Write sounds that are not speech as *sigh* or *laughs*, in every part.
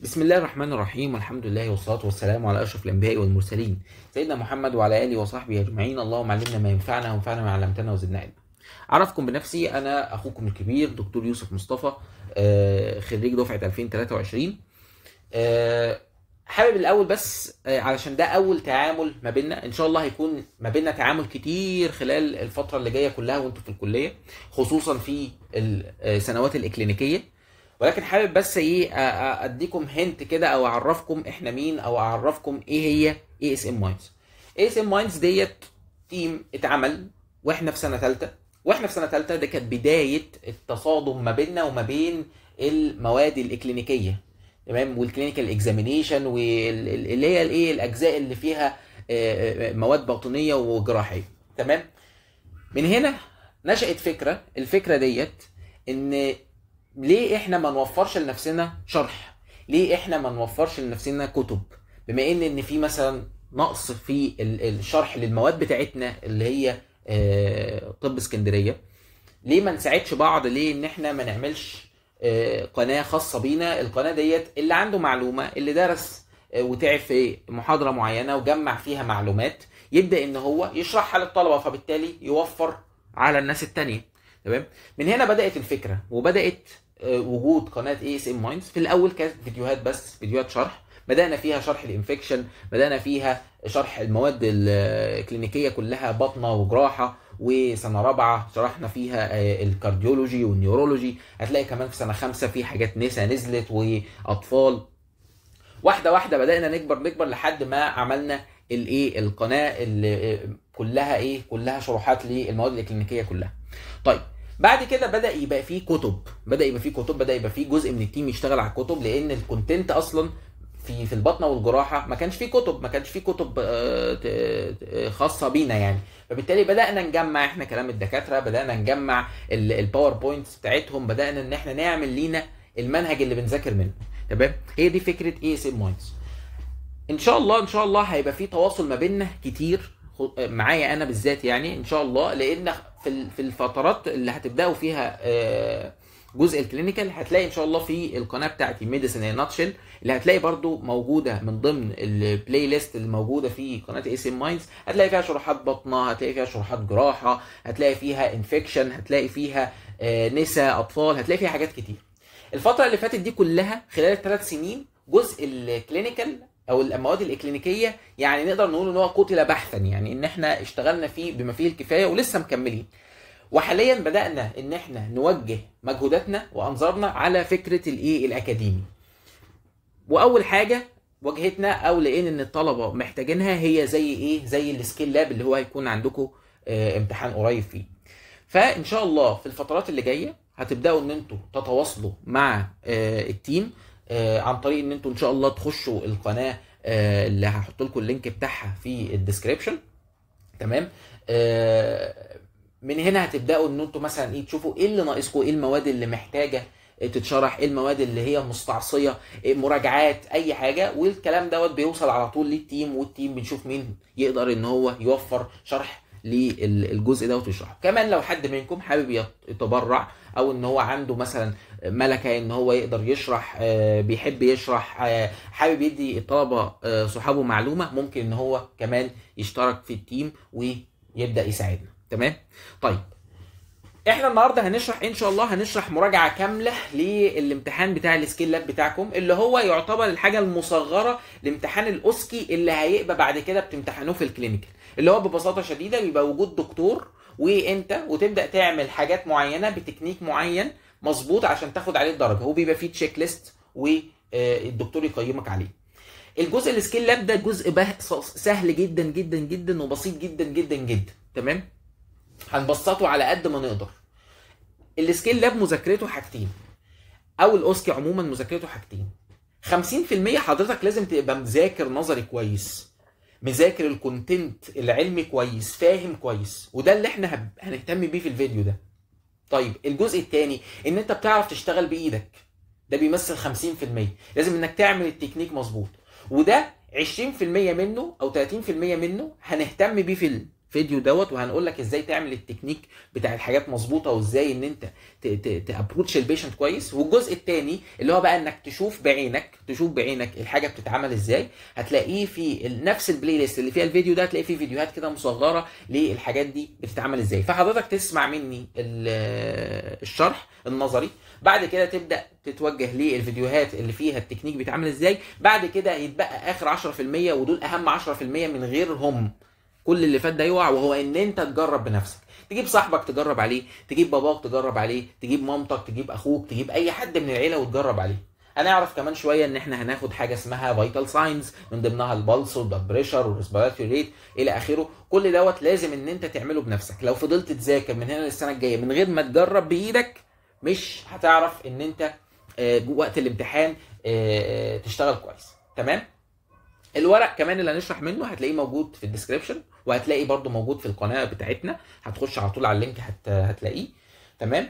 بسم الله الرحمن الرحيم والحمد لله والصلاة والسلام على أشرف الأنبياء والمرسلين سيدنا محمد وعلى آله وصحبه أجمعين اللهم علمنا ما ينفعنا وانفعنا ما علمتنا وزدنا علما أعرفكم بنفسي أنا أخوكم الكبير دكتور يوسف مصطفى آه، خريج دفعة 2023 حابب الاول بس آه، علشان ده اول تعامل ما بيننا ان شاء الله هيكون ما بيننا تعامل كتير خلال الفتره اللي جايه كلها وانتوا في الكليه خصوصا في آه، السنوات الاكلينيكيه ولكن حابب بس ايه اديكم هنت كده او اعرفكم احنا مين او اعرفكم ايه هي اي اس ام ماينز اي اس ام ماينز ديت تيم اتعمل واحنا في سنه ثالثه واحنا في سنه ثالثه ده كانت بدايه التصادم ما بيننا وما بين المواد الاكلينيكيه تمام والكلينيكال اكزامينيشن واللي هي الايه الاجزاء اللي فيها آه، آه، مواد باطنيه وجراحيه تمام من هنا نشات فكره الفكره ديت ان ليه احنا ما نوفرش لنفسنا شرح ليه احنا ما نوفرش لنفسنا كتب بما ان ان في مثلا نقص في الشرح للمواد بتاعتنا اللي هي آه، طب اسكندريه ليه ما نساعدش بعض ليه ان احنا ما نعملش آه، قناه خاصه بينا القناه ديت اللي عنده معلومه اللي درس آه، وتعب في محاضره معينه وجمع فيها معلومات يبدا ان هو يشرحها للطلبه فبالتالي يوفر على الناس التانية تمام من هنا بدات الفكره وبدات آه، وجود قناه اي اس ام مايندز في الاول كانت فيديوهات بس فيديوهات شرح بدانا فيها شرح الانفكشن بدانا فيها شرح المواد الكلينيكيه كلها بطنه وجراحه وسنه رابعه شرحنا فيها آه، الكارديولوجي والنيورولوجي هتلاقي كمان في سنه خمسه في حاجات نسا نزلت واطفال واحده واحده بدانا نكبر نكبر لحد ما عملنا الايه القناه اللي آه، كلها ايه كلها شروحات للمواد الاكلينيكيه كلها طيب بعد كده بدا يبقى فيه كتب بدا يبقى فيه كتب بدا يبقى فيه جزء من التيم يشتغل على الكتب لان الكونتنت اصلا في في البطنه والجراحه ما كانش في كتب ما كانش في كتب آه، خاصه بينا يعني فبالتالي بدانا نجمع احنا كلام الدكاتره بدانا نجمع الباوربوينتس بتاعتهم بدانا ان احنا نعمل لينا المنهج اللي بنذاكر منه تمام هي دي فكره اي اس ام مايندز ان شاء الله ان شاء الله هيبقى في تواصل ما بيننا كتير معايا انا بالذات يعني ان شاء الله لان في الفترات اللي هتبداوا فيها آه جزء الكلينيكال هتلاقي ان شاء الله في القناه بتاعتي ميديسن ان ناتشل اللي هتلاقي برده موجوده من ضمن البلاي ليست اللي موجوده في قناه اي سي ماينز هتلاقي فيها شروحات بطنه هتلاقي فيها شروحات جراحه هتلاقي فيها انفكشن هتلاقي فيها آه، نساء اطفال هتلاقي فيها حاجات كتير الفتره اللي فاتت دي كلها خلال الثلاث سنين جزء الكلينيكال او المواد الاكلينيكيه يعني نقدر نقول ان هو قتل بحثا يعني ان احنا اشتغلنا فيه بما فيه الكفايه ولسه مكملين وحاليا بدانا ان احنا نوجه مجهوداتنا وانظارنا على فكره الايه الاكاديمي واول حاجه واجهتنا او لقينا ان الطلبه محتاجينها هي زي ايه زي السكيل لاب اللي هو هيكون عندكم اه امتحان قريب فيه فان شاء الله في الفترات اللي جايه هتبداوا ان انتوا تتواصلوا مع اه التيم اه عن طريق ان انتوا ان شاء الله تخشوا القناه آه، اللي هحط لكم اللينك بتاعها في الديسكريبشن تمام آه، من هنا هتبداوا ان انتم مثلا ايه تشوفوا ايه اللي ناقصكم ايه المواد اللي محتاجه تتشرح ايه المواد اللي هي مستعصيه إيه مراجعات اي حاجه والكلام دوت بيوصل على طول للتيم والتيم بنشوف مين يقدر ان هو يوفر شرح للجزء دوت ويشرحه كمان لو حد منكم حابب يتبرع او ان هو عنده مثلا ملكه ان هو يقدر يشرح آه، بيحب يشرح آه، حابب يدي الطلبه آه، صحابه معلومه ممكن ان هو كمان يشترك في التيم ويبدا يساعدنا تمام طيب احنا النهارده هنشرح ان شاء الله هنشرح مراجعه كامله للامتحان بتاع السكيل لاب بتاعكم اللي هو يعتبر الحاجه المصغره لامتحان الاوسكي اللي هيبقى بعد كده بتمتحنوه في الكلينيكال اللي هو ببساطه شديده بيبقى وجود دكتور وانت وتبدا تعمل حاجات معينه بتكنيك معين مظبوط عشان تاخد عليه الدرجه هو بيبقى فيه تشيك ليست والدكتور آه، يقيمك عليه الجزء السكيل لاب ده جزء سهل جدا جدا جدا وبسيط جدا جدا جدا تمام هنبسطه على قد ما نقدر السكيل لاب مذاكرته حاجتين او الاوسكي عموما مذاكرته حاجتين 50% حضرتك لازم تبقى مذاكر نظري كويس مذاكر الكونتنت العلمي كويس فاهم كويس وده اللي احنا هنهتم بيه في الفيديو ده طيب الجزء الثاني ان انت بتعرف تشتغل بايدك ده بيمثل 50% لازم انك تعمل التكنيك مظبوط وده 20% منه او 30% منه هنهتم بيه في فيديو دوت وهنقول لك ازاي تعمل التكنيك بتاع الحاجات مظبوطه وازاي ان انت تابروتش البيشنت كويس والجزء الثاني اللي هو بقى انك تشوف بعينك تشوف بعينك الحاجه بتتعمل ازاي هتلاقيه في نفس البلاي ليست اللي فيها الفيديو ده هتلاقي فيه فيديوهات كده مصغره للحاجات دي بتتعمل ازاي فحضرتك تسمع مني الشرح النظري بعد كده تبدا تتوجه للفيديوهات اللي فيها التكنيك بيتعمل ازاي بعد كده يتبقى اخر 10% ودول اهم 10% من غيرهم كل اللي فات ده يقع وهو ان انت تجرب بنفسك تجيب صاحبك تجرب عليه تجيب باباك تجرب عليه تجيب مامتك تجيب اخوك تجيب اي حد من العيله وتجرب عليه هنعرف كمان شويه ان احنا هناخد حاجه اسمها فايتال ساينز من ضمنها البلس والبلد بريشر والريسبيراتوري ريت الى اخره كل دوت لازم ان انت تعمله بنفسك لو فضلت تذاكر من هنا للسنه الجايه من غير ما تجرب بايدك مش هتعرف ان انت آه، وقت الامتحان آه، آه، تشتغل كويس تمام الورق كمان اللي هنشرح منه هتلاقيه موجود في الديسكربشن وهتلاقي برضو موجود في القناه بتاعتنا هتخش على طول على اللينك هت... هتلاقيه تمام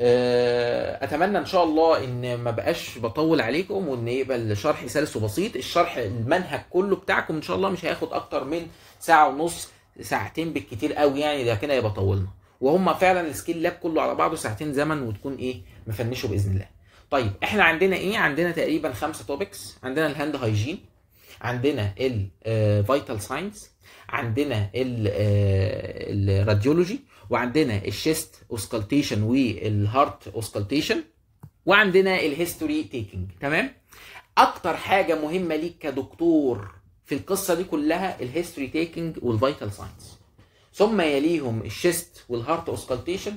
آه، اتمنى ان شاء الله ان ما بقاش بطول عليكم وان يبقى الشرح سلس وبسيط الشرح المنهج كله بتاعكم ان شاء الله مش هياخد اكتر من ساعه ونص ساعتين بالكتير قوي يعني ده كده يبقى طولنا وهم فعلا السكيل لاب كله على بعضه ساعتين زمن وتكون ايه مفنشه باذن الله طيب احنا عندنا ايه عندنا تقريبا خمسه توبكس عندنا الهاند هايجين عندنا الفيتال ساينس آه، عندنا الراديولوجي آه، وعندنا الشيست اوسكالتيشن والهارت اوسكالتيشن وعندنا الهيستوري تيكنج تمام اكتر حاجه مهمه ليك كدكتور في القصه دي كلها الهيستوري تيكنج والفيتال ساينس ثم يليهم الشيست والهارت اوسكالتيشن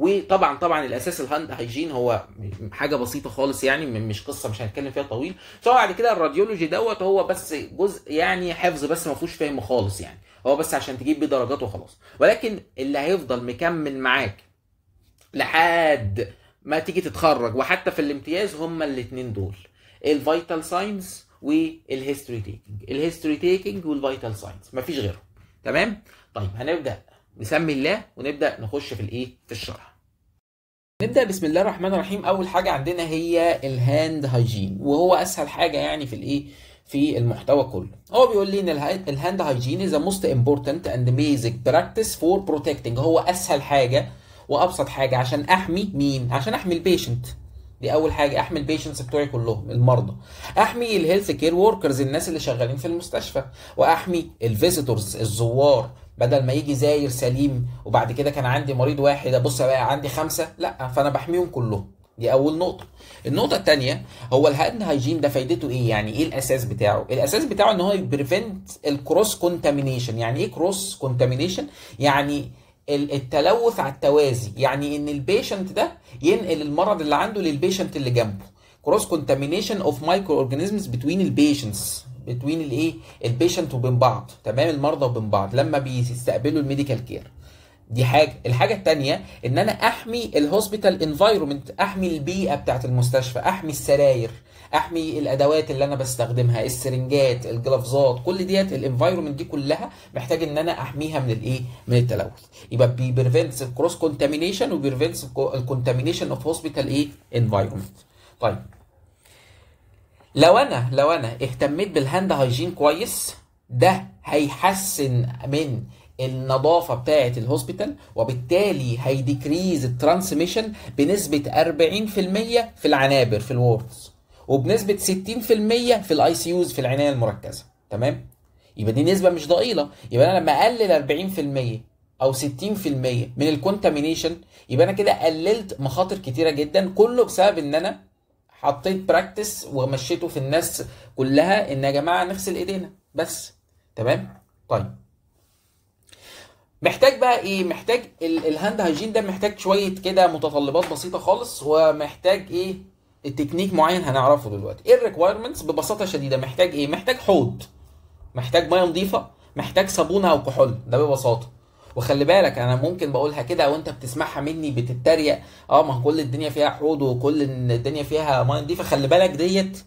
وطبعا طبعا الاساس الهاند هايجين هو حاجه بسيطه خالص يعني مش قصه مش هنتكلم فيها طويل سواء بعد كده الراديولوجي دوت هو بس جزء يعني حفظ بس ما فيهوش فهم خالص يعني هو بس عشان تجيب بيه درجات وخلاص ولكن اللي هيفضل مكمل معاك لحد ما تيجي تتخرج وحتى في الامتياز هما الاثنين دول الفيتال ساينز والهيستوري تيكنج الهيستوري تيكنج والفيتال ساينز مفيش غيرهم تمام طيب هنبدا نسمي الله ونبدا نخش في الايه في الشرح نبدا بسم الله الرحمن الرحيم اول حاجه عندنا هي الهاند هايجين وهو اسهل حاجه يعني في الايه في المحتوى كله هو بيقول لي ان الهاند هايجين از موست امبورتنت اند بيزك براكتس فور بروتكتنج هو اسهل حاجه وابسط حاجه عشان احمي مين عشان احمي البيشنت دي اول حاجه احمي البيشنتس بتوعي كلهم المرضى احمي الهيلث كير وركرز الناس اللي شغالين في المستشفى واحمي الفيزيتورز الزوار بدل ما يجي زاير سليم وبعد كده كان عندي مريض واحد ابص بقى عندي خمسه لا فانا بحميهم كلهم دي اول نقطه النقطه الثانيه هو الهاند هايجين ده فايدته ايه يعني ايه الاساس بتاعه الاساس بتاعه ان هو يبريفنت الكروس كونتامينيشن يعني ايه كروس كونتامينيشن يعني التلوث على التوازي يعني ان البيشنت ده ينقل المرض اللي عنده للبيشنت اللي جنبه كروس كونتامينيشن اوف مايكرو اورجانيزمز بتوين البيشنتس بتوين الايه البيشنت وبين بعض تمام المرضى وبين بعض لما بيستقبلوا الميديكال كير دي حاجه الحاجه الثانيه ان انا احمي الهوسبيتال انفايرومنت احمي البيئه بتاعه المستشفى احمي السراير احمي الادوات اللي انا بستخدمها السرنجات الجلافزات كل ديت الانفايرومنت دي كلها محتاج ان انا احميها من الايه من التلوث يبقى بيبريفنتس الكروس كونتامينيشن وبيبريفنتس الكونتامينيشن اوف هوسبيتال ايه انفايرومنت طيب لو انا لو انا اهتميت بالهاند هايجين كويس ده هيحسن من النظافة بتاعة الهوسبيتال وبالتالي هيديكريز الترانسميشن بنسبة 40% في العنابر في الوردز وبنسبة 60% في الاي سي في العناية المركزة تمام؟ يبقى دي نسبة مش ضئيلة يبقى انا لما اقلل 40% او 60% من الكونتامينيشن يبقى انا كده قللت مخاطر كتيرة جدا كله بسبب ان انا حطيت براكتس ومشيته في الناس كلها ان يا جماعه نغسل ايدينا بس تمام طيب محتاج بقى ايه محتاج الهاند هايجين ده محتاج شويه كده متطلبات بسيطه خالص ومحتاج ايه التكنيك معين هنعرفه دلوقتي ايه الريكوايرمنتس ببساطه شديده محتاج ايه محتاج حوض محتاج ميه نظيفه محتاج صابونه او كحول ده ببساطه وخلي بالك انا ممكن بقولها كده وانت بتسمعها مني بتتريق اه ما كل الدنيا فيها حوض وكل الدنيا فيها ميه نضيفه خلي بالك ديت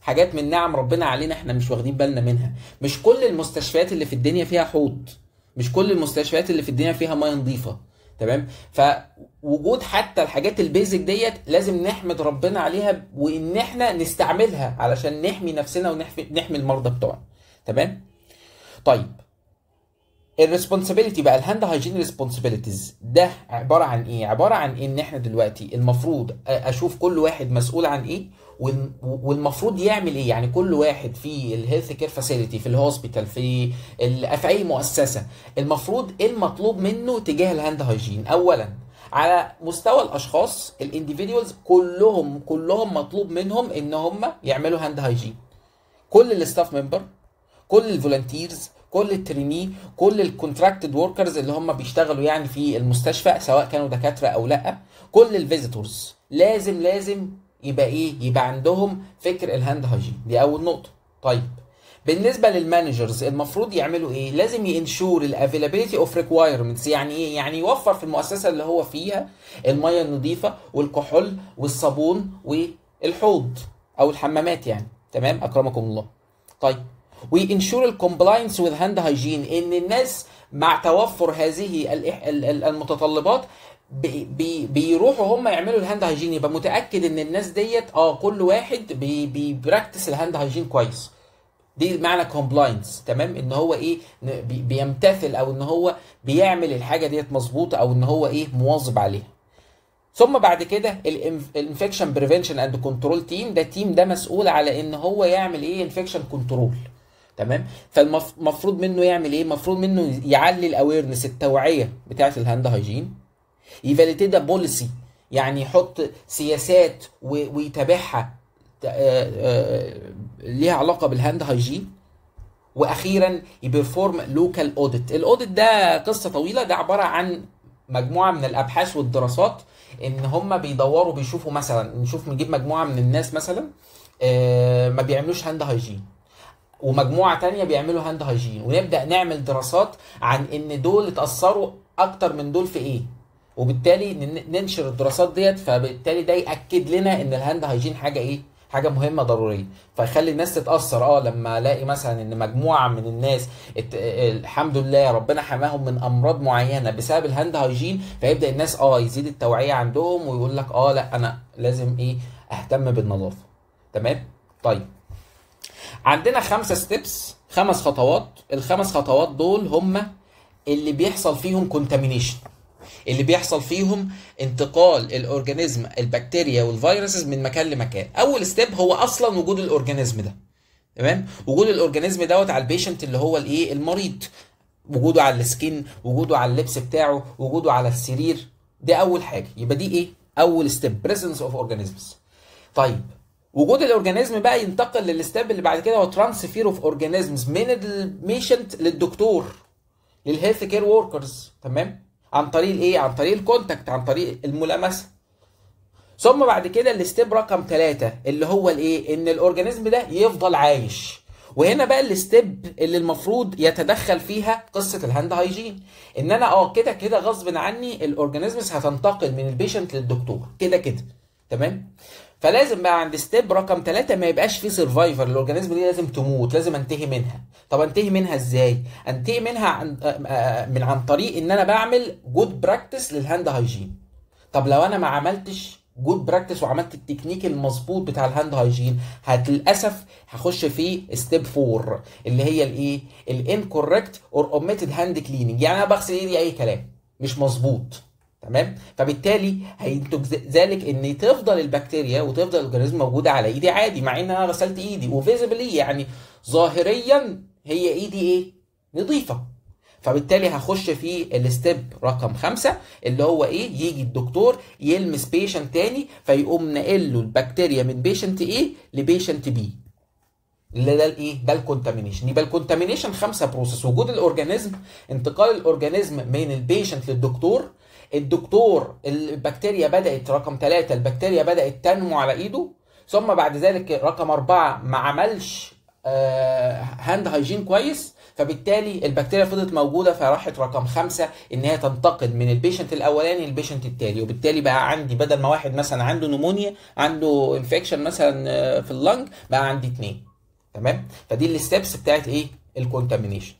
حاجات من نعم ربنا علينا احنا مش واخدين بالنا منها مش كل المستشفيات اللي في الدنيا فيها حوض مش كل المستشفيات اللي في الدنيا فيها ميه نظيفه تمام فوجود حتى الحاجات البيزك ديت لازم نحمد ربنا عليها وان احنا نستعملها علشان نحمي نفسنا ونحمي المرضى بتوعنا تمام طيب الريسبونسابيلتي بقى الهاند هايجين ريسبونسابيلتيز ده عباره عن ايه عباره عن ان احنا دلوقتي المفروض اشوف كل واحد مسؤول عن ايه والمفروض يعمل ايه يعني كل واحد في الهيلث كير فاسيلتي في الهوسبيتال في في اي مؤسسه المفروض ايه المطلوب منه تجاه الهاند هايجين اولا على مستوى الاشخاص الانديفيديوالز كلهم كلهم مطلوب منهم ان هم يعملوا هاند هايجين كل الستاف ممبر كل الفولنتيرز كل التريني كل الكونتراكتد وركرز اللي هم بيشتغلوا يعني في المستشفى سواء كانوا دكاتره او لا كل الفيزيتورز لازم لازم يبقى ايه يبقى عندهم فكر الهاند هايجين دي اول نقطه طيب بالنسبه للمانجرز المفروض يعملوا ايه لازم ينشور الافيلابيلتي اوف ريكوايرمنتس يعني ايه يعني يوفر في المؤسسه اللي هو فيها الميه النظيفه والكحول والصابون والحوض او الحمامات يعني تمام اكرمكم الله طيب وينشور الكومبلاينس وذ هاند هايجين ان الناس مع توفر هذه المتطلبات بي بيروحوا هم يعملوا الهاند هايجين يبقى متاكد ان الناس ديت اه كل واحد بيبراكتس الهاند هايجين كويس دي معنى كومبلاينس تمام ان هو ايه بيمتثل او ان هو بيعمل الحاجه ديت مظبوطه او ان هو ايه مواظب عليها ثم بعد كده الانفكشن بريفنشن اند كنترول تيم ده التيم ده مسؤول على ان هو يعمل ايه انفكشن كنترول تمام فالمفروض منه يعمل ايه المفروض منه يعلي الاويرنس التوعيه بتاعه الهاند هايجين يفاليديت ده بوليسي يعني يحط سياسات ويتابعها آه، آه، ليها علاقه بالهاند هايجين واخيرا يبرفورم لوكال اوديت الاوديت ده قصه طويله ده عباره عن مجموعه من الابحاث والدراسات ان هم بيدوروا بيشوفوا مثلا نشوف نجيب مجموعه من الناس مثلا آه، ما بيعملوش هاند هايجين ومجموعه تانية بيعملوا هاند هايجين ونبدا نعمل دراسات عن ان دول اتاثروا اكتر من دول في ايه وبالتالي ننشر الدراسات ديت فبالتالي ده ياكد لنا ان الهاند هايجين حاجه ايه حاجه مهمه ضروريه فيخلي الناس تتاثر اه لما الاقي مثلا ان مجموعه من الناس ات... الحمد لله ربنا حماهم من امراض معينه بسبب الهاند هايجين فيبدا الناس اه يزيد التوعيه عندهم ويقول لك اه لا انا لازم ايه اهتم بالنظافه تمام طيب عندنا خمسة ستيبس خمس خطوات الخمس خطوات دول هم اللي بيحصل فيهم كونتامينيشن اللي بيحصل فيهم انتقال الاورجانيزم البكتيريا والفيروسز من مكان لمكان اول ستيب هو اصلا وجود الاورجانيزم ده تمام وجود الاورجانيزم دوت على البيشنت اللي هو الايه المريض وجوده على السكين وجوده على اللبس بتاعه وجوده على السرير دي اول حاجه يبقى دي ايه اول ستيب بريزنس اوف اورجانيزمز طيب وجود الاورجانيزم بقى ينتقل للستاب اللي بعد كده هو ترانسفير اوف اورجانيزمز من البيشنت للدكتور للهيلث كير وركرز تمام عن طريق الايه عن طريق الكونتاكت عن طريق الملامسه ثم بعد كده الستيب رقم ثلاثة اللي هو الايه ان الاورجانيزم ده يفضل عايش وهنا بقى الستيب اللي المفروض يتدخل فيها قصه الهاند هايجين ان انا اه كده كده غصب عني الاورجانيزمز هتنتقل من البيشنت للدكتور كده كده تمام فلازم بقى عند ستيب رقم ثلاثة ما يبقاش في سرفايفر الاورجانيزم دي لازم تموت لازم انتهي منها طب انتهي منها ازاي انتهي منها عن آه، آه، من عن طريق ان انا بعمل جود براكتس للهاند هايجين طب لو انا ما عملتش جود براكتس وعملت التكنيك المظبوط بتاع الهاند هايجين هت للاسف هخش في ستيب 4 اللي هي الايه الانكوركت اور اوميتد هاند كليننج يعني انا بغسل ايدي اي كلام مش مظبوط تمام فبالتالي هينتج ذلك ان تفضل البكتيريا وتفضل الاورجانيزم موجوده على ايدي عادي مع ان انا غسلت ايدي وفيزبلي يعني ظاهريا هي ايدي ايه نظيفه فبالتالي هخش في الستيب رقم خمسة اللي هو ايه يجي الدكتور يلمس بيشنت تاني فيقوم ناقل له البكتيريا من بيشنت ايه لبيشنت بي اللي ده الايه ده الكونتامينيشن يبقى الكونتامينيشن خمسه بروسيس وجود الاورجانيزم انتقال الاورجانيزم من البيشنت للدكتور الدكتور البكتيريا بدات رقم ثلاثة البكتيريا بدات تنمو على ايده ثم بعد ذلك رقم أربعة ما عملش هاند آه، هايجين كويس فبالتالي البكتيريا فضلت موجوده فراحت رقم خمسه ان هي تنتقل من البيشنت الاولاني للبيشنت التالي وبالتالي بقى عندي بدل ما واحد مثلا عنده نمونيا عنده انفكشن مثلا آه، في اللنج بقى عندي اثنين تمام فدي الستبس بتاعت ايه الكونتامينيشن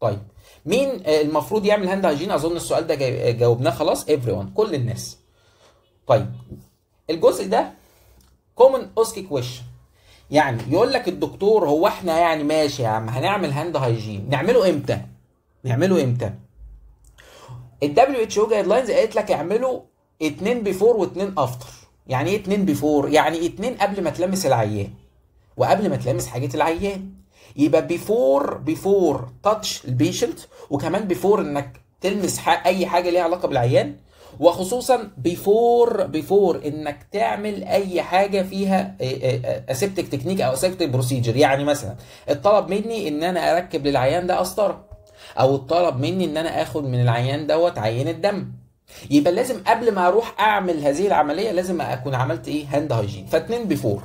طيب مين المفروض يعمل هاند هايجين اظن السؤال ده جاوبناه خلاص ايفري كل الناس طيب الجزء ده كومن اوسكي كويشن يعني يقول لك الدكتور هو احنا يعني ماشي يا عم هنعمل هاند هايجين نعمله امتى نعمله امتى الدبليو اتش او جايد لاينز قالت لك اعملوا اتنين بيفور واتنين افتر يعني ايه اتنين بيفور يعني اتنين قبل ما تلمس العيان وقبل ما تلمس حاجه العيان يبقى بيفور بيفور تاتش البيشنت وكمان بيفور انك تلمس اي حاجه ليها علاقه بالعيان وخصوصا بيفور بيفور انك تعمل اي حاجه فيها اسيبتك آه، تكنيك آه، آه، او اسيبتك بروسيجر يعني مثلا الطلب مني ان انا اركب للعيان ده قسطره او الطلب مني ان انا اخد من العيان دوت عينه دم يبقى لازم قبل ما اروح اعمل هذه العمليه لازم اكون عملت ايه هاند هايجين فاتنين بيفور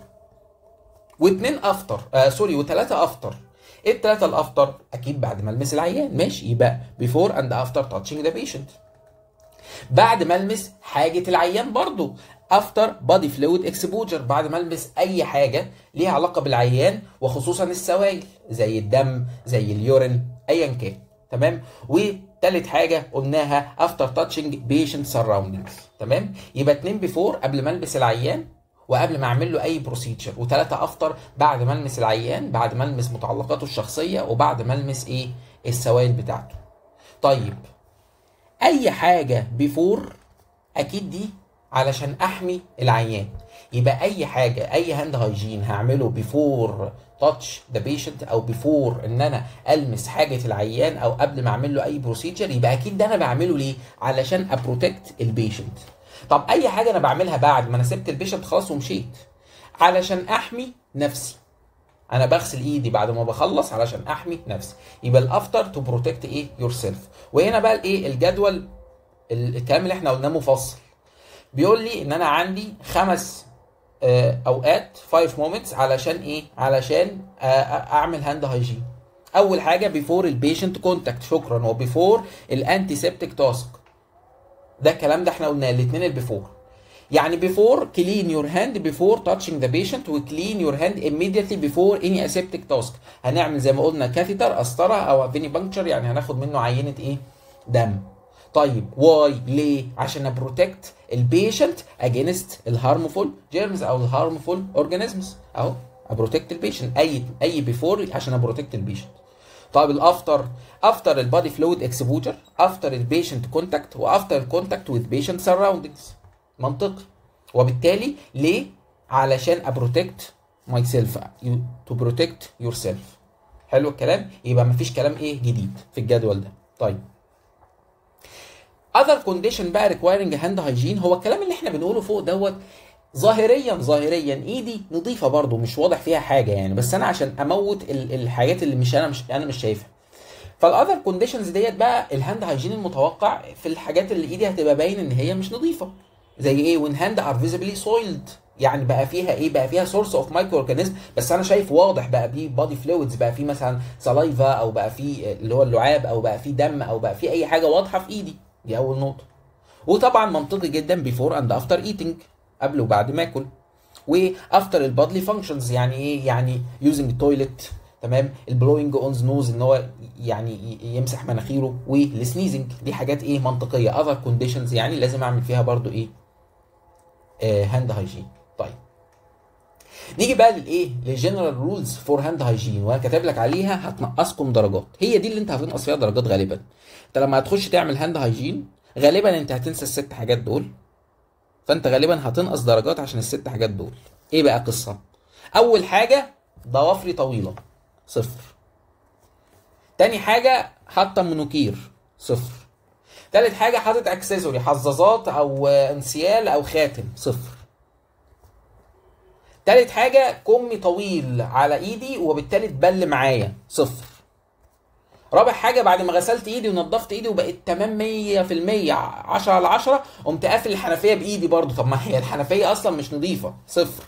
واثنين افطر آه سوري وثلاثه افطر ايه الثلاثه الافطر اكيد بعد ما المس العيان ماشي يبقى بيفور اند افتر تاتشنج ذا بيشنت بعد ما المس حاجه العيان برضو افتر بادي فلويد اكسبوجر بعد ما المس اي حاجه ليها علاقه بالعيان وخصوصا السوائل زي الدم زي اليورين ايا كان تمام وثالث حاجه قلناها افتر تاتشنج بيشنت سراوندنجز تمام يبقى اتنين بيفور قبل ما البس العيان وقبل ما اعمل له اي بروسيجر وثلاثه افطر بعد ما المس العيان بعد ما المس متعلقاته الشخصيه وبعد ما المس ايه السوائل بتاعته طيب اي حاجه بيفور اكيد دي علشان احمي العيان يبقى اي حاجه اي هاند هايجين هعمله بيفور تاتش ذا بيشنت او بيفور ان انا المس حاجه العيان او قبل ما اعمل له اي بروسيجر يبقى اكيد ده انا بعمله ليه علشان ابروتكت البيشنت طب اي حاجه انا بعملها بعد ما انا سبت البيشنت خلاص ومشيت علشان احمي نفسي انا بغسل ايدي بعد ما بخلص علشان احمي نفسي يبقى الافتر تو بروتكت ايه يور سيلف وهنا بقى الايه الجدول الكلام اللي احنا قلناه مفصل بيقول لي ان انا عندي خمس آه، اوقات فايف مومنتس علشان ايه علشان آه، آه، اعمل هاند هايجين اول حاجه بيفور البيشنت كونتاكت شكرا وبيفور الانتيسيبتيك تاسك ده الكلام ده احنا قلنا الاثنين البيفور يعني بيفور كلين يور هاند بيفور تاتشنج ذا بيشنت وكلين يور هاند immediately بيفور اني اسيبتك تاسك هنعمل زي ما قلنا كاثيتر قسطره او فيني بانكتشر يعني هناخد منه عينه ايه دم طيب واي ليه عشان ابروتكت البيشنت اجينست الهارمفول جيرمز او الهارمفول اورجانيزمز اهو ابروتكت البيشنت اي اي بيفور عشان ابروتكت البيشنت طيب الافتر افتر البادي فلويد اكسبوجر افتر البيشنت كونتاكت وافتر الكونتاكت وذ بيشنت سراوندنجز منطقي وبالتالي ليه علشان ابروتكت ماي سيلف تو بروتكت يور سيلف حلو الكلام يبقى مفيش كلام ايه جديد في الجدول ده طيب other condition بقى requiring hand hygiene هو الكلام اللي احنا بنقوله فوق دوت ظاهريا ظاهريا ايدي نظيفه برضو مش واضح فيها حاجه يعني بس انا عشان اموت الحاجات اللي مش انا مش انا مش شايفها فالاذر كونديشنز ديت بقى الهاند هايجين المتوقع في الحاجات اللي ايدي هتبقى باين ان هي مش نظيفه زي ايه وان هاند ار فيزبلي سويلد يعني بقى فيها ايه بقى فيها سورس اوف مايكرو اورجانيزم بس انا شايف واضح بقى في بادي فلويدز بقى في مثلا سلايفا او بقى في اللي هو اللعاب او بقى في دم او بقى في اي حاجه واضحه في ايدي دي اول نقطه وطبعا منطقي جدا بيفور اند افتر ايتنج قبل وبعد ما اكل وافتر البادلي فانكشنز يعني ايه يعني يوزنج تويلت تمام البلوينج اونز نوز ان هو يعني يمسح مناخيره والسنيزنج دي حاجات ايه منطقيه اذر كونديشنز يعني لازم اعمل فيها برضو ايه هاند آه، هايجين طيب نيجي بقى للايه للجنرال رولز فور هاند هايجين وانا كاتب لك عليها هتنقصكم درجات هي دي اللي انت هتنقص فيها درجات غالبا انت لما هتخش تعمل هاند هايجين غالبا انت هتنسى الست حاجات دول فانت غالبا هتنقص درجات عشان الست حاجات دول ايه بقى قصة اول حاجة ضوافري طويلة صفر تاني حاجة حاطة منوكير صفر تالت حاجة حاطط اكسسوري حظاظات او انسيال او خاتم صفر تالت حاجة كمي طويل على ايدي وبالتالي اتبل معايا صفر رابع حاجه بعد ما غسلت ايدي ونضفت ايدي وبقت تمام 100% 10 على 10 قمت قافل الحنفيه بايدي برضو طب ما هي الحنفيه اصلا مش نظيفه صفر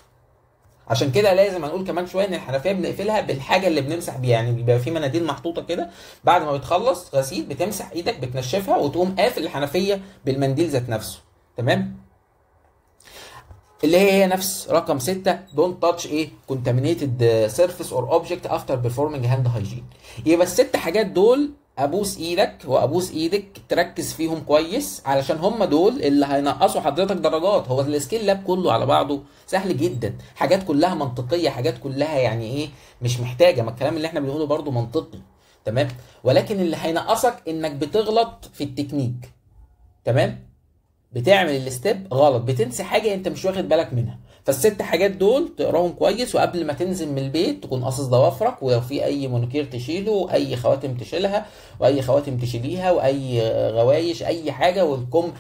عشان كده لازم هنقول كمان شويه ان الحنفيه بنقفلها بالحاجه اللي بنمسح بيها يعني بيبقى في مناديل محطوطه كده بعد ما بتخلص غسيل بتمسح ايدك بتنشفها وتقوم قافل الحنفيه بالمنديل ذات نفسه تمام اللي هي هي نفس رقم 6 دونت تاتش ايه كونتامينيتد سيرفيس اور اوبجكت افتر بيرفورمينج هاند هايجين يبقى الست حاجات دول ابوس ايدك وابوس ايدك تركز فيهم كويس علشان هم دول اللي هينقصوا حضرتك درجات هو السكيل لاب كله على بعضه سهل جدا حاجات كلها منطقيه حاجات كلها يعني ايه مش محتاجه ما الكلام اللي احنا بنقوله برضه منطقي تمام ولكن اللي هينقصك انك بتغلط في التكنيك تمام بتعمل الستيب غلط بتنسى حاجه انت مش واخد بالك منها فالست حاجات دول تقراهم كويس وقبل ما تنزل من البيت تكون قاصص ضوافرك ولو في اي منكير تشيله واي خواتم تشيلها واي خواتم تشيليها واي غوايش اي حاجه والكم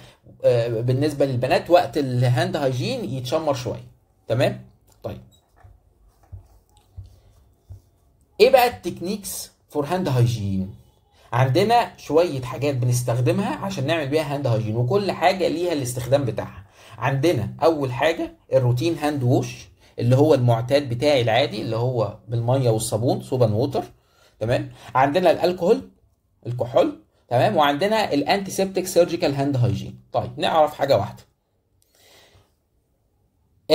آه، بالنسبه للبنات وقت الهاند هايجين يتشمر شويه تمام طيب ايه بقى التكنيكس فور هاند هايجين عندنا شويه حاجات بنستخدمها عشان نعمل بيها هاند هايجين وكل حاجه ليها الاستخدام بتاعها عندنا اول حاجه الروتين هاند ووش اللي هو المعتاد بتاعي العادي اللي هو بالميه والصابون صوب ووتر تمام عندنا الالكهول الكحول تمام وعندنا الانتيسبتيك سيرجيكال هاند هايجين طيب نعرف حاجه واحده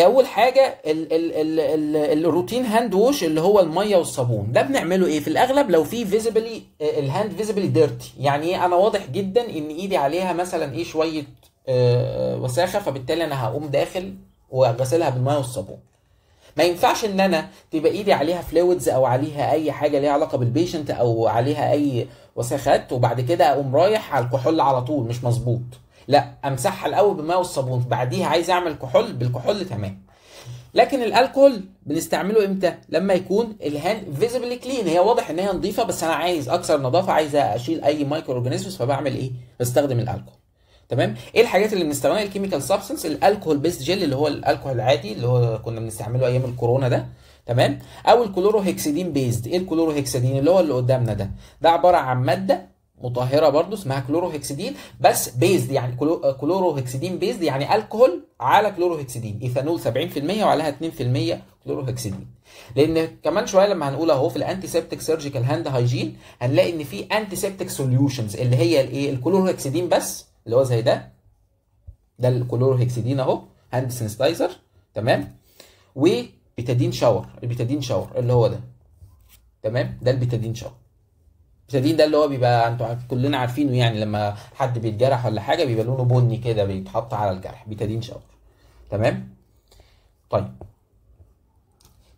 اول حاجه الـ الـ الـ الـ الروتين هاند ووش اللي هو الميه والصابون ده بنعمله ايه في الاغلب لو في فيزيبلي آه، الهاند فيزيبلي ديرتي يعني ايه انا واضح جدا ان ايدي عليها مثلا ايه شويه آه، وساخه فبالتالي انا هقوم داخل واغسلها بالميه والصابون ما ينفعش ان انا تبقى ايدي عليها فلويدز او عليها اي حاجه ليها علاقه بالبيشنت او عليها اي وساخات وبعد كده اقوم رايح على الكحول على طول مش مظبوط لا امسحها الاول بالماء والصابون بعديها عايز اعمل كحول بالكحول تمام لكن الالكول بنستعمله امتى لما يكون الهان فيزيبلي كلين هي واضح ان هي نظيفه بس انا عايز اكثر نظافه عايز اشيل اي مايكرو اورجانيزمز فبعمل ايه بستخدم الالكول تمام ايه الحاجات اللي بنستعملها الكيميكال سبستنس الالكول بيست جل اللي هو الالكول العادي اللي هو كنا بنستعمله ايام الكورونا ده تمام او الكلورو هيكسيدين ايه الكلورو هيكسيدين اللي هو اللي قدامنا ده ده عباره عن ماده مطهره برضو اسمها كلوروهكسيدين بس بيزد يعني كلوروهكسيدين بيزد يعني الكحول على كلوروهكسيدين ايثانول 70% وعليها 2% كلوروهكسيدين لان كمان شويه لما هنقول اهو في الانتي سيبتيك سيرجيكال هاند هايجين هنلاقي ان في انتي سيبتيك سوليوشنز اللي هي الايه الكلوروهكسيدين بس اللي هو زي ده ده الكلوروهكسيدين اهو هاند سينستايزر تمام وبيتادين شاور البيتادين شاور اللي هو ده تمام ده البيتادين شاور البتادين ده اللي هو بيبقى انتوا كلنا عارفينه يعني لما حد بيتجرح ولا حاجه بيبقى لونه بني كده بيتحط على الجرح بتادين شاور تمام طيب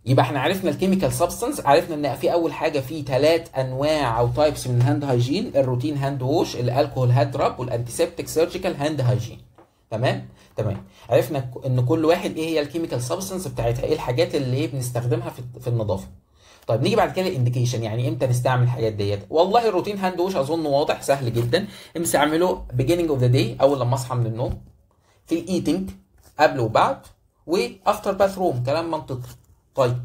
يبقى احنا عرفنا الكيميكال سبستنس عرفنا ان في اول حاجه في ثلاث انواع او تايبس من الهاند هايجين الروتين هاند ووش الالكوهول هاند دراب والانتيسبتيك سيرجيكال هاند هايجين تمام تمام عرفنا ان كل واحد ايه هي الكيميكال سبستنس بتاعتها ايه الحاجات اللي ايه بنستخدمها في النظافه طيب نيجي بعد كده الانديكيشن يعني امتى نستعمل الحاجات ديت والله الروتين هاند ووش اظن واضح سهل جدا امسى اعمله beginning اوف ذا داي اول لما اصحى من النوم في الايتنج قبل وبعد وافتر باث روم كلام منطقي طيب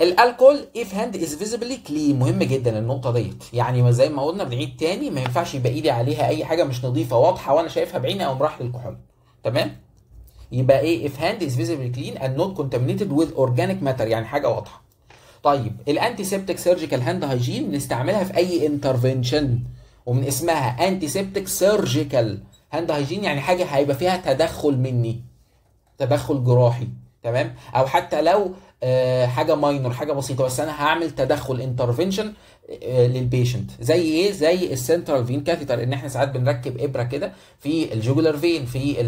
الالكول اف هاند از فيزيبلي كلين مهم جدا النقطه ديت يعني زي ما قلنا بنعيد تاني ما ينفعش يبقى ايدي عليها اي حاجه مش نظيفه واضحه وانا شايفها بعيني او راح للكحول تمام يبقى ايه اف هاند از فيزيبلي كلين اند نوت كونتامينيتد وذ اورجانيك ماتر يعني حاجه واضحه طيب الانتي سيبتك سيرجيكال هاند هايجين بنستعملها في اي انترفنشن ومن اسمها انتي سيبتك سيرجيكال هاند هايجين يعني حاجه هيبقى فيها تدخل مني تدخل جراحي تمام او حتى لو آه، حاجه ماينور حاجه بسيطه بس انا هعمل تدخل انترفنشن آه، للبيشنت زي ايه زي السنترال فين كاثيتر ان احنا ساعات بنركب ابره كده في الجوجلر فين في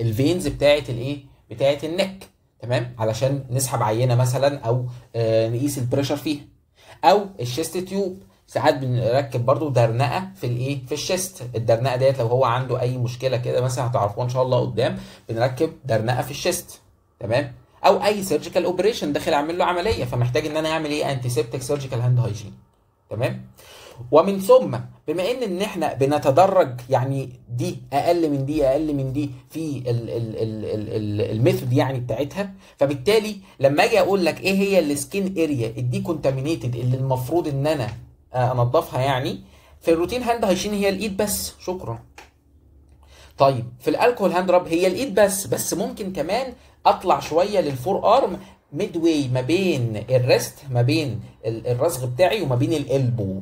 الفينز آه، بتاعه الايه بتاعه النك تمام علشان نسحب عينه مثلا او آه، نقيس البريشر فيها او الشيست تيوب ساعات بنركب برضو درنقه في الايه في الشيست الدرنقه ديت لو هو عنده اي مشكله كده مثلا هتعرفوها ان شاء الله قدام بنركب درنقه في الشيست تمام او اي سيرجيكال اوبريشن داخل اعمل له عمليه فمحتاج ان انا اعمل ايه انتيسيبتك سيرجيكال هاند هايجين تمام ومن ثم بما ان ان احنا بنتدرج يعني دي اقل من دي اقل من دي في الميثود يعني بتاعتها فبالتالي لما اجي اقول لك ايه هي السكين اريا الدي كونتامينيتد اللي المفروض ان انا آه، انضفها يعني في الروتين هاند هايشين هي الايد بس شكرا طيب في الالكوهول هاند راب هي الايد بس بس ممكن كمان اطلع شويه للفور ارم ميدوي ما بين الريست ما بين الرسغ بتاعي وما بين الالبو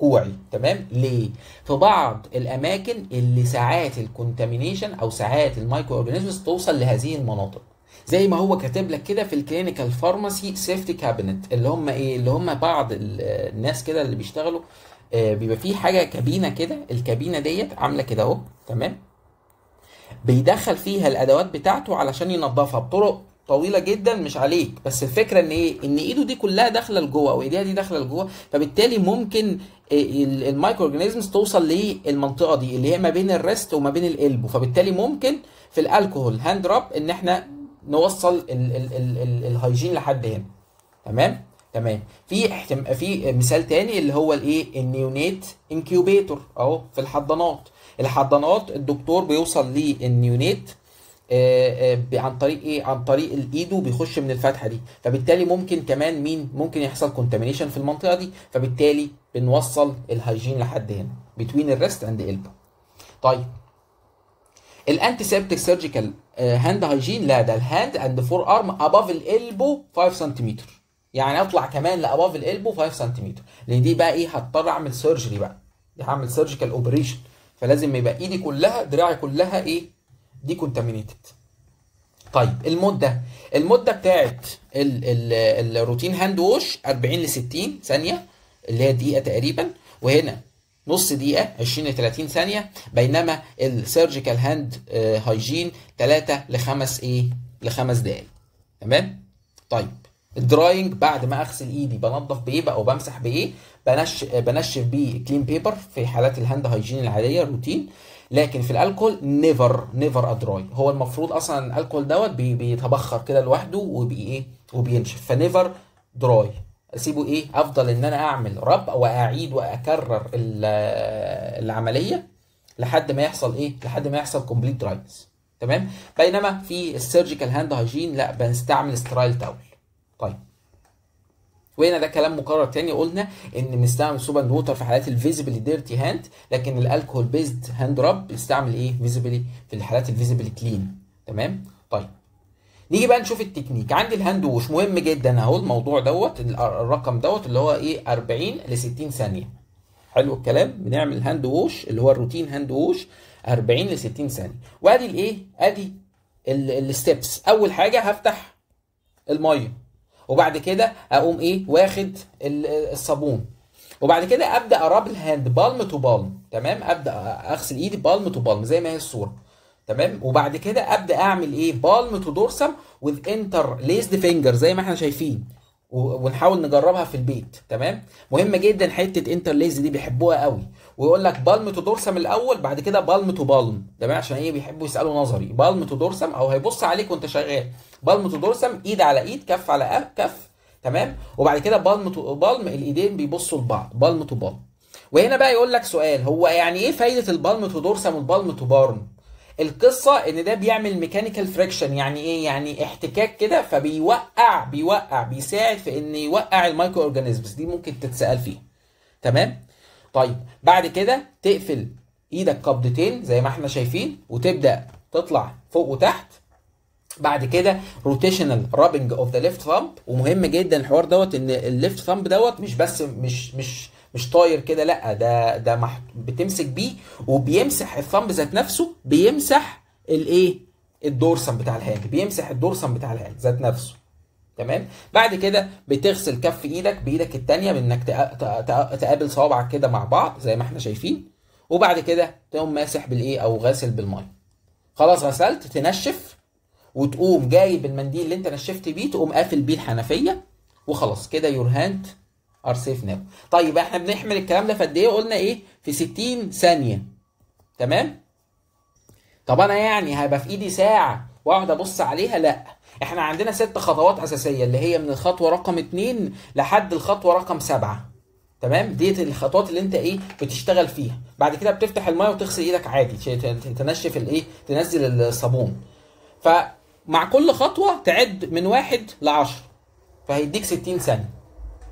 كوعي تمام ليه في بعض الاماكن اللي ساعات الكونتامينيشن او ساعات المايكرو اورجانيزمز توصل لهذه المناطق زي ما هو كاتب لك كده في الكلينيكال فارماسي سيفتي كابينت اللي هم ايه اللي هم بعض الناس كده اللي بيشتغلوا آه بيبقى فيه حاجه كابينه كده الكابينه ديت عامله كده اهو تمام بيدخل فيها الادوات بتاعته علشان ينظفها بطرق طويله جدا مش عليك بس الفكره ان ايه ان ايده دي كلها داخله لجوه او ايديها دي داخله لجوه فبالتالي ممكن إيه، المايكرو اورجانيزمز توصل للمنطقه دي اللي هي ما بين الريست وما بين القلب فبالتالي ممكن في الالكوهول هاند راب ان احنا نوصل الهيجين لحد هنا تمام تمام في احتم... في مثال تاني اللي هو الايه النيونيت انكيوبيتور اهو في الحضانات الحضانات الدكتور بيوصل للنيونيت آه، آه، عن طريق ايه عن طريق الايد وبيخش من الفتحه دي فبالتالي ممكن كمان مين ممكن يحصل كونتامينيشن في المنطقه دي فبالتالي بنوصل الهيجين لحد هنا بتوين الريست اند البو طيب الانتيسيبتيك سيرجيكال هاند هايجين لا ده الهاند اند فور ارم اباف الالبو 5 سنتيمتر يعني اطلع كمان لاباف الالبو 5 سنتيمتر لان دي بقى ايه هضطر اعمل سيرجري بقى هعمل سيرجيكال اوبريشن فلازم يبقى ايدي كلها دراعي كلها ايه دي كونتامينيتد طيب المده المده بتاعت الروتين هاند ووش 40 ل 60 ثانيه اللي هي دقيقه تقريبا وهنا نص دقيقه 20 ل 30 ثانيه بينما السيرجيكال هاند هايجين 3 ل 5 ايه لخمس دقائق تمام طيب الدراينج بعد ما اغسل ايدي بنضف بايه بقى وبمسح بايه بنش بنشف بيه كلين بيبر في حالات الهاند هايجين العاديه الروتين لكن في الالكول نيفر نيفر ادراي هو المفروض اصلا الالكول دوت بيتبخر كده لوحده وبي ايه وبينشف فنيفر دراي اسيبه ايه افضل ان انا اعمل رب واعيد واكرر العمليه لحد ما يحصل ايه لحد ما يحصل كومبليت دراينس تمام بينما في السيرجيكال هاند هايجين لا بنستعمل سترايل تاول طيب وهنا ده كلام مكرر تاني قلنا ان بنستعمل سوب اند ووتر في حالات الفيزبلي ديرتي هاند لكن الالكوهول بيزد هاند راب بنستعمل ايه فيزيبلي في الحالات الفيزبلي كلين تمام طيب نيجي بقى نشوف التكنيك عندي الهاند ووش مهم جدا اهو الموضوع دوت الرقم دوت اللي هو ايه 40 ل 60 ثانيه حلو الكلام بنعمل هاند ووش اللي هو الروتين هاند ووش 40 ل 60 ثانيه وادي الايه ادي الستبس اول حاجه هفتح الميه وبعد كده اقوم ايه واخد الصابون وبعد كده ابدا اراب الهاند بالم تو بالم تمام ابدا اغسل ايدي بالم تو بالم زي ما هي الصوره تمام وبعد كده ابدا اعمل ايه بالم تو دورسم وذ انتر ليزد فينجر زي ما احنا شايفين ونحاول نجربها في البيت تمام مهمه جدا حته انتر ليز دي بيحبوها قوي ويقول لك بالم تو دورسم الاول بعد كده بالم تو بالم تمام عشان ايه بيحبوا يسالوا نظري بالم تو دورسم او هيبص عليك وانت شغال بالم تو دورسم ايد على ايد كف على كف تمام وبعد كده بالم تو بالم الايدين بيبصوا لبعض بالم تو بالم وهنا بقى يقول لك سؤال هو يعني ايه فايده البالم تو دورسم والبالم تو بارن القصه ان ده بيعمل ميكانيكال فريكشن يعني ايه يعني احتكاك كده فبيوقع بيوقع بيساعد في ان يوقع المايكرو اورجانيزمز دي ممكن تتسال فيها تمام طيب بعد كده تقفل ايدك قبضتين زي ما احنا شايفين وتبدا تطلع فوق وتحت بعد كده روتيشنال رابنج اوف ذا ليفت ثامب ومهم جدا الحوار دوت ان الليفت ثامب دوت مش بس مش مش مش طاير كده لا ده ده بتمسك بيه وبيمسح الثامب ذات نفسه بيمسح الايه الدورسم بتاع الهاند بيمسح الدورسم بتاع الهاند ذات نفسه تمام بعد كده بتغسل كف ايدك بايدك الثانيه بانك تقابل صوابعك كده مع بعض زي ما احنا شايفين وبعد كده تقوم ماسح بالايه او غاسل بالميه خلاص غسلت تنشف وتقوم جايب المنديل اللي انت نشفت بيه تقوم قافل بيه الحنفيه وخلاص كده يور هاند ار سيف ناو طيب احنا بنحمل الكلام ده في قد ايه قلنا ايه في 60 ثانيه تمام طب انا يعني هيبقى في ايدي ساعه واقعد ابص عليها لا احنا عندنا ست خطوات اساسيه اللي هي من الخطوه رقم اتنين لحد الخطوه رقم سبعه تمام ديت الخطوات اللي انت ايه بتشتغل فيها بعد كده بتفتح الميه وتغسل ايدك عادي تنشف الايه تنزل الصابون فمع كل خطوه تعد من واحد ل 10 فهيديك 60 ثانيه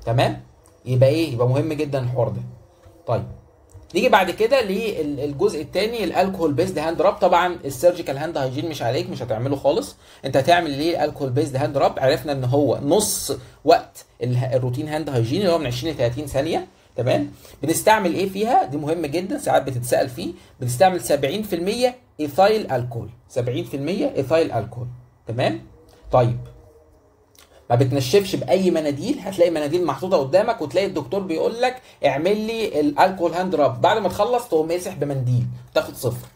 تمام يبقى ايه يبقى مهم جدا الحوار ده طيب نيجي بعد كده للجزء الثاني الالكوهول بيزد هاند راب طبعا السيرجيكال هاند هايجين مش عليك مش هتعمله خالص انت هتعمل ليه الالكوهول بيزد هاند راب عرفنا ان هو نص وقت الروتين هاند هايجين اللي هو من 20 ل 30 ثانيه تمام بنستعمل ايه فيها دي مهمه جدا ساعات بتتسال فيه بنستعمل 70% ايثايل الكول 70% ايثايل الكول تمام طيب ما بتنشفش باي مناديل هتلاقي مناديل محطوطه قدامك وتلاقي الدكتور بيقول لك اعمل لي الالكول هاند راب بعد ما تخلص تقوم مسح بمنديل تاخد صفر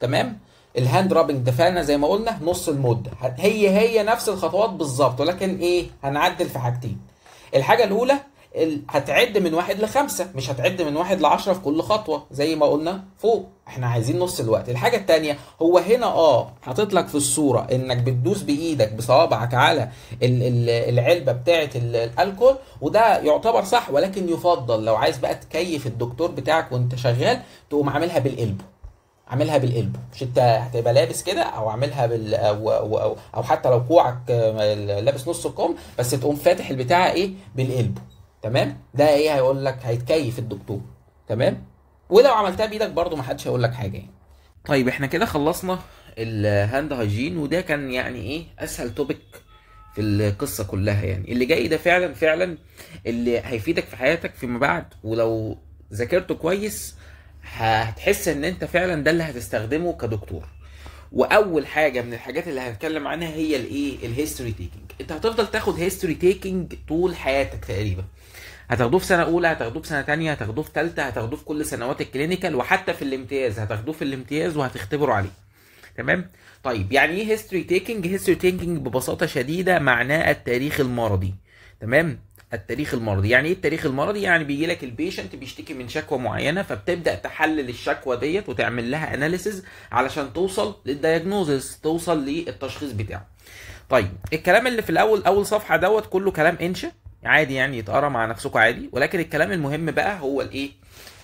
تمام الهاند رابنج ده فعلا زي ما قلنا نص المده هي هي نفس الخطوات بالظبط ولكن ايه هنعدل في حاجتين الحاجه الاولى هتعد من واحد لخمسة مش هتعد من واحد لعشرة في كل خطوة زي ما قلنا فوق احنا عايزين نص الوقت الحاجة التانية هو هنا اه حاطط لك في الصورة انك بتدوس بايدك بصوابعك على العلبة بتاعة الالكول وده يعتبر صح ولكن يفضل لو عايز بقى تكيف الدكتور بتاعك وانت شغال تقوم عاملها بالقلب عاملها بالقلب مش انت هتبقى لابس كده او عاملها بال او او, أو, أو حتى لو كوعك لابس نص الكم بس تقوم فاتح البتاع ايه بالقلب تمام ده ايه هيقول لك هيتكيف الدكتور تمام ولو عملتها بايدك برضو ما حدش هيقول لك حاجه يعني طيب احنا كده خلصنا الهاند هايجين وده كان يعني ايه اسهل توبيك في القصه كلها يعني اللي جاي ده فعلا فعلا اللي هيفيدك في حياتك فيما بعد ولو ذاكرته كويس هتحس ان انت فعلا ده اللي هتستخدمه كدكتور واول حاجه من الحاجات اللي هنتكلم عنها هي الايه الهيستوري تيكينج انت هتفضل تاخد هيستوري تيكينج طول حياتك تقريبا هتاخدوه في سنه اولى هتاخدوه في سنه ثانيه هتاخدوه في ثالثه هتاخدوه في كل سنوات الكلينيكال وحتى في الامتياز هتاخدوه في الامتياز وهتختبروا عليه تمام طيب يعني ايه هيستوري تيكنج هيستوري تيكنج ببساطه شديده معناه التاريخ المرضي تمام التاريخ المرضي يعني ايه التاريخ المرضي يعني بيجي لك البيشنت بيشتكي من شكوى معينه فبتبدا تحلل الشكوى ديت وتعمل لها اناليسز علشان توصل للدايجنوزس توصل للتشخيص بتاعه طيب الكلام اللي في الاول اول صفحه دوت كله كلام انشا عادي يعني يتقرا مع نفسكم عادي ولكن الكلام المهم بقى هو الايه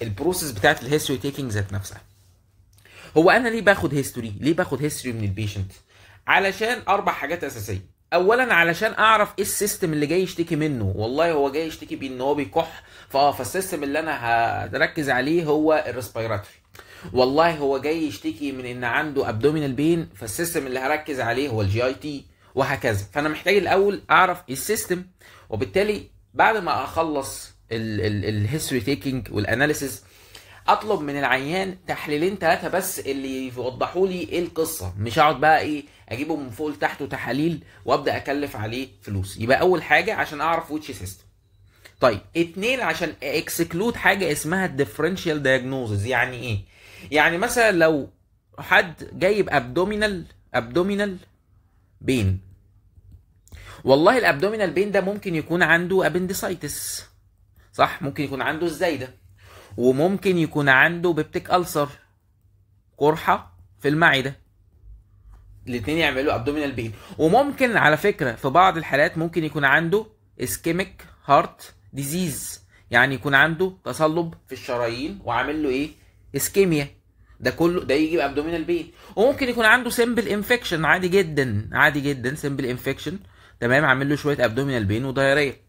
البروسيس بتاعت الهيستوري تيكينج ذات نفسها هو انا ليه باخد هيستوري ليه باخد هيستوري من البيشنت علشان اربع حاجات اساسيه اولا علشان اعرف ايه السيستم اللي جاي يشتكي منه والله هو جاي يشتكي بان هو بيكح فاه فالسيستم اللي انا هركز عليه هو الريسبيراتوري والله هو جاي يشتكي من ان عنده ابدومينال بين فالسيستم اللي هركز عليه هو الجي اي تي وهكذا فانا محتاج الاول اعرف إيه السيستم وبالتالي بعد ما اخلص الهيستوري تيكينج والاناليسيز اطلب من العيان تحليلين ثلاثه بس اللي يوضحوا لي ايه القصه مش هقعد بقى ايه اجيبه من فوق لتحت وتحاليل وابدا اكلف عليه فلوس يبقى اول حاجه عشان اعرف ويتش سيستم طيب اتنين عشان اكسكلود حاجه اسمها الديفرنشال دايجنوزز يعني ايه يعني مثلا لو حد جايب ابدومينال ابدومينال بين والله الابدومينال بين ده ممكن يكون عنده ابندسايتس صح ممكن يكون عنده الزايده وممكن يكون عنده بيبتيك ألسر قرحه في المعده الاثنين يعملوا ابدومينال بين وممكن على فكره في بعض الحالات ممكن يكون عنده اسكيميك هارت ديزيز يعني يكون عنده تصلب في الشرايين وعامل له ايه اسكيميا ده كله ده يجي ابدومينال بين وممكن يكون عنده سمبل انفكشن عادي جدا عادي جدا سمبل انفكشن تمام عامل له شويه ابدومينال بين وضياريه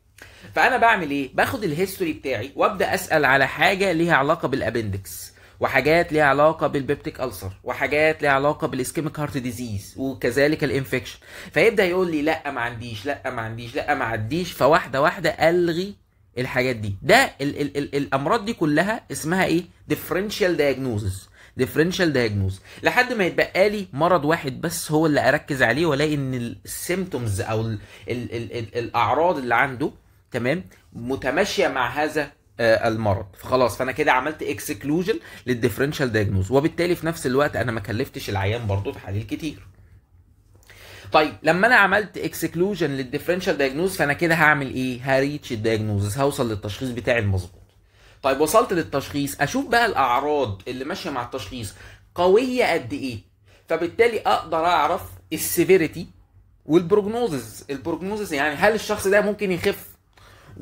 فانا بعمل ايه باخد الهيستوري بتاعي وابدا اسال على حاجه ليها علاقه بالابندكس وحاجات ليها علاقه بالبيبتيك السر وحاجات ليها علاقه بالاسكيميك هارت ديزيز وكذلك الانفكشن فيبدا يقول لي لا ما عنديش لا ما عنديش لا ما عنديش فواحده واحده الغي الحاجات دي ده الـ الـ الـ الامراض دي كلها اسمها ايه ديفرنشال دايجنوزز ديفرنشال دايجنوز لحد ما يتبقى لي مرض واحد بس هو اللي اركز عليه والاقي ان السيمتومز او الـ الـ الـ الـ الاعراض اللي عنده تمام متماشيه مع هذا آه، المرض فخلاص فانا كده عملت اكسكلوجن للديفرنشال دايجنوز وبالتالي في نفس الوقت انا ما كلفتش العيان برضه تحاليل كتير طيب لما انا عملت اكسكلوجن للديفرنشال دايجنوز فانا كده هعمل ايه هريتش الدايجنوز هوصل للتشخيص بتاعي المظبوط طيب وصلت للتشخيص اشوف بقى الاعراض اللي ماشيه مع التشخيص قويه قد ايه فبالتالي اقدر اعرف السيفيريتي والبروجنوزز البروجنوزز يعني هل الشخص ده ممكن يخف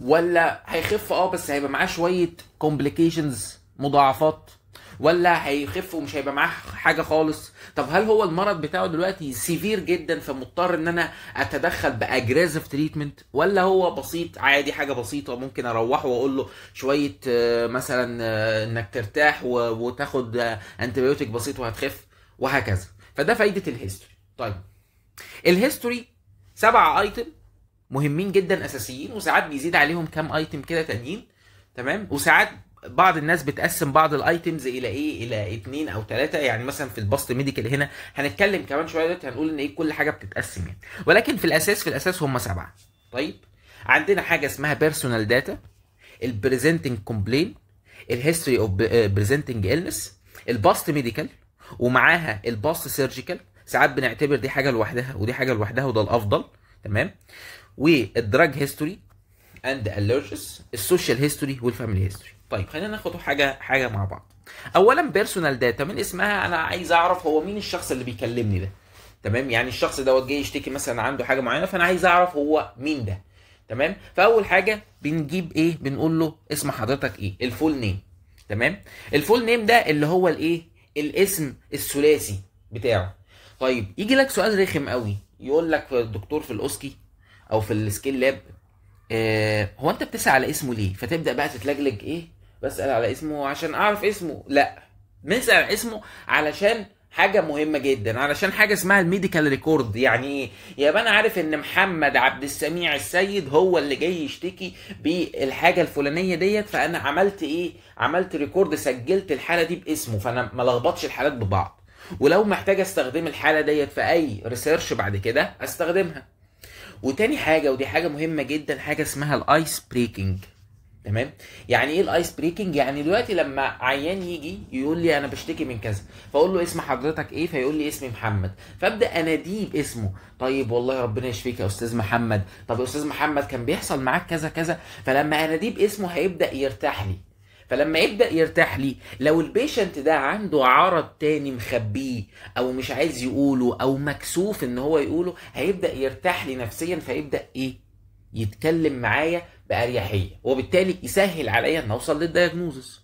ولا هيخف اه بس هيبقى معاه شويه كومبليكيشنز مضاعفات ولا هيخف ومش هيبقى معاه حاجه خالص طب هل هو المرض بتاعه دلوقتي سيفير جدا فمضطر ان انا اتدخل باجريسيف تريتمنت ولا هو بسيط عادي حاجه بسيطه ممكن اروحه واقول له شويه آه، مثلا آه، انك ترتاح وتاخد انتبيوتيك آه، بسيط وهتخف وهكذا فده فايده الهيستوري طيب الهيستوري سبع ايتم مهمين جدا اساسيين وساعات بيزيد عليهم كام ايتم كده تانيين تمام وساعات بعض الناس بتقسم بعض الايتمز الى ايه الى اتنين او ثلاثه يعني مثلا في الباست ميديكال هنا هنتكلم كمان شويه دلوقتي هنقول ان ايه كل حاجه بتتقسم يعني ولكن في الاساس في الاساس هم سبعه طيب عندنا حاجه اسمها بيرسونال داتا البريزنتنج كومبلين الهيستوري اوف بريزنتنج النس الباست ميديكال ومعاها الباست سيرجيكال ساعات بنعتبر دي حاجه لوحدها ودي حاجه لوحدها وده الافضل تمام والدراج هيستوري اند الرجس السوشيال هيستوري والفاميلي هيستوري طيب خلينا ناخد حاجه حاجه مع بعض اولا بيرسونال داتا من اسمها انا عايز اعرف هو مين الشخص اللي بيكلمني ده تمام يعني الشخص دوت جاي يشتكي مثلا عنده حاجه معينه فانا عايز اعرف هو مين ده تمام فاول حاجه بنجيب ايه بنقول له اسم حضرتك ايه الفول نيم تمام الفول نيم ده اللي هو الايه الاسم الثلاثي بتاعه طيب يجي لك سؤال رخم قوي يقول لك الدكتور في الاوسكي او في السكيل لاب آه هو انت بتسعى على اسمه ليه فتبدا بقى تتلجلج ايه بسال على اسمه عشان اعرف اسمه لا بنسال على اسمه علشان حاجه مهمه جدا علشان حاجه اسمها الميديكال ريكورد يعني ايه يبقى انا عارف ان محمد عبد السميع السيد هو اللي جاي يشتكي بالحاجه الفلانيه ديت فانا عملت ايه عملت ريكورد سجلت الحاله دي باسمه فانا ما لخبطش الحالات ببعض ولو محتاج استخدم الحاله ديت في اي ريسيرش بعد كده استخدمها وتاني حاجه ودي حاجه مهمه جدا حاجه اسمها الايس بريكنج تمام يعني ايه الايس بريكنج يعني دلوقتي لما عيان يجي يقول لي انا بشتكي من كذا فاقول له اسم حضرتك ايه فيقول لي اسمي محمد فابدا اناديه باسمه طيب والله ربنا يشفيك يا استاذ محمد طب يا استاذ محمد كان بيحصل معاك كذا كذا فلما اناديه باسمه هيبدا يرتاح لي فلما يبدا يرتاح لي لو البيشنت ده عنده عرض تاني مخبيه او مش عايز يقوله او مكسوف ان هو يقوله هيبدا يرتاح لي نفسيا فيبدا ايه يتكلم معايا باريحيه وبالتالي يسهل عليا ان اوصل للدياجنوزس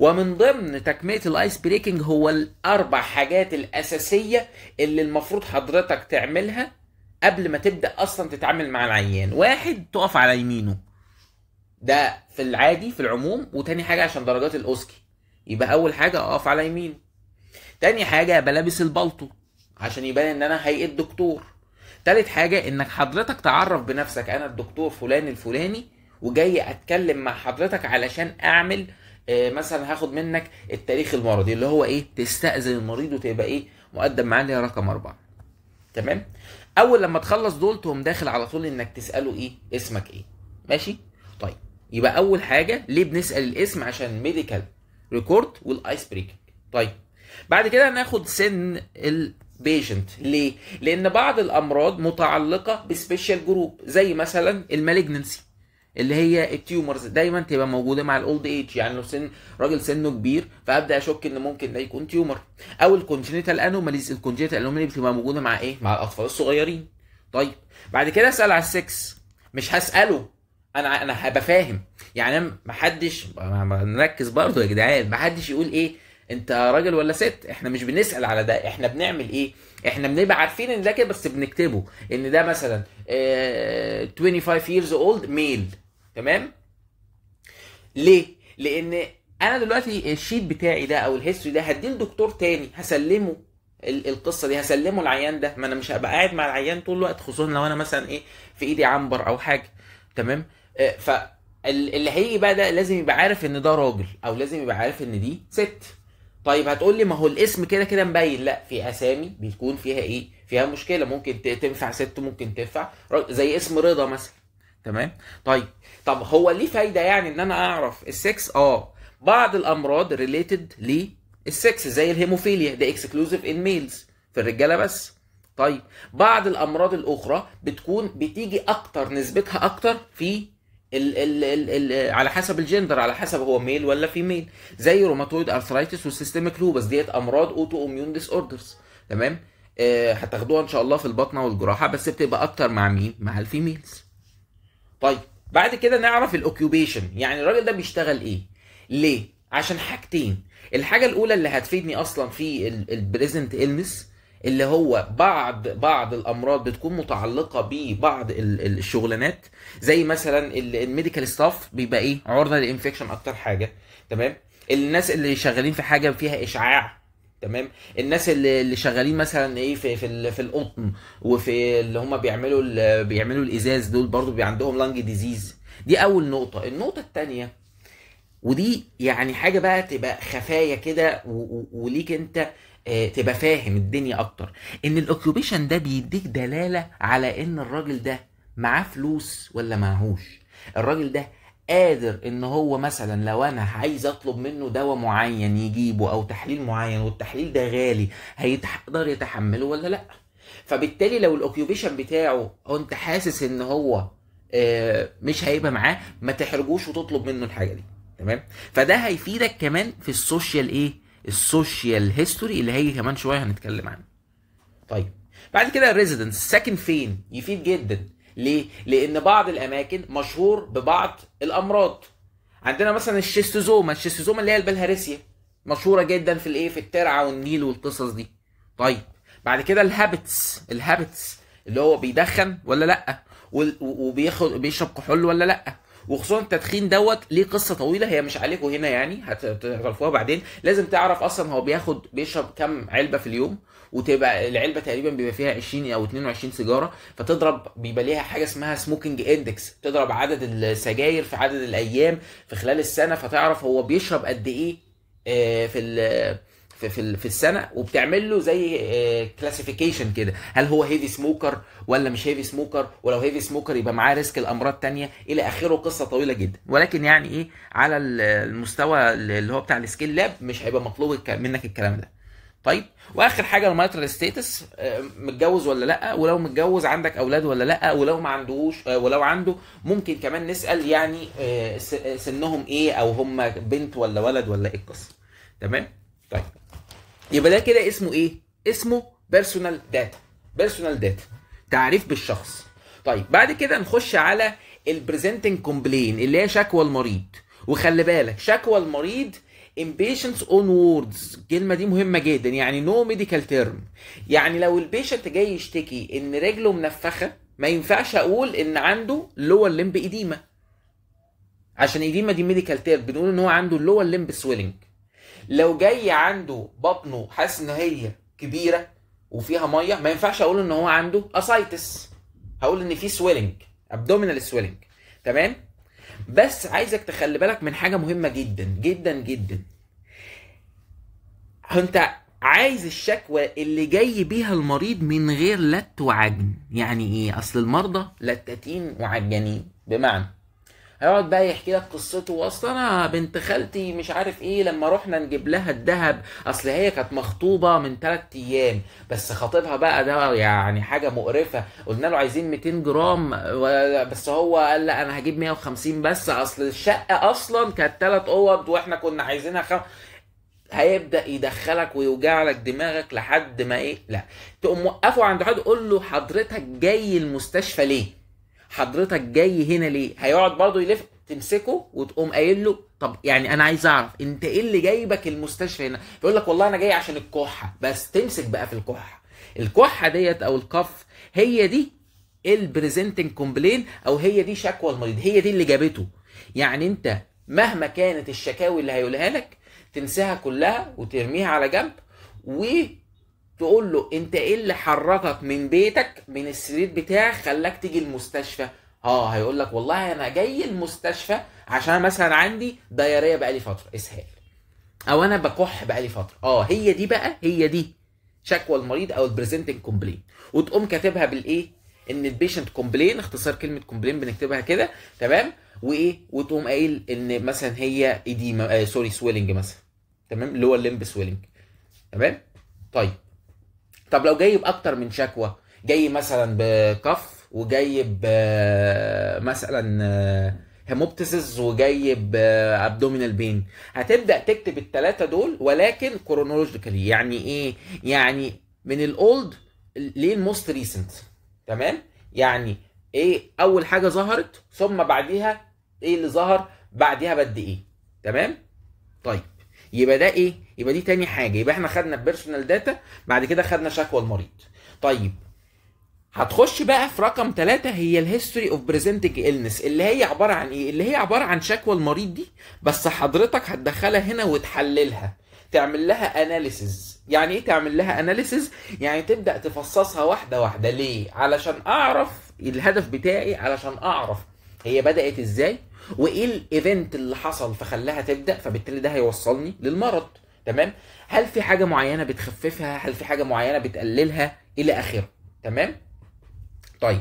ومن ضمن تكمله الايس بريكنج هو الاربع حاجات الاساسيه اللي المفروض حضرتك تعملها قبل ما تبدا اصلا تتعامل مع العيان واحد تقف على يمينه ده في العادي في العموم وتاني حاجه عشان درجات الاوسكي يبقى اول حاجه اقف على يمينه تاني حاجه بلابس البلطو عشان يبان ان انا هيئه دكتور تالت حاجه انك حضرتك تعرف بنفسك انا الدكتور فلان الفلاني وجاي اتكلم مع حضرتك علشان اعمل آه، مثلا هاخد منك التاريخ المرضي اللي هو ايه تستاذن المريض وتبقى ايه مقدم معاه رقم اربعه تمام اول لما تخلص دول تقوم داخل على طول انك تساله ايه اسمك ايه ماشي طيب يبقى اول حاجه ليه بنسال الاسم عشان ميديكال ريكورد والايس بريك طيب بعد كده هناخد سن بيجنت ليه؟ لأن بعض الأمراض متعلقة بسبيشال جروب زي مثلا المالجنسي اللي هي التيومرز دايما تبقى موجوده مع الاولد ايج يعني لو سن راجل سنه كبير فابدا اشك ان ممكن ده يكون تيومر او الكونجينيتال انوماليز الكونجينيتال انوماليز بتبقى موجوده مع ايه مع الاطفال الصغيرين طيب بعد كده اسال على السكس مش هساله انا انا هبقى فاهم يعني محدش نركز برضه يا جدعان محدش يقول ايه انت راجل ولا ست احنا مش بنسال على ده احنا بنعمل ايه احنا بنبقى عارفين ان ده كده بس بنكتبه ان ده مثلا اه 25 years old ميل تمام ليه لان انا دلوقتي الشيت بتاعي ده او الهيستوري ده هديه لدكتور تاني هسلمه القصه دي هسلمه العيان ده ما انا مش هبقى قاعد مع العيان طول الوقت خصوصا لو انا مثلا ايه في ايدي عنبر او حاجه تمام آه، فاللي هيجي بقى ده لازم يبقى عارف ان ده راجل او لازم يبقى عارف ان دي ست طيب هتقول لي ما هو الاسم كده كده مبين لا في اسامي بيكون فيها ايه فيها مشكله ممكن تنفع ست ممكن تنفع زي اسم رضا مثلا تمام طيب طب هو ليه فايده يعني ان انا اعرف السكس اه بعض الامراض ريليتد للسكس زي الهيموفيليا ده اكسكلوسيف ان ميلز في الرجاله بس طيب بعض الامراض الاخرى بتكون بتيجي اكتر نسبتها اكتر في ال ال ال ال على حسب الجندر على حسب هو ميل ولا فيميل زي روماتويد ارثرايتس والسيستميك لوبس ديت امراض اوتو اميون ديس اوردرز تمام آه، هتاخدوها ان شاء الله في البطنه والجراحه بس بتبقى اكتر مع مين مع الفيميلز طيب بعد كده نعرف الاوكيوبيشن يعني الراجل ده بيشتغل ايه ليه عشان حاجتين الحاجه الاولى اللي هتفيدني اصلا في البريزنت ايلنس اللي هو بعض بعض الامراض بتكون متعلقه ببعض الشغلانات زي مثلا الميديكال ستاف بيبقى ايه عرضه للانفكشن اكتر حاجه تمام الناس اللي شغالين في حاجه فيها اشعاع تمام الناس اللي شغالين مثلا ايه في في في القطن وفي اللي هم بيعملوا بيعملوا الازاز دول برضو بيبقى عندهم لانج ديزيز دي اول نقطه النقطه الثانيه ودي يعني حاجه بقى تبقى خفايا كده وليك انت آه، تبقى فاهم الدنيا اكتر ان الاوكيوبيشن ده بيديك دلاله على ان الراجل ده معاه فلوس ولا معهوش الراجل ده قادر ان هو مثلا لو انا عايز اطلب منه دواء معين يجيبه او تحليل معين والتحليل ده غالي هيقدر يتحمله ولا لا فبالتالي لو الاوكيوبيشن بتاعه انت حاسس ان هو آه، مش هيبقى معاه ما تحرجوش وتطلب منه الحاجه دي تمام فده هيفيدك كمان في السوشيال ايه السوشيال هيستوري اللي هيجي كمان شويه هنتكلم عنه طيب بعد كده الريزيدنس ساكن فين يفيد جدا ليه لان بعض الاماكن مشهور ببعض الامراض عندنا مثلا الشيستوزوما الشيستوزوما اللي هي البلهارسيا مشهوره جدا في الايه في الترعه والنيل والقصص دي طيب بعد كده الهابتس الهابتس اللي هو بيدخن ولا لا وبيشرب بيشرب كحول ولا لا وخصوصا التدخين دوت ليه قصه طويله هي مش عليكم هنا يعني هتعرفوها بعدين لازم تعرف اصلا هو بياخد بيشرب كام علبه في اليوم وتبقى العلبه تقريبا بيبقى فيها 20 او 22 سيجاره فتضرب بيبقى ليها حاجه اسمها سموكينج اندكس تضرب عدد السجاير في عدد الايام في خلال السنه فتعرف هو بيشرب قد ايه آه، في في في, في السنه وبتعمل له زي كلاسيفيكيشن آه، كده هل هو هيفي سموكر ولا مش هيفي سموكر ولو هيفي سموكر يبقى معاه ريسك الامراض تانية الى اخره قصه طويله جدا ولكن يعني ايه على المستوى اللي هو بتاع السكيل لاب مش هيبقى مطلوب منك الكلام ده طيب واخر حاجه المايترال آه، ستيتس متجوز ولا لا ولو متجوز عندك اولاد ولا لا ولو ما عندوش آه، ولو عنده ممكن كمان نسال يعني سنهم ايه او هم بنت ولا ولد ولا ايه القصه تمام طيب يبقى ده كده اسمه ايه؟ اسمه بيرسونال داتا بيرسونال داتا تعريف بالشخص طيب بعد كده نخش على البريزنتنج كومبلين اللي هي شكوى المريض وخلي بالك شكوى المريض impatience اون ووردز الكلمه دي مهمه جدا يعني نو ميديكال تيرم يعني لو البيشنت جاي يشتكي ان رجله منفخه ما ينفعش اقول ان عنده لور لمب اديمه عشان اديمه دي ميديكال تيرم بنقول ان هو عنده لور لمب سويلنج لو جاي عنده بطنه حاسس ان هي كبيره وفيها ميه ما ينفعش اقول ان هو عنده اسايتس هقول ان في سويلنج ابدومينال سويلنج تمام بس عايزك تخلي بالك من حاجه مهمه جدا جدا جدا انت عايز الشكوى اللي جاي بيها المريض من غير لت وعجن يعني ايه اصل المرضى لتاتين وعجانين بمعنى هيقعد بقى يحكي لك قصته اصل انا بنت خالتي مش عارف ايه لما رحنا نجيب لها الذهب اصل هي كانت مخطوبه من ثلاث ايام بس خطيبها بقى ده يعني حاجه مقرفه قلنا له عايزين 200 جرام بس هو قال لا انا هجيب 150 بس اصل الشقه اصلا كانت ثلاث اوض واحنا كنا عايزينها خم... هيبدا يدخلك ويوجع لك دماغك لحد ما ايه لا تقوم وقفه عند حد قول له حضرتك جاي المستشفى ليه حضرتك جاي هنا ليه هيقعد برضه يلف تمسكه وتقوم قايل له طب يعني انا عايز اعرف انت ايه اللي جايبك المستشفى هنا فيقول لك والله انا جاي عشان الكحه بس تمسك بقى في الكحه الكحه ديت او القف هي دي البريزنتنج كومبلين او هي دي شكوى المريض هي دي اللي جابته يعني انت مهما كانت الشكاوي اللي هيقولها لك تنساها كلها وترميها على جنب و تقول له انت ايه اللي حركك من بيتك من السرير بتاعك خلاك تيجي المستشفى اه هيقول لك والله انا جاي المستشفى عشان مثلا عندي دياريه بقالي فتره اسهال او انا بكح بقالي فتره اه هي دي بقى هي دي شكوى المريض او البريزنتنج كومبلين وتقوم كاتبها بالايه ان البيشنت كومبلين اختصار كلمه كومبلين بنكتبها كده تمام وايه وتقوم قايل ان مثلا هي ايديما آه سوري سويلنج مثلا تمام اللي هو الليمب سويلنج تمام طيب طب لو جاي باكتر من شكوى جاي مثلا بكف وجاي مثلا هيموبتسز وجاي بابدومينال بين هتبدا تكتب الثلاثه دول ولكن كرونولوجيكالي يعني ايه يعني من الاولد الموست ريسنت تمام يعني ايه اول حاجه ظهرت ثم بعديها ايه اللي ظهر بعديها بقد ايه تمام طيب يبقى ده ايه يبقى دي تاني حاجه يبقى احنا خدنا البيرسونال داتا بعد كده خدنا شكوى المريض طيب هتخش بقى في رقم ثلاثة هي الهيستوري اوف بريزنتنج النس اللي هي عبارة عن ايه؟ اللي هي عبارة عن شكوى المريض دي بس حضرتك هتدخلها هنا وتحللها تعمل لها اناليسز يعني ايه تعمل لها اناليسز؟ يعني تبدأ تفصصها واحدة واحدة ليه؟ علشان اعرف الهدف بتاعي علشان اعرف هي بدأت ازاي؟ وايه الايفنت اللي حصل فخلاها تبدأ فبالتالي ده هيوصلني للمرض تمام هل في حاجه معينه بتخففها هل في حاجه معينه بتقللها الى اخره تمام طيب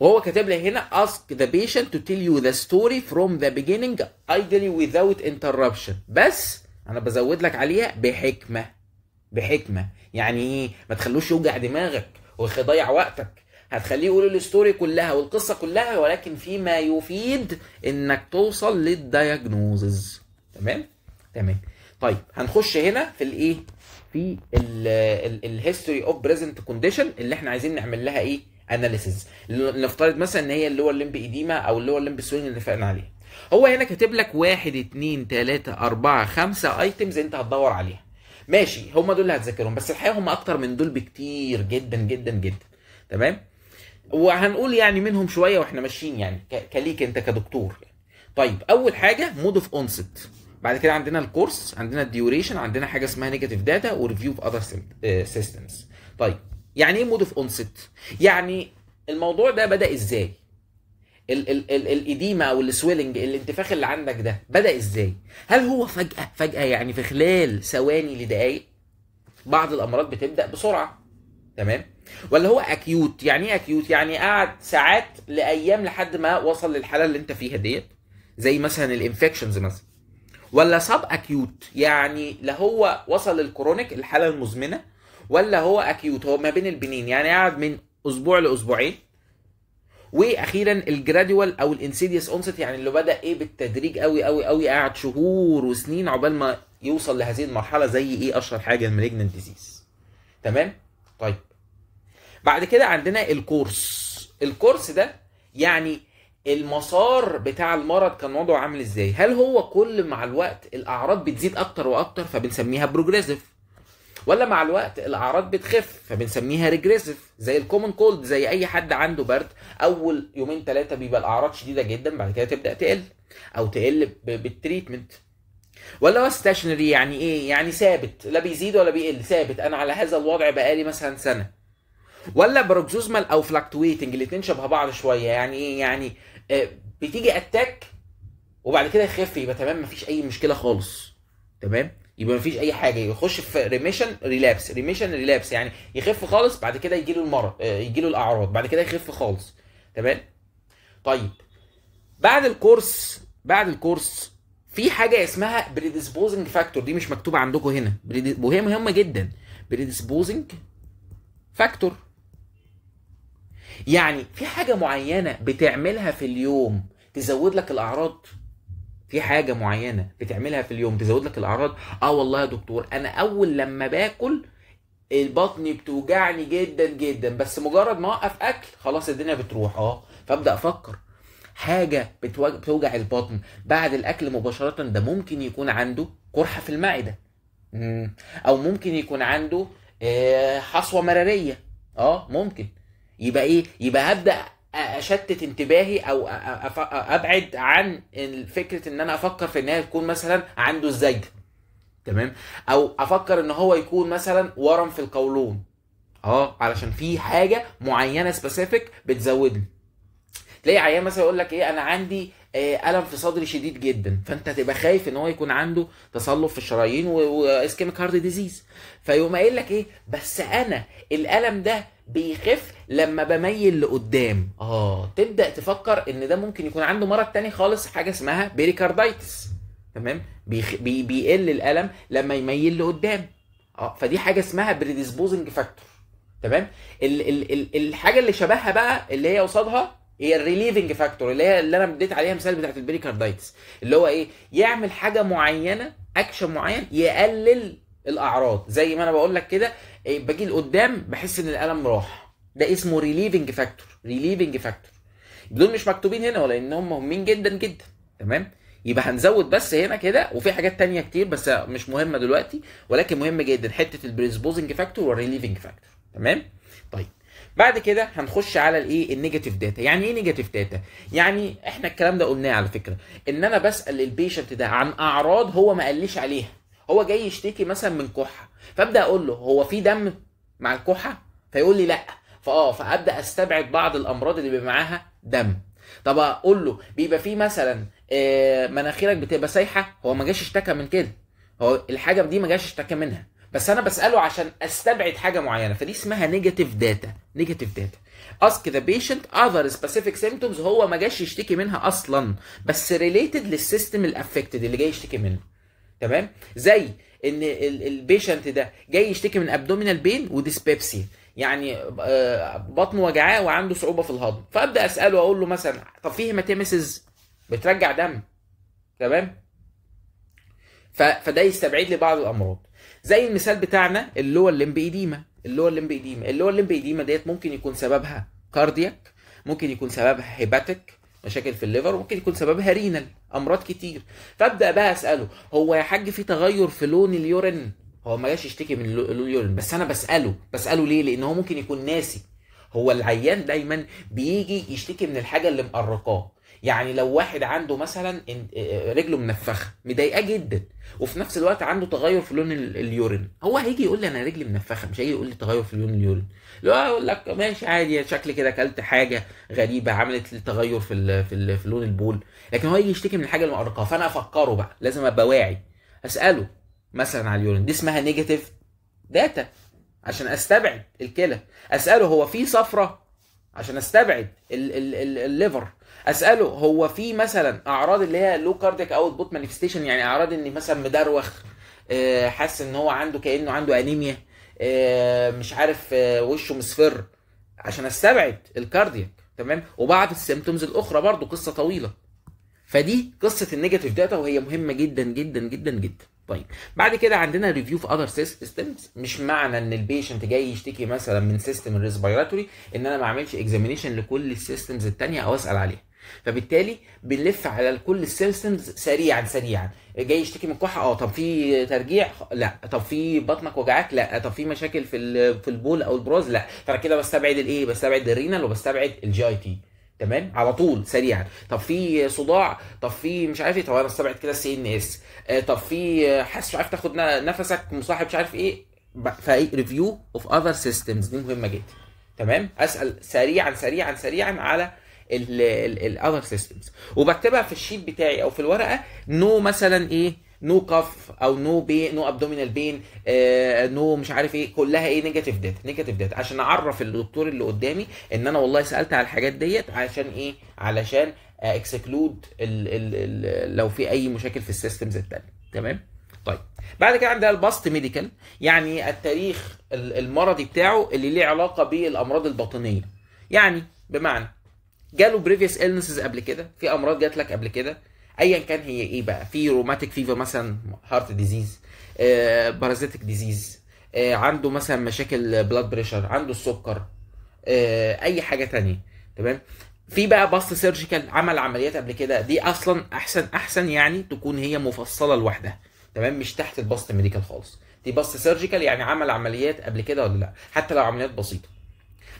وهو كاتب لي هنا ask the patient to tell you the story from the beginning ideally without interruption بس انا بزود لك عليها بحكمه بحكمه يعني ايه ما تخلوش يوجع دماغك ويضيع وقتك هتخليه يقول الستوري كلها والقصه كلها ولكن فيما يفيد انك توصل للدايجنوزز تمام تمام طيب هنخش هنا في الايه في الهيستوري اوف بريزنت كونديشن اللي احنا عايزين نعمل لها ايه اناليسيز نفترض مثلا ان هي اللور لمب ايديما او اللور لمب سوينج اللي اتفقنا عليها هو هنا كاتب لك 1 2 3 4 5 ايتمز انت هتدور عليها ماشي هم دول اللي هتذاكرهم بس الحقيقه هم اكتر من دول بكتير جدا جدا جدا تمام وهنقول يعني منهم شويه واحنا ماشيين يعني كليك انت كدكتور طيب اول حاجه مود اوف اونست بعد كده عندنا الكورس عندنا الديوريشن عندنا حاجه اسمها نيجاتيف داتا وريفيو في اذر سيستمز طيب يعني ايه مود اوف اونست يعني الموضوع ده بدا ازاي الايديما أو السويلنج الانتفاخ اللي عندك ده بدأ إزاي؟ هل هو فجأة فجأة يعني في خلال ثواني لدقايق بعض الأمراض بتبدأ بسرعة تمام؟ ولا هو أكيوت يعني إيه أكيوت؟ يعني قعد ساعات لأيام لحد ما وصل للحالة اللي أنت فيها ديت زي مثلا الانفكشنز مثلا ولا سب اكيوت يعني لا هو وصل للكرونيك الحاله المزمنه ولا هو اكيوت هو ما بين البنين يعني قاعد من اسبوع لاسبوعين واخيرا الجراديوال او الانسيديوس اونست يعني اللي بدا ايه بالتدريج قوي قوي قوي قاعد شهور وسنين عقبال ما يوصل لهذه المرحله زي ايه اشهر حاجه المالجنت ديزيز تمام طيب بعد كده عندنا الكورس الكورس ده يعني المسار بتاع المرض كان وضعه عامل ازاي هل هو كل مع الوقت الاعراض بتزيد اكتر واكتر فبنسميها بروجريسيف ولا مع الوقت الاعراض بتخف فبنسميها ريجريسيف زي الكومن كولد زي اي حد عنده برد اول يومين ثلاثه بيبقى الاعراض شديده جدا بعد كده تبدا تقل او تقل بالتريتمنت ولا هو ستاشنري يعني ايه يعني ثابت لا بيزيد ولا بيقل ثابت انا على هذا الوضع بقالي مثلا سنه ولا بروكزوزمال او فلاكتويتنج الاثنين شبه بعض شويه يعني ايه يعني آه، بتيجي اتاك وبعد كده يخف يبقى تمام مفيش اي مشكله خالص تمام يبقى مفيش اي حاجه يخش في ريميشن ريلابس ريميشن ريلابس يعني يخف خالص بعد كده يجي له المرض آه، يجي له الاعراض بعد كده يخف خالص تمام طيب بعد الكورس بعد الكورس في حاجه اسمها بريديسبوزنج فاكتور دي مش مكتوبه عندكم هنا وهي مهمه جدا بريديسبوزنج فاكتور يعني في حاجه معينه بتعملها في اليوم تزود لك الاعراض في حاجه معينه بتعملها في اليوم تزود لك الاعراض اه والله يا دكتور انا اول لما باكل البطن بتوجعني جدا جدا بس مجرد ما اوقف اكل خلاص الدنيا بتروح اه فابدا افكر حاجه بتوجع البطن بعد الاكل مباشره ده ممكن يكون عنده قرحه في المعده او ممكن يكون عنده آه، حصوه مراريه اه ممكن يبقى ايه يبقى هبدا اشتت انتباهي او ابعد عن فكره ان انا افكر في ان هي تكون مثلا عنده الزايده تمام او افكر ان هو يكون مثلا ورم في القولون اه علشان في حاجه معينه سبيسيفيك بتزودني تلاقي عيان مثلا يقول لك ايه انا عندي آه، الم في صدري شديد جدا فانت هتبقى خايف ان هو يكون عنده تصلب في الشرايين واسكيميك هارت ديزيز فيقوم قايل لك ايه بس انا الالم ده بيخف لما بميل لقدام اه تبدا تفكر ان ده ممكن يكون عنده مرض تاني خالص حاجه اسمها بيريكاردايتس تمام بيخ... بي... بيقل الالم لما يميل لقدام اه فدي حاجه اسمها بريديسبوزنج فاكتور تمام ال... ال... ال... الحاجه اللي شبهها بقى اللي هي قصادها هي الريليفنج فاكتور اللي هي اللي انا اديت عليها مثال بتاعت البريكاردايتس اللي هو ايه يعمل حاجه معينه اكشن معين يقلل الاعراض زي ما انا بقول لك كده إيه، باجي لقدام بحس ان الالم راح ده اسمه ريليفنج فاكتور ريليفنج فاكتور دول مش مكتوبين هنا هم مهمين جدا جدا تمام يبقى هنزود بس هنا كده وفي حاجات تانية كتير بس مش مهمة دلوقتي ولكن مهمة جدا حتة البريسبوزنج فاكتور والريليفنج فاكتور تمام طيب بعد كده هنخش على الايه النيجاتيف داتا يعني ايه نيجاتيف داتا يعني احنا الكلام ده قلناه على فكره ان انا بسال البيشنت ده عن اعراض هو ما قاليش عليها هو جاي يشتكي مثلا من كحه فابدا اقول له هو في دم مع الكحه فيقول لي لا فاه فابدا استبعد بعض الامراض اللي بيبقى معاها دم طب اقول له بيبقى في مثلا آه، مناخيرك بتبقى سايحه هو ما جاش اشتكى من كده هو الحاجه دي ما جاش اشتكى منها بس انا بساله عشان استبعد حاجه معينه فدي اسمها نيجاتيف داتا نيجاتيف داتا اسك ذا بيشنت اذر سبيسيفيك سيمتومز هو ما جاش يشتكي منها اصلا بس ريليتد للسيستم الافكتد اللي جاي يشتكي منه تمام زي ان البيشنت ده جاي يشتكي من ابدومينال بين وديسبيبسي يعني آه، بطنه وجعاه وعنده صعوبه في الهضم فابدا اساله اقول له مثلا طب في هيماتيمسز بترجع دم تمام فده يستبعد لي بعض الامراض زي المثال بتاعنا اللي هو الليمب ايديما اللي هو الليمب ايديما اللي هو الليمب ايديما ديت ممكن يكون سببها كاردياك ممكن يكون سببها هيباتيك مشاكل في الليفر ممكن يكون سببها رينال امراض كتير فابدا بقى اساله هو يا حاج في تغير في لون اليورين هو ما جاش يشتكي من لون اليورين بس انا بساله بساله ليه لان هو ممكن يكون ناسي هو العيان دايما بيجي يشتكي من الحاجه اللي مقرقاه يعني لو واحد عنده مثلا رجله منفخه مضايقاه جدا وفي نفس الوقت عنده تغير في لون اليورين هو هيجي يقول لي انا رجلي منفخه مش هيجي يقول لي تغير في لون اليورين لا اقول لك ماشي عادي شكل كده اكلت حاجه غريبه عملت تغير في الـ في, الـ في لون البول لكن هو يجي يشتكي من الحاجه اللي فانا افكره بقى لازم ابقى واعي اساله مثلا على اليورين دي اسمها نيجاتيف داتا عشان استبعد الكلى اساله هو في صفره عشان استبعد الليفر اساله هو في مثلا اعراض اللي هي لو كاردك اوت بوت مانيفستيشن يعني اعراض ان مثلا مدروخ آه، حاسس ان هو عنده كانه عنده انيميا آه، مش عارف آه، وشه مصفر عشان استبعد الكاردياك تمام وبعض السيمتومز الاخرى برضو قصه طويله فدي قصه النيجاتيف داتا وهي مهمه جدا جدا جدا جدا طيب بعد كده عندنا ريفيو في اذر سيستمز مش معنى ان البيشنت جاي يشتكي مثلا من سيستم الريسبيراتوري ان انا ما اعملش اكزامينيشن لكل السيستمز الثانيه او اسال عليها فبالتالي بنلف على كل السيستمز سريعا سريعا جاي يشتكي من الكحه اه طب في ترجيع لا طب في بطنك وجعاك لا طب في مشاكل في في البول او البراز لا فانا كده بستبعد الايه بستبعد الرينال وبستبعد الجي اي تي تمام على طول سريعا طب في صداع طب في مش عارف ايه طب انا استبعد كده السي ان آه. اس طب في حاسس مش عارف تاخد نفسك مصاحب مش عارف ايه فريفيو اوف اذر سيستمز دي مهمه جدا تمام اسال سريعا سريعا سريعا على الاذر سيستمز وبكتبها في الشيت بتاعي او في الورقه نو no مثلا ايه نو قف او نو بي نو ابدومينال آه، بين نو مش عارف ايه كلها ايه نيجاتيف داتا نيجاتيف داتا عشان اعرف الدكتور اللي قدامي ان انا والله سالت على الحاجات ديت عشان ايه علشان اكسكلود لو في اي مشاكل في السيستمز الثانيه تمام طيب بعد كده عندنا الباست ميديكال يعني التاريخ المرضي بتاعه اللي ليه علاقه بالامراض الباطنيه يعني بمعنى جاله بريفيس النسز قبل كده في امراض جات لك قبل كده ايا كان هي ايه بقى في روماتيك فيفر مثلا هارت ديزيز بارازيتك ديزيز عنده مثلا مشاكل بلاد بريشر عنده السكر آه اي حاجه تانية تمام في بقى باست سيرجيكال عمل عمليات قبل كده دي اصلا احسن احسن يعني تكون هي مفصله لوحدها تمام مش تحت الباست ميديكال خالص دي باست سيرجيكال يعني عمل عمليات قبل كده ولا لا حتى لو عمليات بسيطه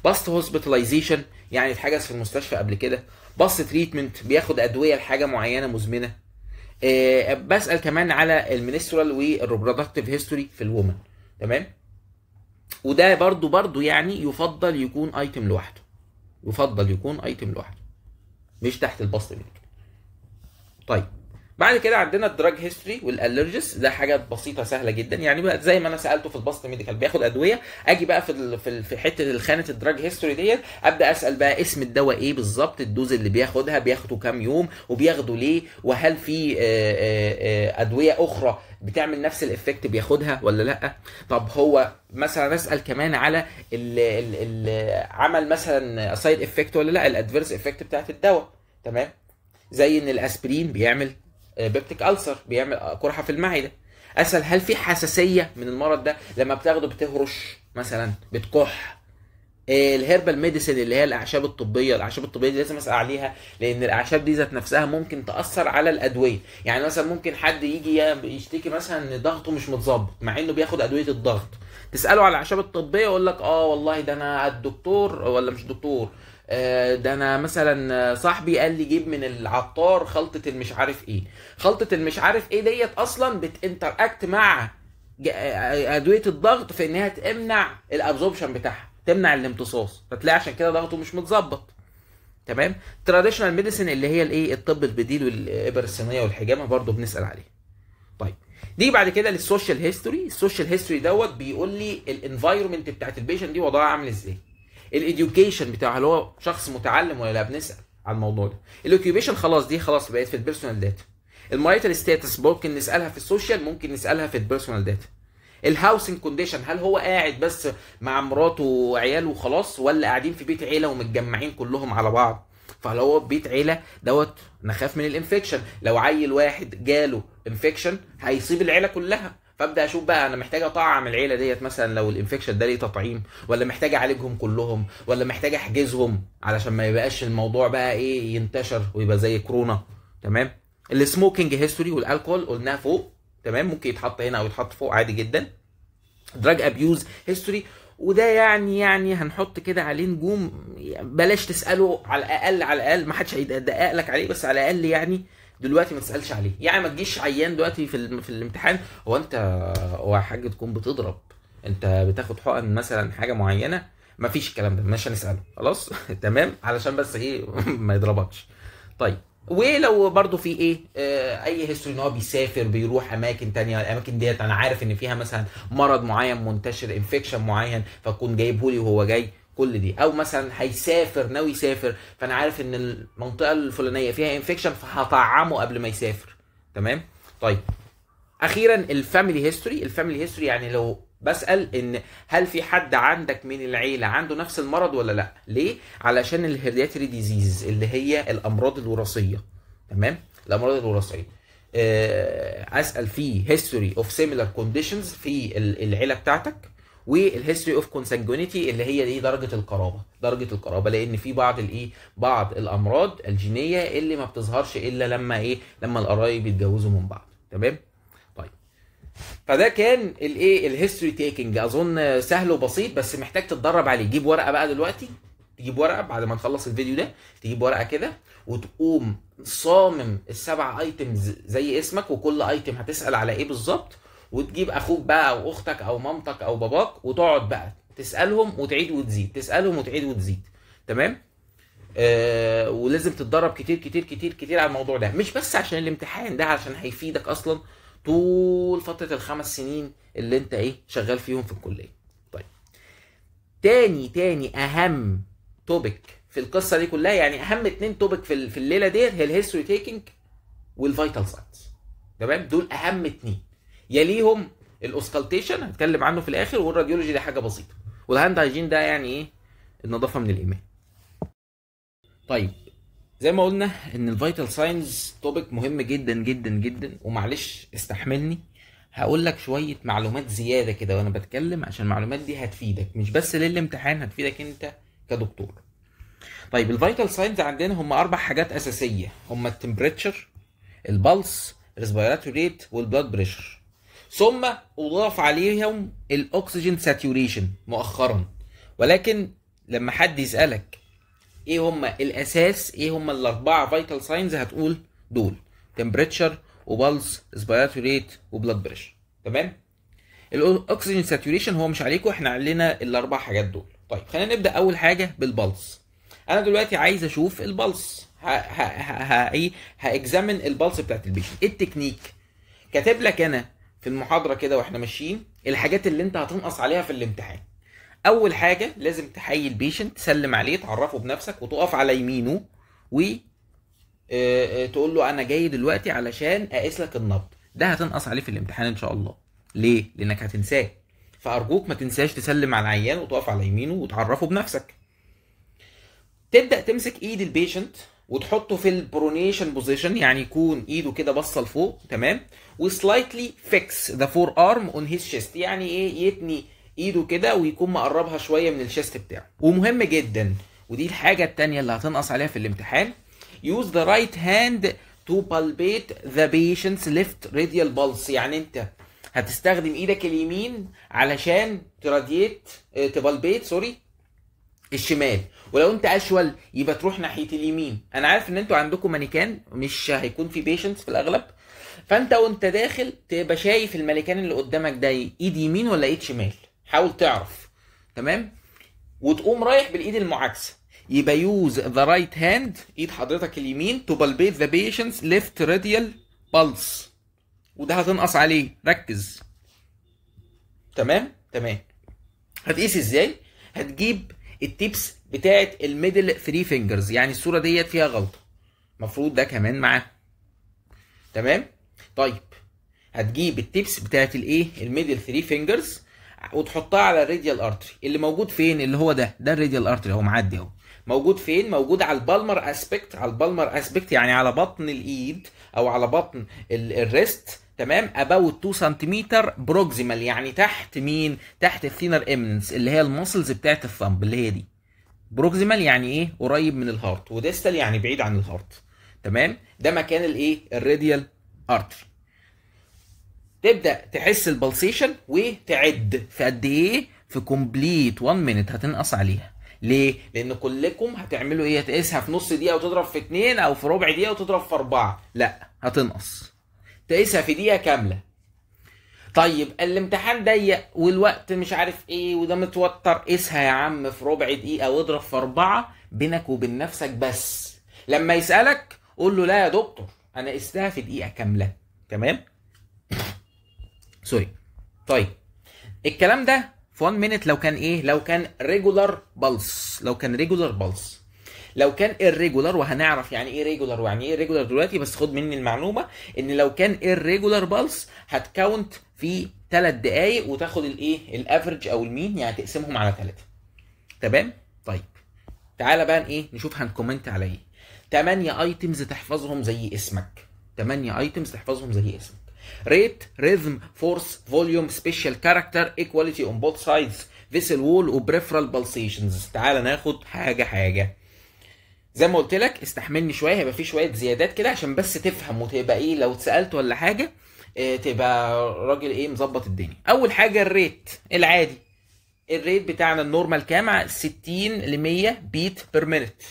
باست هوسبيتاليزيشن يعني اتحجز في المستشفى قبل كده باست تريتمنت بياخد ادويه لحاجه معينه مزمنه أه بسال كمان على المينسترال والريبرودكتيف هيستوري في الومن تمام وده برضو برضو يعني يفضل يكون ايتم لوحده يفضل يكون ايتم لوحده مش تحت البسط طيب بعد كده عندنا الدراج هيستوري والالرجيس ده حاجه بسيطه سهله جدا يعني بقى زي ما انا سالته في البسط ميديكال بياخد ادويه اجي بقى في في, في حته خانه الدراج هيستوري ديت ابدا اسال بقى اسم الدواء ايه بالظبط الدوز اللي بياخدها بياخده كام يوم وبياخده ليه وهل في آه، آه، آه، ادويه اخرى بتعمل نفس الايفكت بياخدها ولا لا طب هو مثلا اسال كمان على الـ الـ الـ عمل مثلا سايد افكت ولا لا الادفيرس افكت بتاعت الدواء تمام زي ان الاسبرين بيعمل آه، بيبتيك ألسر بيعمل قرحة في المعدة اسال هل في حساسيه من المرض ده لما بتاخده بتهرش مثلا بتكح آه، الهيربال ميديسين اللي هي الاعشاب الطبيه الاعشاب الطبيه دي لازم اسال عليها لان الاعشاب دي ذات نفسها ممكن تاثر على الادويه يعني مثلا ممكن حد يجي يشتكي مثلا ان ضغطه مش متظبط مع انه بياخد ادويه الضغط تساله على الاعشاب الطبيه يقول لك اه والله ده انا الدكتور ولا مش دكتور آه، ده انا مثلا صاحبي قال لي جيب من العطار خلطه المش عارف ايه خلطه المش عارف ايه ديت اصلا بتنتراكت مع آه، آه، ادويه الضغط في انها تمنع الابزوربشن بتاعها تمنع الامتصاص فتلاقي عشان كده ضغطه مش متظبط تمام تراديشنال ميديسن اللي هي الايه الطب البديل والابر الصينيه والحجامه برضو بنسال عليه طيب دي بعد كده للسوشيال هيستوري السوشيال هيستوري دوت بيقول لي الانفايرمنت بتاعت البيشن دي وضعها عامل ازاي الاديوكيشن بتاعه هل هو شخص متعلم ولا لا بنسال على الموضوع ده الاوكيوبيشن خلاص دي خلاص بقت في البيرسونال داتا المايتال ستاتس ممكن نسالها في السوشيال ممكن نسالها في البيرسونال داتا الهاوسنج كونديشن هل هو قاعد بس مع مراته وعياله وخلاص ولا قاعدين في بيت عيله ومتجمعين كلهم على بعض فلو هو بيت عيله دوت نخاف من الانفكشن لو عيل واحد جاله انفكشن هيصيب العيله كلها فابدا اشوف بقى انا محتاج اطعم العيله ديت مثلا لو الانفكشن ده ليه تطعيم ولا محتاج اعالجهم كلهم ولا محتاج احجزهم علشان ما يبقاش الموضوع بقى ايه ينتشر ويبقى زي كورونا تمام السموكينج هيستوري والالكول قلناها فوق تمام ممكن يتحط هنا او يتحط فوق عادي جدا دراج ابيوز هيستوري وده يعني يعني هنحط كده عليه نجوم بلاش تساله على الاقل على الاقل ما حدش هيدقق لك عليه بس على الاقل يعني دلوقتي ما تسالش عليه يعني ما تجيش عيان دلوقتي في في الامتحان هو انت هو حاجه تكون بتضرب انت بتاخد حقن مثلا حاجه معينه ما فيش الكلام ده مش هنساله خلاص *laughs* تمام علشان بس ايه *laughs* ما يضربكش طيب ولو برضو في ايه آه اي هيستوري ان هو بيسافر بيروح اماكن تانية الاماكن ديت انا عارف ان فيها مثلا مرض معين منتشر انفكشن معين فاكون جايبه لي وهو جاي كل دي او مثلا هيسافر ناوي يسافر فانا عارف ان المنطقه الفلانيه فيها انفكشن فهطعمه قبل ما يسافر تمام طيب اخيرا الفاميلي هيستوري الفاميلي هيستوري يعني لو بسال ان هل في حد عندك من العيله عنده نفس المرض ولا لا ليه علشان الهيرياتري ديزيز اللي هي الامراض الوراثيه تمام الامراض الوراثيه آه، اسال في هيستوري اوف سيميلار كونديشنز في العيله بتاعتك والهيستوري اوف كونسانجونيتي اللي هي دي درجه القرابه درجه القرابه لان في بعض الايه بعض الامراض الجينيه اللي ما بتظهرش الا لما ايه لما القرايب يتجوزوا من بعض تمام طيب فده كان الايه الهيستوري تيكنج اظن سهل وبسيط بس محتاج تتدرب عليه جيب ورقه بقى دلوقتي تجيب ورقه بعد ما نخلص الفيديو ده تجيب ورقه كده وتقوم صامم السبع ايتمز زي اسمك وكل ايتم هتسال على ايه بالظبط وتجيب اخوك بقى او اختك او مامتك او باباك وتقعد بقى تسالهم وتعيد وتزيد تسالهم وتعيد وتزيد تمام آه ولازم تتدرب كتير كتير كتير كتير على الموضوع ده مش بس عشان الامتحان ده عشان هيفيدك اصلا طول فتره الخمس سنين اللي انت ايه شغال فيهم في الكليه طيب تاني تاني اهم توبيك في القصه دي كلها يعني اهم اتنين توبيك في الليله ديت هي الهيستوري تيكينج والفيتال ساينس تمام دول اهم اتنين يليهم الاوسكالتيشن هنتكلم عنه في الاخر والراديولوجي دي حاجه بسيطه والهاند هايجين ده يعني ايه النظافه من الايمان طيب زي ما قلنا ان الفيتال ساينز توبيك مهم جدا جدا جدا ومعلش استحملني هقول لك شويه معلومات زياده كده وانا بتكلم عشان المعلومات دي هتفيدك مش بس للامتحان هتفيدك انت كدكتور طيب الفيتال ساينز عندنا هم اربع حاجات اساسيه هم التمبريتشر البلس ريسبيراتوري ريت والبلاد بريشر ثم اضاف عليهم الاكسجين ساتوريشن مؤخرا ولكن لما حد يسالك ايه هما الاساس ايه هما الاربعه فايتال ساينز هتقول دول تمبريتشر وبلس اسبيراتوري ريت وبلاد بريشر تمام الاكسجين ساتوريشن هو مش عليكم احنا علينا الاربع حاجات دول طيب خلينا نبدا اول حاجه بالبلس انا دلوقتي عايز اشوف البلس ها ايه هاكزامن البلس بتاعت البيشن ايه التكنيك كاتب لك انا في المحاضره كده واحنا ماشيين الحاجات اللي انت هتنقص عليها في الامتحان اول حاجه لازم تحيي البيشنت تسلم عليه تعرفه بنفسك وتقف على يمينه و آه، آه، تقول له انا جاي دلوقتي علشان اقيس لك النبض ده هتنقص عليه في الامتحان ان شاء الله ليه لانك هتنساه فارجوك ما تنساش تسلم على العيان وتقف على يمينه وتعرفه بنفسك تبدا تمسك ايد البيشنت وتحطه في البرونيشن بوزيشن يعني يكون ايده كده باصه لفوق تمام وسلايتلي فيكس ذا فور ارم اون هيز شيست يعني ايه يتني ايده كده ويكون مقربها شويه من الشيست بتاعه ومهم جدا ودي الحاجه الثانيه اللي هتنقص عليها في الامتحان يوز ذا رايت هاند تو بالبيت ذا بيشنتس ليفت راديال بالس يعني انت هتستخدم ايدك اليمين علشان تراديت تبالبيت اه، سوري الشمال ولو انت اشول يبقى تروح ناحيه اليمين انا عارف ان انتوا عندكم مانيكان مش هيكون في بيشنس في الاغلب فانت وانت داخل تبقى شايف المانيكان اللي قدامك ده ايد يمين ولا ايد شمال حاول تعرف تمام وتقوم رايح بالايد المعاكسه يبقى يوز ذا رايت هاند ايد حضرتك اليمين تو بالبيت ذا بيشنس ليفت راديال بالس وده هتنقص عليه ركز تمام تمام هتقيس ازاي هتجيب التيبس بتاعه الميدل 3 فينجرز يعني الصوره ديت فيها غلطه المفروض ده كمان معاه تمام طيب هتجيب التيبس بتاعه الايه الميدل 3 فينجرز وتحطها على الراديال ارتري اللي موجود فين اللي هو ده ده الراديال ارتري اهو معدي اهو موجود فين موجود على البالمر اسبكت على البالمر اسبكت يعني على بطن الايد او على بطن الريست تمام اباوت 2 سنتيمتر بروكسيمال يعني تحت مين تحت الثينر امننس اللي هي المسلز بتاعت الثمب اللي هي دي بروكسيمال يعني ايه قريب من الهارت وديستال يعني بعيد عن الهارت تمام ده مكان الايه الراديال ارتري تبدا تحس البلسيشن وتعد في قد ايه في كومبليت 1 مينت هتنقص عليها ليه؟ لان كلكم هتعملوا ايه؟ هتقيسها في نص دقيقه وتضرب في اثنين او في ربع دقيقه وتضرب في اربعه، لا هتنقص. تقيسها في دقيقه كامله طيب الامتحان ضيق والوقت مش عارف ايه وده متوتر قيسها يا عم في ربع دقيقه واضرب في اربعه بينك وبين نفسك بس لما يسالك قول له لا يا دكتور انا قستها في دقيقه كامله تمام *coughs* سوري طيب الكلام ده في 1 مينت لو كان ايه لو كان ريجولار بالس لو كان ريجولار بالس لو كان irregular وهنعرف يعني ايه ريجولار ويعني ايه ريجولار دلوقتي بس خد مني المعلومه ان لو كان irregular بالس هتكاونت في ثلاث دقائق وتاخد الايه الافرج او المين يعني تقسمهم على ثلاثه تمام طيب تعالى بقى ايه نشوف هنكومنت على ايه 8 ايتمز تحفظهم زي اسمك 8 ايتمز تحفظهم زي اسمك ريت ريزم فورس فوليوم سبيشال كاركتر ايكواليتي اون بوث سايدز فيسل وول وبريفرال بالسيشنز تعالى ناخد حاجه حاجه زي ما قلت لك استحملني شويه هيبقى في شويه زيادات كده عشان بس تفهم وتبقى ايه لو اتسالت ولا حاجه آه، تبقى راجل ايه مظبط الدنيا اول حاجه الريت العادي الريت بتاعنا النورمال كام 60 ل 100 بيت بير مينت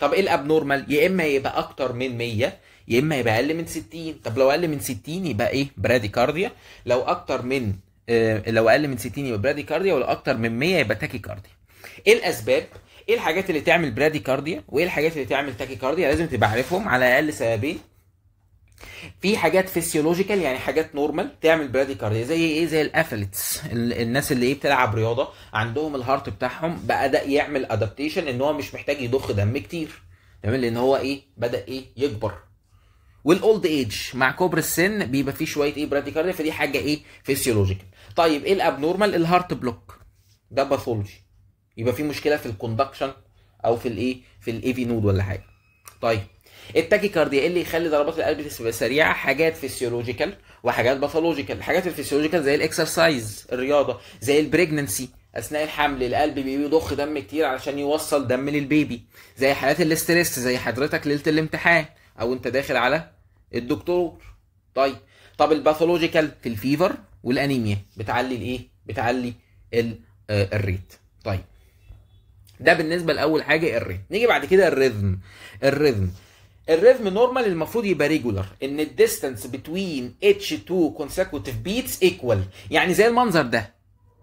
طب ايه الابنورمال يا اما يبقى اكتر من 100 يا اما يبقى اقل من 60 طب لو اقل من 60 يبقى ايه براديكارديا لو اكتر من إيه لو اقل من 60 يبقى براديكارديا ولو اكتر من 100 يبقى تاكيكارديا ايه الاسباب ايه الحاجات اللي تعمل براديكارديا وايه الحاجات اللي تعمل تاكيكارديا لازم تبقى عارفهم على الاقل سببين في حاجات فيسيولوجيكال يعني حاجات نورمال تعمل براديكارديا زي ايه زي الافلتس الناس اللي ايه بتلعب رياضه عندهم الهارت بتاعهم بدا يعمل ادابتيشن ان هو مش محتاج يضخ دم كتير تمام لان هو ايه بدا ايه يكبر والاولد ايج مع كبر السن بيبقى فيه شويه ايه براديكارديا فدي حاجه ايه فيسيولوجيكال طيب ايه الابنورمال الهارت بلوك ده باثولوجي يبقى في مشكله في الكوندكشن او في الايه في الاي في نود ولا حاجه طيب التاكي ايه اللي يخلي ضربات القلب تبقى سريعه حاجات فيسيولوجيكال وحاجات باثولوجيكال الحاجات الفيسيولوجيكال زي الاكسرسايز الرياضه زي البريجننسي اثناء الحمل القلب بيضخ دم كتير علشان يوصل دم للبيبي زي حالات الاستريس زي حضرتك ليله الامتحان او انت داخل على الدكتور طيب طب الباثولوجيكال في الفيفر والانيميا بتعلي الايه بتعلي آه، الريت طيب ده بالنسبه لاول حاجه الريت نيجي بعد كده الريزم الريزم الريزم نورمال المفروض يبقى ريجولار ان الديستانس بتوين اتش 2 كونسيكوتيف بيتس ايكوال يعني زي المنظر ده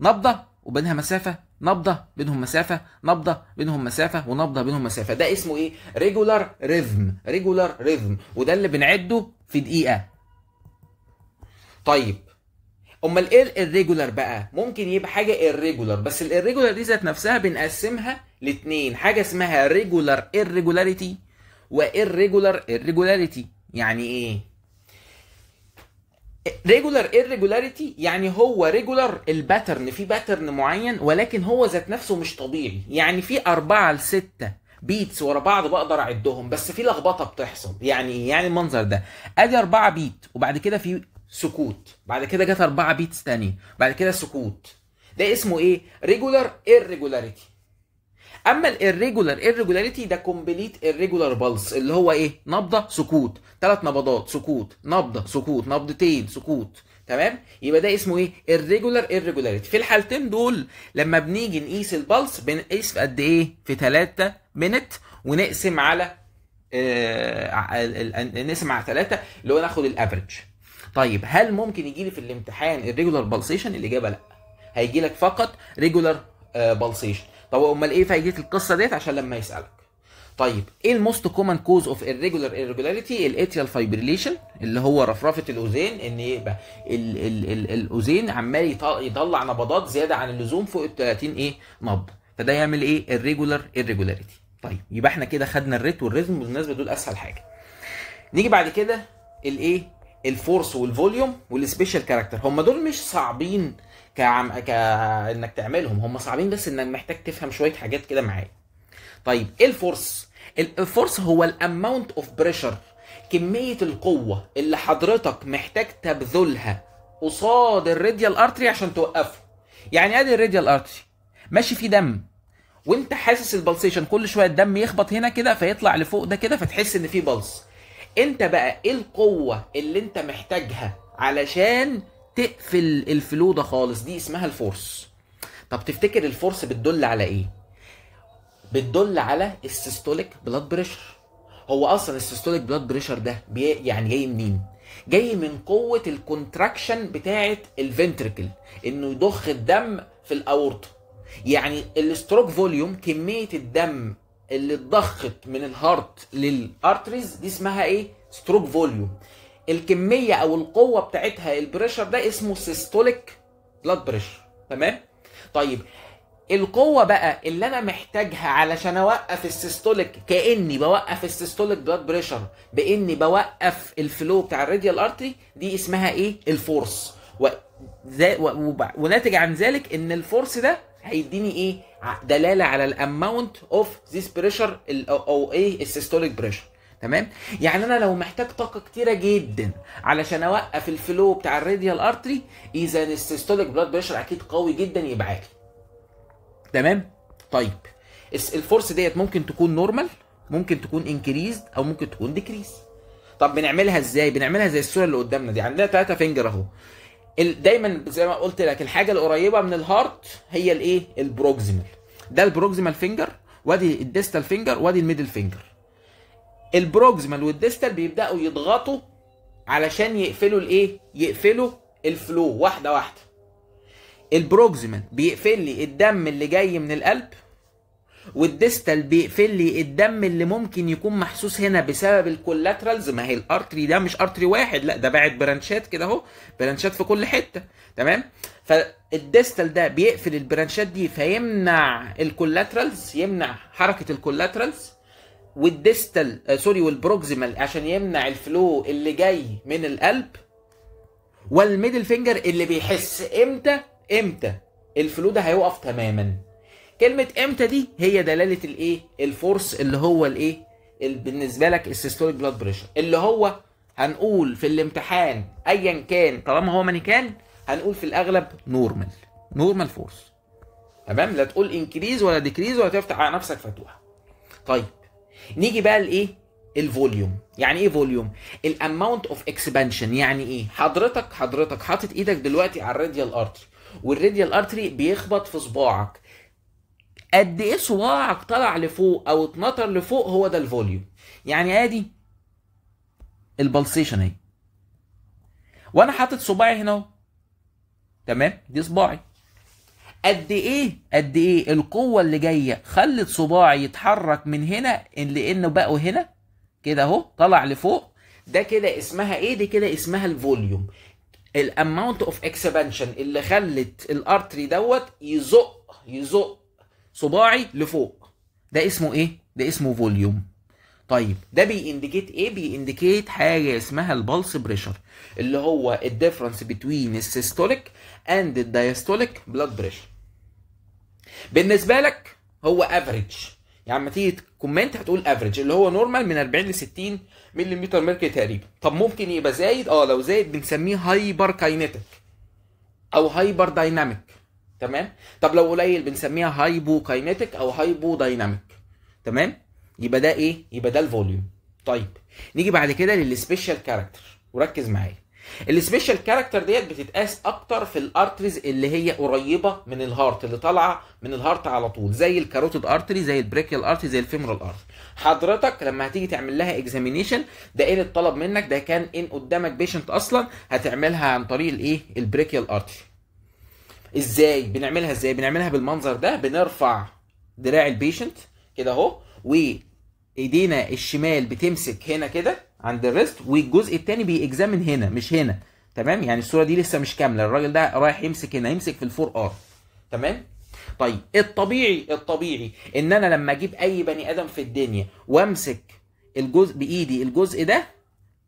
نبضه وبينها مسافه نبضه بينهم مسافه نبضه بينهم مسافه ونبضه بينهم مسافه ده اسمه ايه ريجولار ريزم ريجولار ريزم وده اللي بنعده في دقيقه طيب امال ايه الريجولر بقى ممكن يبقى حاجه الريجولر بس الريجولر دي ذات نفسها بنقسمها لاتنين حاجه اسمها ريجولار irregularity والريجولار irregularity يعني ايه ريجولار irregularity يعني هو ريجولار الباترن في باترن معين ولكن هو ذات نفسه مش طبيعي يعني في أربعة لستة بيتس ورا بعض بقدر اعدهم بس في لخبطه بتحصل يعني إيه؟ يعني المنظر ده ادي أربعة بيت وبعد كده في سكوت بعد كده جت اربعه بيتس ثانية بعد كده سكوت ده اسمه ايه ريجولار irregularity اما الريجولار irregularity ده كومبليت irregular بلس اللي هو ايه نبضه سكوت ثلاث نبضات سكوت نبضه سكوت نبضتين سكوت تمام يبقى ده اسمه ايه الريجولار irregularity في الحالتين دول لما بنيجي نقيس البلس بنقيس في قد ايه في 3 منت ونقسم على آه نقسم على 3 اللي هو ناخد الافريج طيب هل ممكن يجي لي في الامتحان الريجولار بالسيشن الاجابه لا هيجي لك فقط ريجولار آه، بالسيشن طب امال ايه فايده القصه ديت عشان لما يسالك طيب ايه الموست كومن كوز اوف irregular irregularity الاتريال فايبريليشن اللي هو رفرفه الاذين ان يبقى الاذين عمال يطلع نبضات زياده عن اللزوم فوق ال 30 ايه نبض فده يعمل ايه الريجولار irregularity طيب يبقى احنا كده خدنا الريت والريزم بالمناسبه دول اسهل حاجه نيجي بعد كده الايه الفورس والفوليوم والسبيشال كاركتر هم دول مش صعبين ك ك انك تعملهم هم صعبين بس انك محتاج تفهم شويه حاجات كده معايا طيب ايه الفورس الفورس هو الاماونت اوف بريشر كميه القوه اللي حضرتك محتاج تبذلها قصاد الراديال ارتري عشان توقفه يعني ادي الراديال ارتري ماشي فيه دم وانت حاسس البلسيشن كل شويه الدم يخبط هنا كده فيطلع لفوق ده كده فتحس ان فيه بلس انت بقى ايه القوه اللي انت محتاجها علشان تقفل الفلو ده خالص دي اسمها الفورس طب تفتكر الفورس بتدل على ايه بتدل على السيستوليك بلاد بريشر هو اصلا السيستوليك بلاد بريشر ده يعني جاي منين جاي من قوه الكونتراكشن بتاعه الفنتركل انه يضخ الدم في الاورطه يعني الستروك فوليوم كميه الدم اللي اتضخت من الهارت للارتريز دي اسمها ايه؟ ستروك فوليوم. الكميه او القوه بتاعتها البريشر ده اسمه سيستوليك بلاد بريشر تمام؟ طيب القوة بقى اللي أنا محتاجها علشان أوقف السيستوليك كأني بوقف السيستوليك بلاد بريشر بإني بوقف الفلو بتاع الراديال أرتري دي اسمها إيه؟ الفورس و... و... وناتج عن ذلك إن الفورس ده هيديني إيه؟ دلاله على الاماونت اوف ذيس بريشر او ايه السيستوليك بريشر تمام يعني انا لو محتاج طاقه كتيره جدا علشان اوقف الفلو بتاع الراديال ارتري اذا السيستوليك بلاد بريشر اكيد قوي جدا يبقى عالي تمام طيب الفورس ديت ممكن تكون نورمال ممكن تكون انكريزد او ممكن تكون ديكريز طب بنعملها ازاي بنعملها زي الصوره اللي قدامنا دي عندنا ثلاثه فينجر اهو دايما زي ما قلت لك الحاجه القريبه من الهارت هي الايه البروكسيمال ده البروكسيمال فينجر وادي الديستال فينجر وادي الميدل فينجر البروكسيمال والديستال بيبداوا يضغطوا علشان يقفلوا الايه يقفلوا الفلو واحده واحده البروكسيمال بيقفل لي الدم اللي جاي من القلب والديستال بيقفل لي الدم اللي ممكن يكون محسوس هنا بسبب الكولاترالز ما هي الارتري ده مش ارتري واحد لا ده باعت برانشات كده اهو برانشات في كل حته تمام فالديستال ده بيقفل البرانشات دي فيمنع الكولاترالز يمنع حركه الكولاترالز والديستال آه سوري والبروكسيمال عشان يمنع الفلو اللي جاي من القلب والميدل فينجر اللي بيحس امتى امتى الفلو ده هيوقف تماما كلمه امتى دي هي دلاله الايه الفورس اللي هو الايه بالنسبه لك السيستوليك بلاد بريشر اللي هو هنقول في الامتحان ايا كان طالما هو مانيكال هنقول في الاغلب نورمال نورمال فورس تمام لا تقول انكريز ولا ديكريز ولا تفتح على نفسك فتوحه طيب نيجي بقى لايه الفوليوم يعني ايه فوليوم الاماونت اوف اكسبانشن يعني ايه حضرتك حضرتك حاطط ايدك دلوقتي على الراديال ارتري والراديال ارتري بيخبط في صباعك قد ايه صباعك طلع لفوق او اتنطر لفوق هو ده الفوليوم يعني ادي البلسيشن اهي وانا حاطط صباعي هنا اهو تمام دي صباعي قد ايه قد ايه القوه اللي جايه خلت صباعي يتحرك من هنا لانه بقوا هنا كده اهو طلع لفوق ده كده اسمها ايه دي كده اسمها الفوليوم الاماونت اوف اكسبانشن اللي خلت الارتري دوت يزق يزق صباعي لفوق ده اسمه ايه ده اسمه فوليوم طيب ده بيانديكيت ايه بيانديكيت حاجه اسمها البلس بريشر اللي هو الديفرنس بتوين السيستوليك اند الدايستوليك بلاد بريشر بالنسبه لك هو افريج يعني لما تيجي كومنت هتقول افريج اللي هو نورمال من 40 ل 60 ملم مركي تقريبا طب ممكن يبقى زايد اه لو زايد بنسميه هايبر كاينيتك او هايبر دايناميك تمام طب لو قليل بنسميها هايبو كاينيتيك او هايبو دايناميك تمام يبقى ده ايه يبقى ده الفوليوم طيب نيجي بعد كده للسبيشال كاركتر وركز معايا السبيشال كاركتر ديت بتتقاس اكتر في الارتريز اللي هي قريبه من الهارت اللي طالعه من الهارت على طول زي الكاروتيد ارتري زي البريكيال ارتري زي الفيمورال ارتري حضرتك لما هتيجي تعمل لها اكزامينيشن ده ايه اللي اتطلب منك ده كان ان قدامك بيشنت اصلا هتعملها عن طريق الايه البريكيال ارتري ازاي بنعملها ازاي بنعملها بالمنظر ده بنرفع دراع البيشنت كده اهو وايدينا الشمال بتمسك هنا كده عند الريست والجزء الثاني بيكزامن هنا مش هنا تمام يعني الصوره دي لسه مش كامله الراجل ده رايح يمسك هنا يمسك في الفور ار تمام طيب الطبيعي الطبيعي ان انا لما اجيب اي بني ادم في الدنيا وامسك الجزء بايدي الجزء ده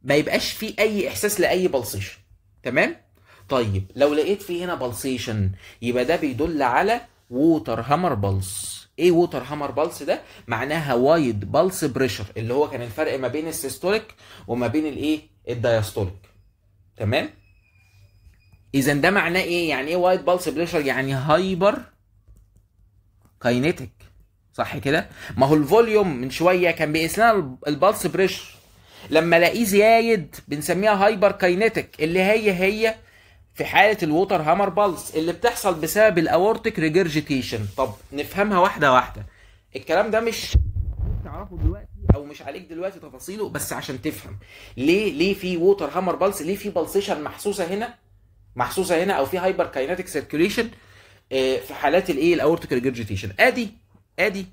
ما يبقاش فيه اي احساس لاي بلصيشن تمام طيب لو لقيت في هنا بلسيشن يبقى ده بيدل على ووتر هامر بلس ايه ووتر هامر بلس ده معناها وايد بلس بريشر اللي هو كان الفرق ما بين السيستوليك وما بين الايه الدايستوليك تمام اذا ده معناه ايه يعني ايه وايد بلس بريشر يعني هايبر كاينيتيك صح كده ما هو الفوليوم من شويه كان بيقيس لنا البلس بريشر لما الاقيه زايد بنسميها هايبر كاينيتيك اللي هي هي في حاله الووتر هامر بالس اللي بتحصل بسبب الاورتيك ريجرجيتيشن طب نفهمها واحده واحده الكلام ده مش تعرفه دلوقتي او مش عليك دلوقتي تفاصيله بس عشان تفهم ليه ليه في ووتر هامر بالس ليه في بالسيشن محسوسه هنا محسوسه هنا او في هايبر كايناتيك سيركيوليشن في حالات الايه الاورتيك ريجرجيتيشن ادي ادي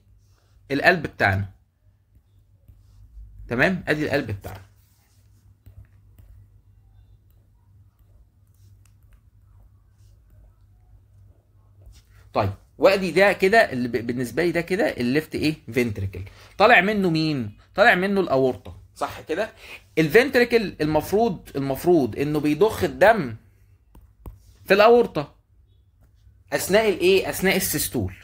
القلب بتاعنا تمام ادي القلب بتاعنا طيب وادي ده كده بالنسبه لي ده كده الليفت ايه فينتريكل طالع منه مين طالع منه الاورطه صح كده الفنتريكل المفروض المفروض انه بيضخ الدم في الاورطه اثناء الايه اثناء السيستول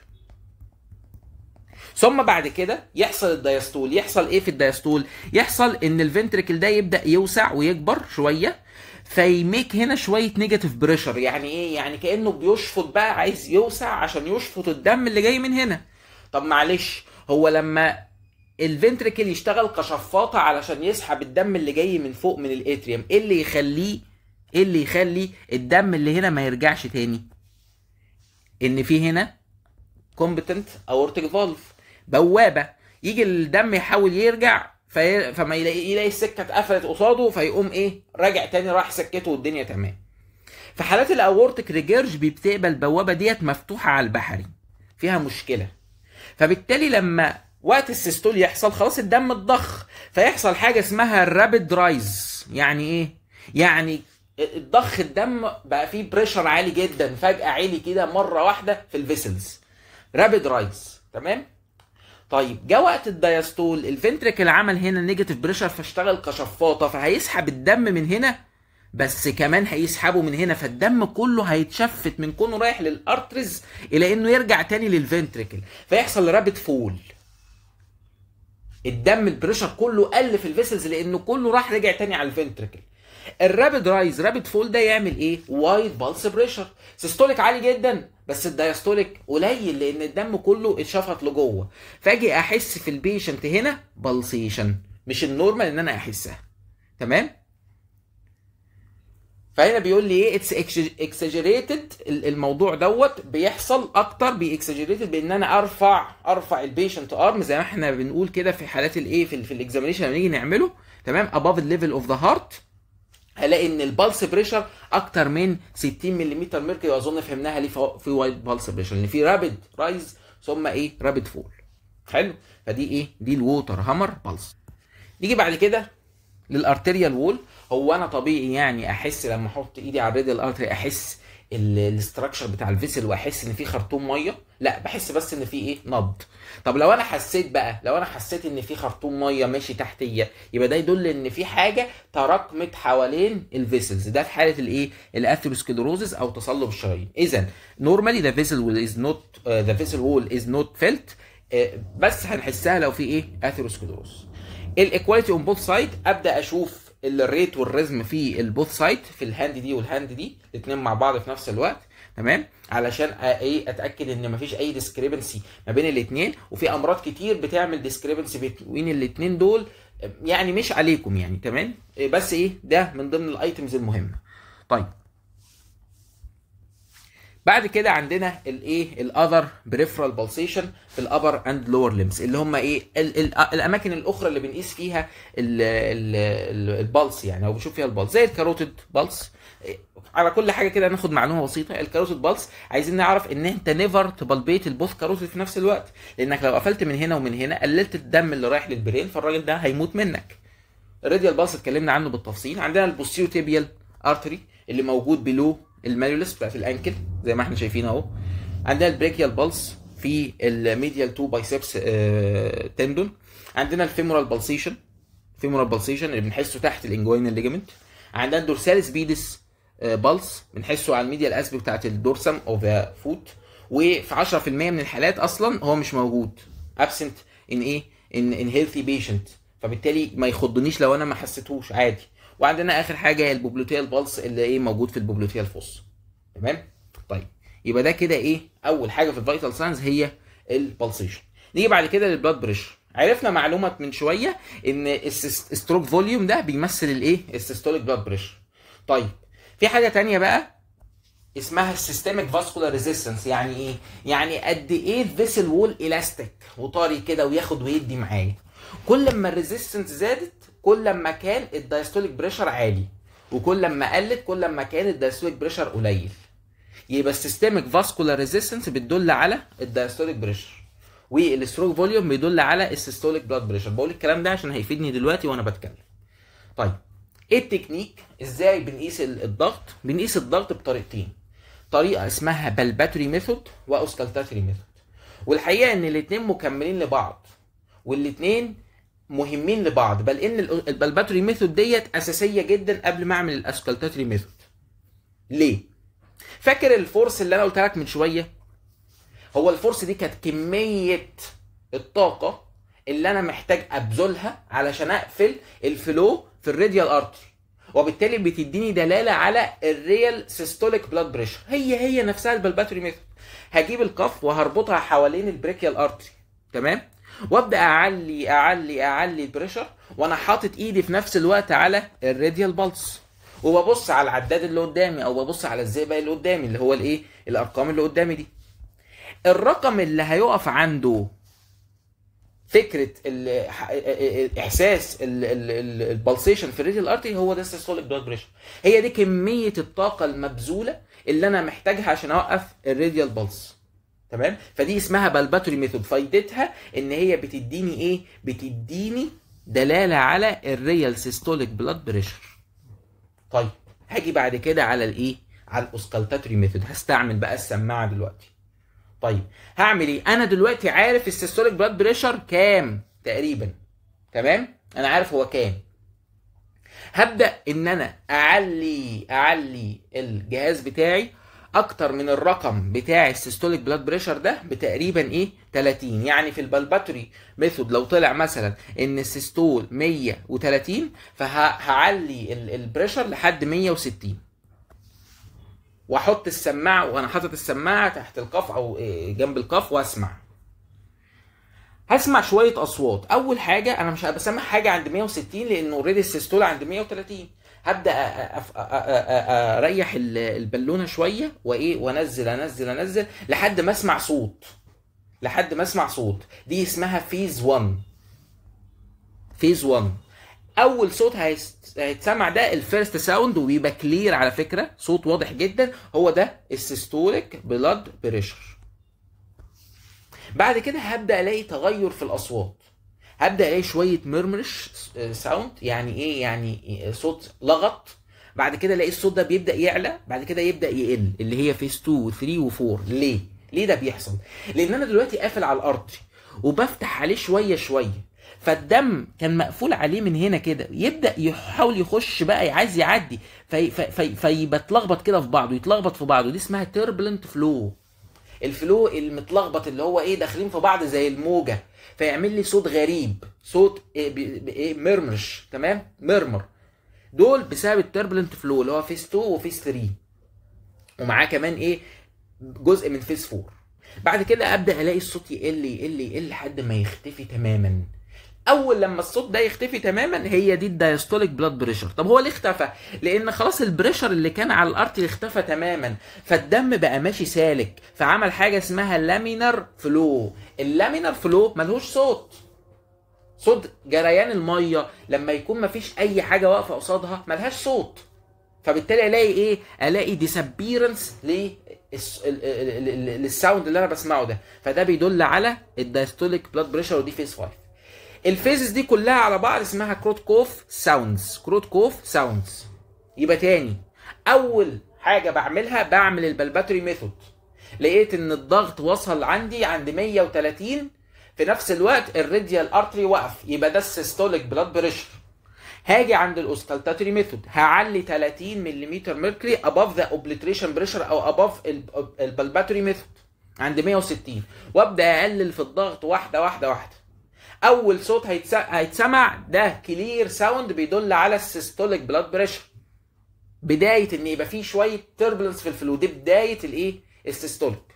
ثم بعد كده يحصل الدايستول يحصل ايه في الدايستول يحصل ان الفنتريكل ده يبدا يوسع ويكبر شويه فيميك هنا شويه نيجاتيف بريشر يعني ايه يعني كانه بيشفط بقى عايز يوسع عشان يشفط الدم اللي جاي من هنا طب معلش هو لما الفنتريكل يشتغل كشفاطه علشان يسحب الدم اللي جاي من فوق من الاتريوم ايه اللي يخليه ايه اللي يخلي الدم اللي هنا ما يرجعش تاني ان في هنا كومبتنت اورتيك فالف بوابه يجي الدم يحاول يرجع في... فما يلاقي يلاقي السكه اتقفلت قصاده فيقوم ايه راجع تاني راح سكته والدنيا تمام في حالات الاورتك ريجيرج بتبقى البوابه ديت مفتوحه على البحري فيها مشكله فبالتالي لما وقت السيستول يحصل خلاص الدم اتضخ فيحصل حاجه اسمها الرابيد رايز يعني ايه يعني الضخ الدم بقى فيه بريشر عالي جدا فجاه عالي كده مره واحده في الفيسلز رابيد رايز تمام طيب جه وقت الدايستول الفنتريكل عمل هنا نيجاتيف بريشر فاشتغل كشفاطه فهيسحب الدم من هنا بس كمان هيسحبه من هنا فالدم كله هيتشفت من كونه رايح للارترز الى انه يرجع تاني للفنتريكل فيحصل رابت فول الدم البريشر كله قل في الفيسلز لانه كله راح رجع تاني على الفنتريكل الرابد رايز رابد فول ده يعمل ايه وايد بالس بريشر سيستوليك عالي جدا بس الدايستوليك قليل لان الدم كله اتشفط لجوه فاجي احس في البيشنت هنا بلسيشن مش النورمال ان انا احسها تمام فهنا بيقول لي ايه اتس اكسجريتد الموضوع دوت بيحصل اكتر باكسجريتد بان انا ارفع ارفع البيشنت ارم زي ما احنا بنقول كده في حالات الايه في, في الاكزامينشن لما نيجي نعمله تمام اباف الليفل اوف ذا هارت هلاقي ان البلس بريشر اكتر من 60 ملم ميركوري واظن فهمناها ليه في وايد بلس بريشر ان في رابد رايز ثم ايه رابد فول حلو فدي ايه دي الووتر هامر بلس نيجي بعد كده للارتيريال وول هو انا طبيعي يعني احس لما احط ايدي على الريدال ارتري احس الاستراكشر بتاع الفيسل واحس ان في خرطوم ميه لا بحس بس ان في ايه نبض طب لو انا حسيت بقى لو انا حسيت ان في خرطوم ميه ماشي تحتيه يبقى ده يدل ان في حاجه تراكمت حوالين الفيسلز ده في حاله الايه الاثيروسكليروزس او تصلب الشرايين اذا نورمالي ذا فيسل از نوت ذا فيسل وول از نوت فيلت بس هنحسها لو في ايه اثيروسكليروز الايكواليتي اون بوث سايد ابدا اشوف الريت والرزم في البوث سايد في الهاند دي والهاند دي الاثنين مع بعض في نفس الوقت تمام علشان ايه اتاكد ان مفيش اي ديسكريبنسي ما بين الاثنين وفي امراض كتير بتعمل ديسكريبنسي بين الاثنين دول يعني مش عليكم يعني تمام إيه، بس ايه ده من ضمن الايتمز المهمه طيب بعد كده عندنا الايه الاذر بريفرال بالسيشن في الابر اند لور ليمز اللي هم ايه الـ الـ الاماكن الاخرى اللي بنقيس فيها البلس يعني او بنشوف فيها البلس زي الكاروتيد بلس على كل حاجه كده ناخد معلومه بسيطه الكاروتيد بلس عايزين نعرف ان انت نيفر تبلبيت البوث كاروتيد في نفس الوقت لانك لو قفلت من هنا ومن هنا قللت الدم اللي رايح للبرين فالراجل ده هيموت منك الراديال بالس اتكلمنا عنه بالتفصيل عندنا البوستيرو تيبيال ارتري اللي موجود بلو الماليولس بتاعت الانكل زي ما احنا شايفين اهو عندنا البريكيال بالس في الميديال تو بايسبس تندون عندنا الفيمورال بالسيشن فيمورال بالسيشن اللي بنحسه تحت الانجوين ليجمنت عندنا الدورساليس بيدس بالس بنحسه على الميديال اسب بتاعت الدورسم اوف ذا فوت وفي 10% من الحالات اصلا هو مش موجود ابسنت ان ايه ان ان هيلثي بيشنت فبالتالي ما يخضنيش لو انا ما حسيتهوش عادي وعندنا اخر حاجه هي البوبلوتيال بالس اللي ايه موجود في البوبلوتيال فوس تمام طيب يبقى ده كده ايه اول حاجه في الفيتال ساينز هي البلسيشن نيجي بعد كده للبلاد بريشر عرفنا معلومه من شويه ان الستروك فوليوم ده بيمثل الايه السيستوليك بلاد بريشر طيب في حاجه تانية بقى اسمها السيستميك فاسكولار ريزيستنس يعني ايه يعني قد ايه الفيسل وول الاستيك وطاري كده وياخد ويدي معايا كل ما الريزيستنس زادت كل لما كان الدايستوليك بريشر عالي وكل لما قلت كل لما كان الدايستوليك بريشر قليل يبقى السيستميك فاسكولار ريزيستنس بتدل على الدايستوليك بريشر والستروك فوليوم بيدل على السيستوليك بلاد بريشر بقول الكلام ده عشان هيفيدني دلوقتي وانا بتكلم طيب ايه التكنيك ازاي بنقيس الضغط بنقيس الضغط بطريقتين طريقه اسمها بالباتري ميثود واوسكالتاتري ميثود والحقيقه ان الاثنين مكملين لبعض والاثنين مهمين لبعض بل ان البلباتوري ميثود ديت اساسيه جدا قبل ما اعمل الاسكالتاتري ميثود ليه فاكر الفورس اللي انا قلت لك من شويه هو الفورس دي كانت كميه الطاقه اللي انا محتاج ابذلها علشان اقفل الفلو في الريديال ارتري وبالتالي بتديني دلاله على الريال سيستوليك بلاد بريشر هي هي نفسها البلباتوري ميثود هجيب القف وهربطها حوالين البريكيال ارتري تمام وابدا اعلي اعلي اعلي البريشر وانا حاطط ايدي في نفس الوقت على الراديال بالس وببص على العداد اللي قدامي او ببص على الزئبق اللي قدامي اللي هو الايه الارقام اللي قدامي دي الرقم اللي هيقف عنده فكره احساس البلسيشن في الريديال ارتري هو ده السيستوليك بلاد بريشر هي دي كميه الطاقه المبذوله اللي انا محتاجها عشان اوقف الراديال بلس تمام فدي اسمها بالباتري ميثود فايدتها ان هي بتديني ايه بتديني دلاله على الريال سيستوليك بلاد بريشر طيب هاجي بعد كده على الايه على الاوسكالتاتوري ميثود هستعمل بقى السماعه دلوقتي طيب هعمل ايه انا دلوقتي عارف السيستوليك بلاد بريشر كام تقريبا تمام انا عارف هو كام هبدا ان انا اعلي اعلي الجهاز بتاعي اكتر من الرقم بتاع السيستوليك بلاد بريشر ده بتقريبا ايه 30 يعني في البلباتوري ميثود لو طلع مثلا ان السيستول 130 فهعلي البريشر لحد 160 واحط السماعه وانا حاطط السماعه تحت القاف او آه، جنب القاف واسمع هسمع شويه اصوات اول حاجه انا مش هبقى سامع حاجه عند 160 لان اوريدي السيستول عند 130 هبدا اريح البالونه شويه وايه وانزل انزل انزل لحد ما اسمع صوت لحد ما اسمع صوت دي اسمها فيز 1 فيز 1 اول صوت هيتسمع ده الفيرست ساوند وبيبقى كلير على فكره صوت واضح جدا هو ده السيستوليك بلاد بريشر بعد كده هبدا الاقي تغير في الاصوات هبدا الاقي شويه مرمرش ساوند آه، يعني ايه يعني آه، صوت لغط بعد كده الاقي الصوت ده بيبدا يعلى بعد كده يبدا يقل اللي هي فيس 2 و3 و4 ليه؟ ليه ده بيحصل؟ لان انا دلوقتي قافل على الارض وبفتح عليه شويه شويه فالدم كان مقفول عليه من هنا كده يبدا يحاول يخش بقى عايز يعدي في في فيبتلخبط كده في بعضه يتلخبط في بعضه دي اسمها تربلنت فلو الفلو المتلخبط اللي هو ايه داخلين في بعض زي الموجه فيعمل لي صوت غريب صوت ايه, إيه، مرمش تمام مرمر دول بسبب التربلنت فلو اللي هو فيس 2 وفيس 3 ومعاه كمان ايه جزء من فيس 4 بعد كده ابدا الاقي الصوت يقل يقل يقل لحد ما يختفي تماما اول لما الصوت ده يختفي تماما هي دي الدايستوليك بلاد بريشر طب هو ليه اختفى لان خلاص البريشر اللي كان على الارتري اختفى تماما فالدم بقى ماشي سالك فعمل حاجه اسمها لامينر فلو اللامينر فلو ملهوش صوت صوت جريان الميه لما يكون مفيش اي حاجه واقفه قصادها ملهاش صوت فبالتالي الاقي ايه الاقي ديسابيرنس للساوند اللي انا بسمعه ده فده بيدل على الدايستوليك بلاد بريشر ودي فيس 5 الفيزز دي كلها على بعض اسمها كروت كوف ساوندز كروت كوف ساوندز يبقى تاني اول حاجه بعملها بعمل البلباتري ميثود لقيت ان الضغط وصل عندي عند 130 في نفس الوقت الريديال ارتري وقف يبقى ده السيستوليك بلاد بريشر هاجي عند الاوستالتاتري ميثود هعلي 30 ملم مركري اباف ذا اوبليتريشن بريشر او اباف البلباتري ميثود عند 160 وابدا اقلل في الضغط واحده واحده واحده اول صوت هيتسمع ده كلير ساوند بيدل على السيستوليك بلاد بريشر بدايه ان يبقى فيه شويه تربلنس في الفلو دي بدايه الايه السيستوليك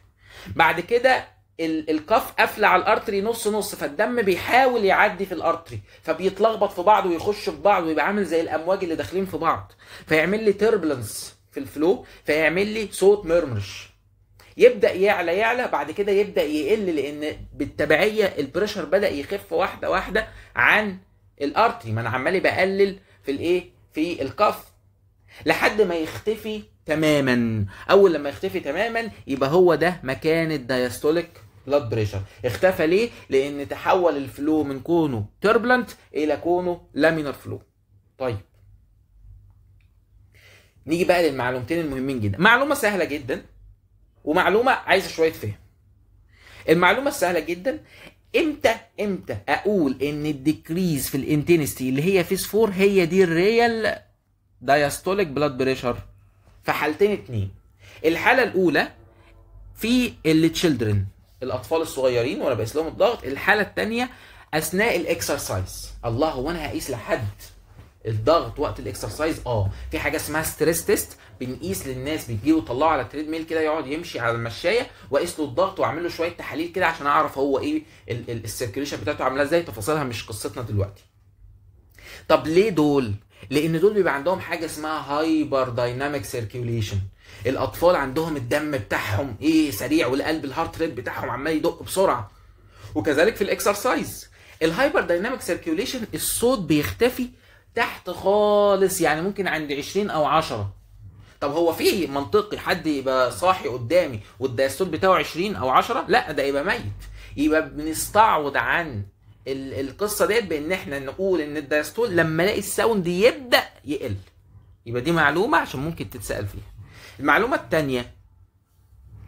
بعد كده الكف قافله على الارتري نص نص فالدم بيحاول يعدي في الارتري فبيتلخبط في بعض ويخش في بعض ويبقى عامل زي الامواج اللي داخلين في بعض فيعمل لي تربلنس في الفلو فيعمل لي صوت مرمرش يبدا يعلى يعلى بعد كده يبدا يقل لان بالتبعيه البريشر بدا يخف واحده واحده عن الارتري ما انا عمال بقلل في الايه في الكف لحد ما يختفي تماما اول لما يختفي تماما يبقى هو ده مكان الدايستوليك بلاد بريشر اختفى ليه لان تحول الفلو من كونه تربلنت الى كونه لامينر فلو طيب نيجي بقى للمعلومتين المهمين جدا معلومه سهله جدا ومعلومه عايزه شويه فهم المعلومه السهله جدا امتى امتى اقول ان الديكريز في الانتنستي اللي هي فيس 4 هي دي الريال دايستوليك بلاد بريشر في حالتين اتنين الحاله الاولى في التشيلدرن الاطفال الصغيرين وانا بقيس لهم الضغط الحاله الثانيه اثناء الاكسرسايز الله هو انا هقيس لحد الضغط وقت الاكسرسايز اه في حاجه اسمها ستريس تيست بنقيس للناس بتجيبه وطلعه على التريد ميل كده يقعد يمشي على المشايه واقيس له الضغط واعمل له شويه تحاليل كده عشان اعرف هو ايه السيركيليشن بتاعته عامله ازاي تفاصيلها مش قصتنا دلوقتي طب ليه دول لان دول بيبقى عندهم حاجه اسمها هايبر دايناميك سيركيوليشن الاطفال عندهم الدم بتاعهم ايه سريع والقلب الهارت ريت بتاعهم عمال يدق بسرعه وكذلك في الاكسرسايز الهايبر دايناميك سيركيوليشن الصوت بيختفي تحت خالص يعني ممكن عند 20 او 10 طب هو فيه منطقي حد يبقى صاحي قدامي والدياستول بتاعه 20 او 10 لا ده يبقى ميت يبقى بنستعوض عن القصه ديت بان احنا نقول ان الدايستول لما الاقي الساوند يبدا يقل يبقى دي معلومه عشان ممكن تتسال فيها المعلومه الثانيه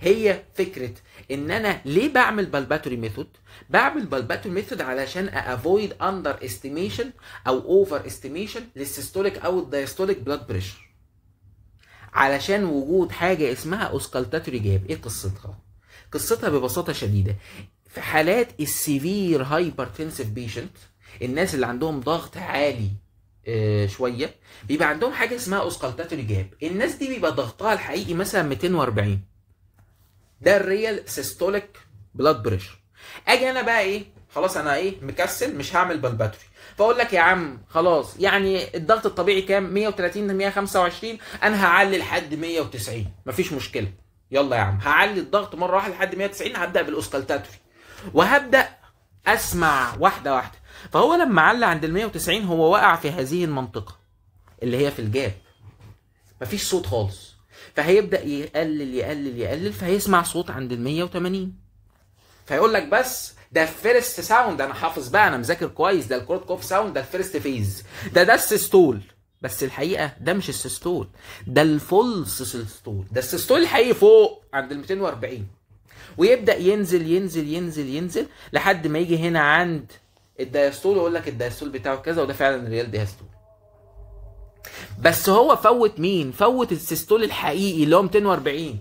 هي فكره ان انا ليه بعمل بالباتوري ميثود بعمل بالباتوري ميثود علشان افويد اندر استيميشن او اوفر استيميشن للسيستوليك او الدايستوليك بلاد بريشر علشان وجود حاجه اسمها اوسكالتاتوري جاب ايه قصتها قصتها ببساطه شديده في حالات السيفير هايبرتنسيف بيشنت الناس اللي عندهم ضغط عالي آه، شويه بيبقى عندهم حاجه اسمها اوسكالتاتوري جاب الناس دي بيبقى ضغطها الحقيقي مثلا 240 ده الريال سيستوليك بلاد بريشر اجي انا بقى ايه خلاص انا ايه مكسل مش هعمل بالباتري فاقول لك يا عم خلاص يعني الضغط الطبيعي كام 130 125 انا هعلي لحد 190 مفيش مشكله يلا يا عم هعلي الضغط مره واحده لحد 190 هبدا بالاسكالتاتوري وهبدا اسمع واحده واحده فهو لما على عند ال 190 هو وقع في هذه المنطقه اللي هي في الجاب مفيش صوت خالص فهيبدا يقلل يقلل يقلل فهيسمع صوت عند ال 180 فيقول لك بس ده فيرست ساوند انا حافظ بقى انا مذاكر كويس ده الكروت كوف ساوند ده الفيرست فيز ده ده السيستول بس الحقيقه ده مش السيستول ده الفول سيستول ده السيستول الحقيقي فوق عند ال 240 ويبدا ينزل ينزل ينزل ينزل لحد ما يجي هنا عند الدايستول يقول لك الدايستول بتاعه كذا وده فعلا ريال دايستول بس هو فوت مين فوت السيستول الحقيقي اللي هو 240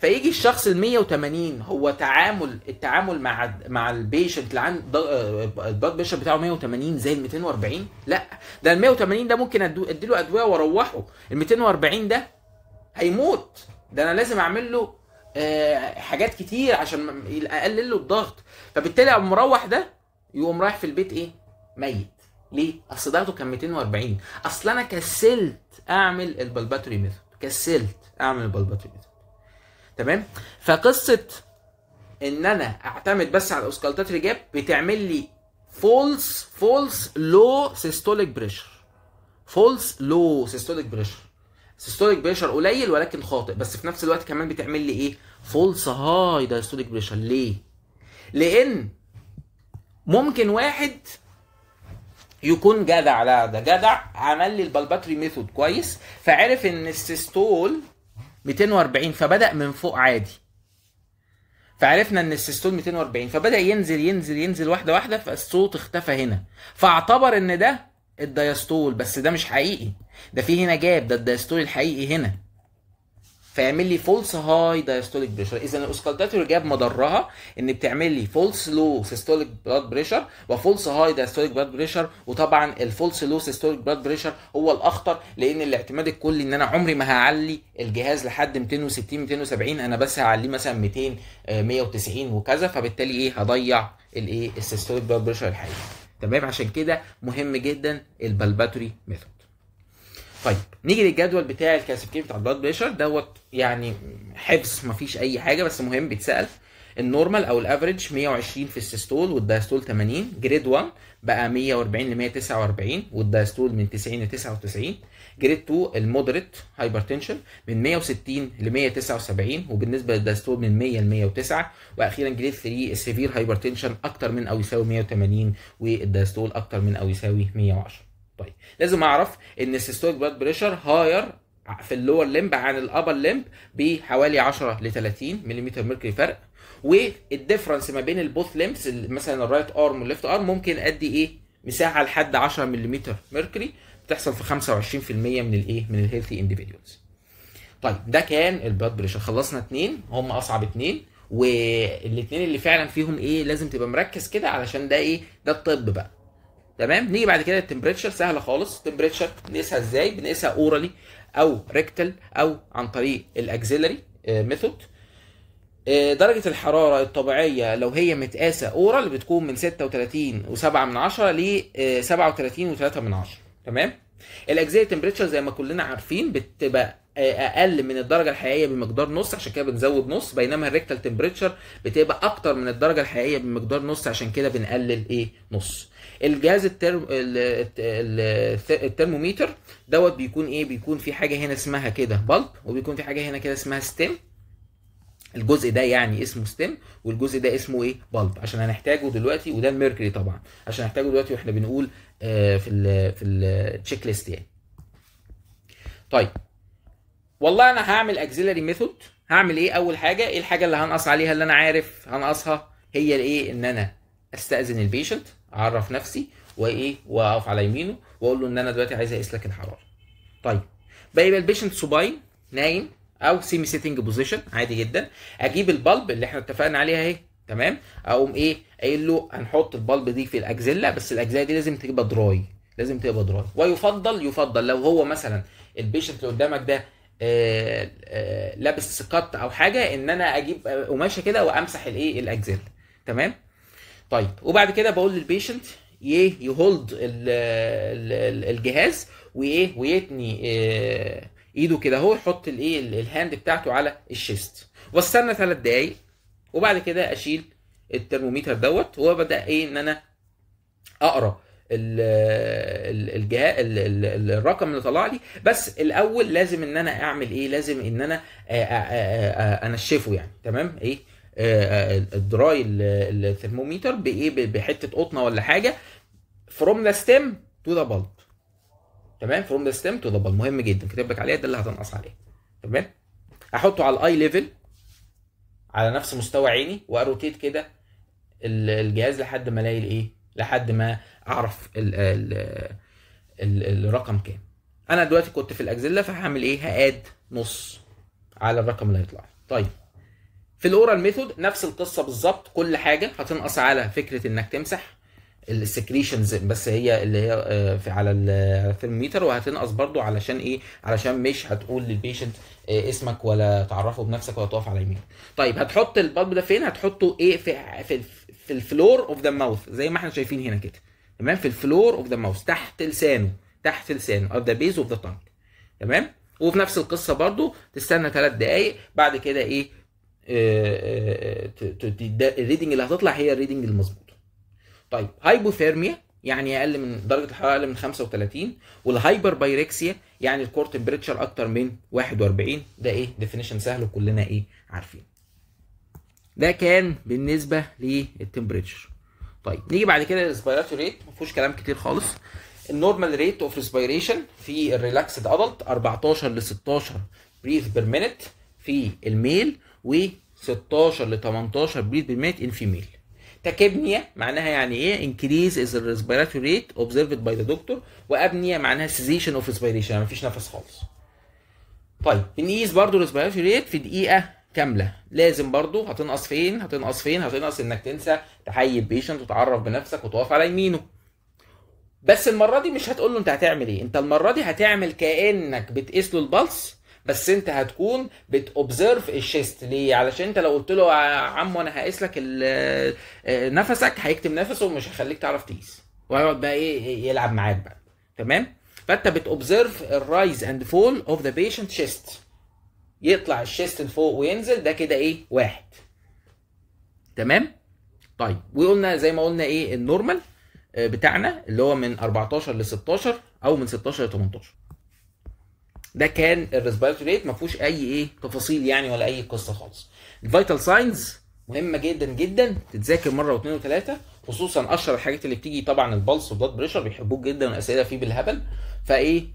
فيجي الشخص ال 180 هو تعامل التعامل مع مع البيشنت اللي عنده آه، البلاد بريشر بتاعه 180 زي ال 240 لا ده ال 180 ده ممكن اديله ادويه واروحه ال 240 ده هيموت ده انا لازم اعمل له آه، حاجات كتير عشان اقلل له الضغط فبالتالي اقوم مروح ده يقوم رايح في البيت ايه ميت ليه؟ اصل ضغطه كان 240 اصل انا كسلت اعمل البلباتوري ميثود كسلت اعمل البلباتوري ميثود تمام فقصه ان انا اعتمد بس على الاوسكالتات رجاب بتعمل لي فولس فولس لو سيستوليك بريشر فولس لو سيستوليك بريشر سيستوليك بريشر قليل ولكن خاطئ بس في نفس الوقت كمان بتعمل لي ايه فولس هاي دايستوليك بريشر ليه لان ممكن واحد يكون جدع لا ده جدع عمل لي البلباتري ميثود كويس فعرف ان السيستول 240 فبدا من فوق عادي فعرفنا ان السيستول 240 فبدا ينزل ينزل ينزل واحده واحده فالصوت اختفى هنا فاعتبر ان ده الدايستول بس ده مش حقيقي ده في هنا جاب ده الدايستول الحقيقي هنا فيعمل لي فولس هاي دايستوليك بريشر اذا الاوسكالداتوري جاب مضرها ان بتعمل لي فولس لو سيستوليك بلاد بريشر وفولس هاي دايستوليك بلاد بريشر وطبعا الفولس لو سيستوليك بلاد بريشر هو الاخطر لان الاعتماد الكلي ان انا عمري ما هعلي الجهاز لحد 260 270 انا بس هعليه مثلا 200 190 آه، وكذا فبالتالي ايه هضيع الايه السيستوليك بلاد بريشر الحقيقي تمام عشان كده مهم جدا البلباتوري ميثود طيب نيجي للجدول بتاع الكلاسيفيكيشن بتاع البلاد بريشر دوت يعني حفظ مفيش اي حاجه بس مهم بيتسال النورمال او الافريج 120 في السيستول والدايستول 80 جريد 1 بقى 140 ل 149 والدايستول من 90 ل 99 جريد 2 المودريت هايبرتنشن من 160 ل 179 وبالنسبه للدايستول من 100 ل 109 واخيرا جريد 3 السيفير هايبرتنشن اكتر من او يساوي 180 والدايستول اكتر من او يساوي 110 طيب لازم اعرف ان السيستوليك بلاد بريشر هاير في اللور لمب عن الابر لمب بحوالي 10 ل 30 ملم مركوري فرق والديفرنس ما بين البوث لمبس مثلا الرايت ارم والليفت ارم ممكن قد ايه مساحه لحد 10 ملم مركوري بتحصل في 25% من الايه من الهيلثي انديفيدوالز طيب ده كان البلاد بريشر خلصنا اتنين هم اصعب اتنين والاتنين اللي فعلا فيهم ايه لازم تبقى مركز كده علشان ده ايه ده الطب بقى تمام نيجي بعد كده التمبريتشر سهله خالص التمبريتشر بنقيسها ازاي بنقيسها اورالي او ريكتال او عن طريق الاكزيلري آه، ميثود آه، درجة الحرارة الطبيعية لو هي متقاسة اورال بتكون من 36 و7 من 10 ل 37 آه، و3 من 10 تمام الاكزيل تمبريتشر زي ما كلنا عارفين بتبقى اقل من الدرجه الحقيقيه بمقدار نص عشان كده بنزود نص بينما الريكتال تمبريتشر بتبقى اكتر من الدرجه الحقيقيه بمقدار نص عشان كده بنقلل ايه نص الجهاز الترم الترموميتر دوت بيكون ايه بيكون في حاجه هنا اسمها كده بلب وبيكون في حاجه هنا كده اسمها ستيم الجزء ده يعني اسمه ستيم والجزء ده اسمه ايه بلب عشان هنحتاجه دلوقتي وده الميركوري طبعا عشان هنحتاجه دلوقتي واحنا بنقول آه، في الـ في التشيك ليست يعني طيب والله انا هعمل اكزيلري ميثود هعمل ايه اول حاجه ايه الحاجه اللي هنقص عليها اللي انا عارف هنقصها هي الايه ان انا استاذن البيشنت اعرف نفسي وايه واقف على يمينه واقول له ان انا دلوقتي عايز اقيس لك الحراره طيب بيبقى البيشنت سوباين نايم او سيمي سيتنج بوزيشن عادي جدا اجيب البلب اللي احنا اتفقنا عليها اهي تمام اقوم ايه قايل له هنحط البلب دي في الاجزله بس الاجزله دي لازم تبقى دراي لازم تبقى دراي ويفضل يفضل لو هو مثلا البيشنت اللي قدامك ده آه، آه، لابس سكات او حاجه ان انا اجيب قماشه كده وامسح الايه الاجزله تمام طيب وبعد كده بقول للبيشنت ايه يهولد الجهاز وايه ويتني آه، ايده كده اهو يحط الايه الهاند بتاعته على الشيست واستنى ثلاث دقايق وبعد كده اشيل الترموميتر دوت وابدا ايه ان انا اقرا الجهاز الرقم اللي طلع لي بس الاول لازم ان انا اعمل ايه لازم ان انا آه، آه، انشفه يعني تمام ايه آه، آه، الدراي الثرموميتر بايه بحته قطنه ولا حاجه فروم ذا ستيم تو ذا بلب تمام فروم ذا ستيم تو ذا بلب مهم جدا كاتب لك عليها ده اللي هتنقص عليه تمام احطه على الاي ليفل على نفس مستوى عيني واروتيت كده الجهاز لحد ما الاقي الايه لحد ما اعرف الـ الـ الـ الرقم كام انا دلوقتي كنت في الاجزله فهعمل ايه هاد نص على الرقم اللي هيطلع طيب في الاورال ميثود نفس القصه بالظبط كل حاجه هتنقص على فكره انك تمسح السكريشنز بس هي اللي هي آه، في على الثرموميتر آه، وهتنقص برضو علشان ايه علشان مش هتقول للبيشنت آه، اسمك ولا تعرفه بنفسك ولا تقف على يمينه طيب هتحط البلب ده فين هتحطه ايه في في, في الفلور اوف ذا ماوث زي ما احنا شايفين هنا كده تمام في الفلور اوف ذا ماوث تحت لسانه تحت لسانه اوف ذا بيز اوف ذا تانج تمام وفي نفس القصه برضو تستنى ثلاث دقائق بعد كده ايه آه، آه، آه، الريدنج اللي هتطلع هي الريدنج المظبوطه طيب هايبوثيرميا يعني اقل من درجه الحراره اقل من 35 والهايبر بايركسيا يعني الكور تمبريتشر اكتر من 41 ده ايه ديفينيشن سهل وكلنا ايه عارفين ده كان بالنسبه للتمبريتشر طيب نيجي بعد كده للريسبيراتوري ريت ما فيهوش كلام كتير خالص النورمال ريت اوف ريسبيريشن في الريلاكسد ادلت 14 ل 16 بريث بير مينيت في الميل و 16 ل 18 بريد بير ان فيميل تكبنيا معناها يعني ايه انكريز از الريسبيراتوري ريت اوبزرفد باي ذا دكتور وابنيا معناها سيزيشن اوف ريسبيريشن يعني مفيش نفس خالص طيب بنقيس برضو الريسبيراتوري ريت في دقيقه كامله لازم برضو هتنقص فين هتنقص فين هتنقص انك تنسى تحيي البيشنت وتعرف بنفسك وتقف على يمينه بس المره دي مش هتقول له انت هتعمل ايه انت المره دي هتعمل كانك بتقيس له البلس بس انت هتكون بتوبزرف الشيست ليه علشان انت لو قلت له يا عم انا هقيس لك آه، آه، نفسك هيكتم نفسه ومش هيخليك تعرف تقيس وهيقعد بقى ايه, ايه، يلعب معاك بقى تمام فانت بتوبزرف الرايز اند فول اوف ذا بيشنت شيست يطلع الشيست لفوق وينزل ده كده ايه واحد تمام طيب وقلنا زي ما قلنا ايه النورمال آه، بتاعنا اللي هو من 14 ل 16 او من 16 ل 18 ده كان الريسبيرتوري ريت ما فيهوش اي ايه تفاصيل يعني ولا اي قصه خالص الفيتال ساينز مهمه جدا جدا تتذاكر مره واثنين وثلاثه خصوصا اشهر الحاجات اللي بتيجي طبعا البلس والبلاد بريشر بيحبوك جدا والاسئله فيه بالهبل فايه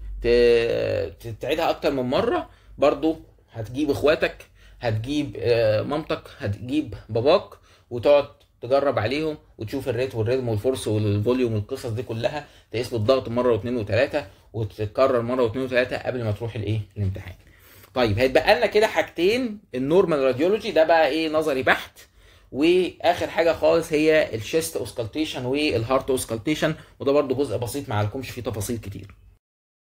تعيدها اكتر من مره برضو هتجيب اخواتك هتجيب آه، مامتك هتجيب باباك وتقعد تجرب عليهم وتشوف الريت والريتم والفورس والفوليوم والقصص دي كلها تقيس له الضغط مره واثنين وثلاثه وتتكرر مره واثنين وثلاثه قبل ما تروح الايه الامتحان طيب هيتبقى لنا كده حاجتين النورمال راديولوجي ده بقى ايه نظري بحت واخر حاجه خالص هي الشيست اوسكالتيشن والهارت اوسكالتيشن وده برده جزء بسيط ما عليكمش فيه تفاصيل كتير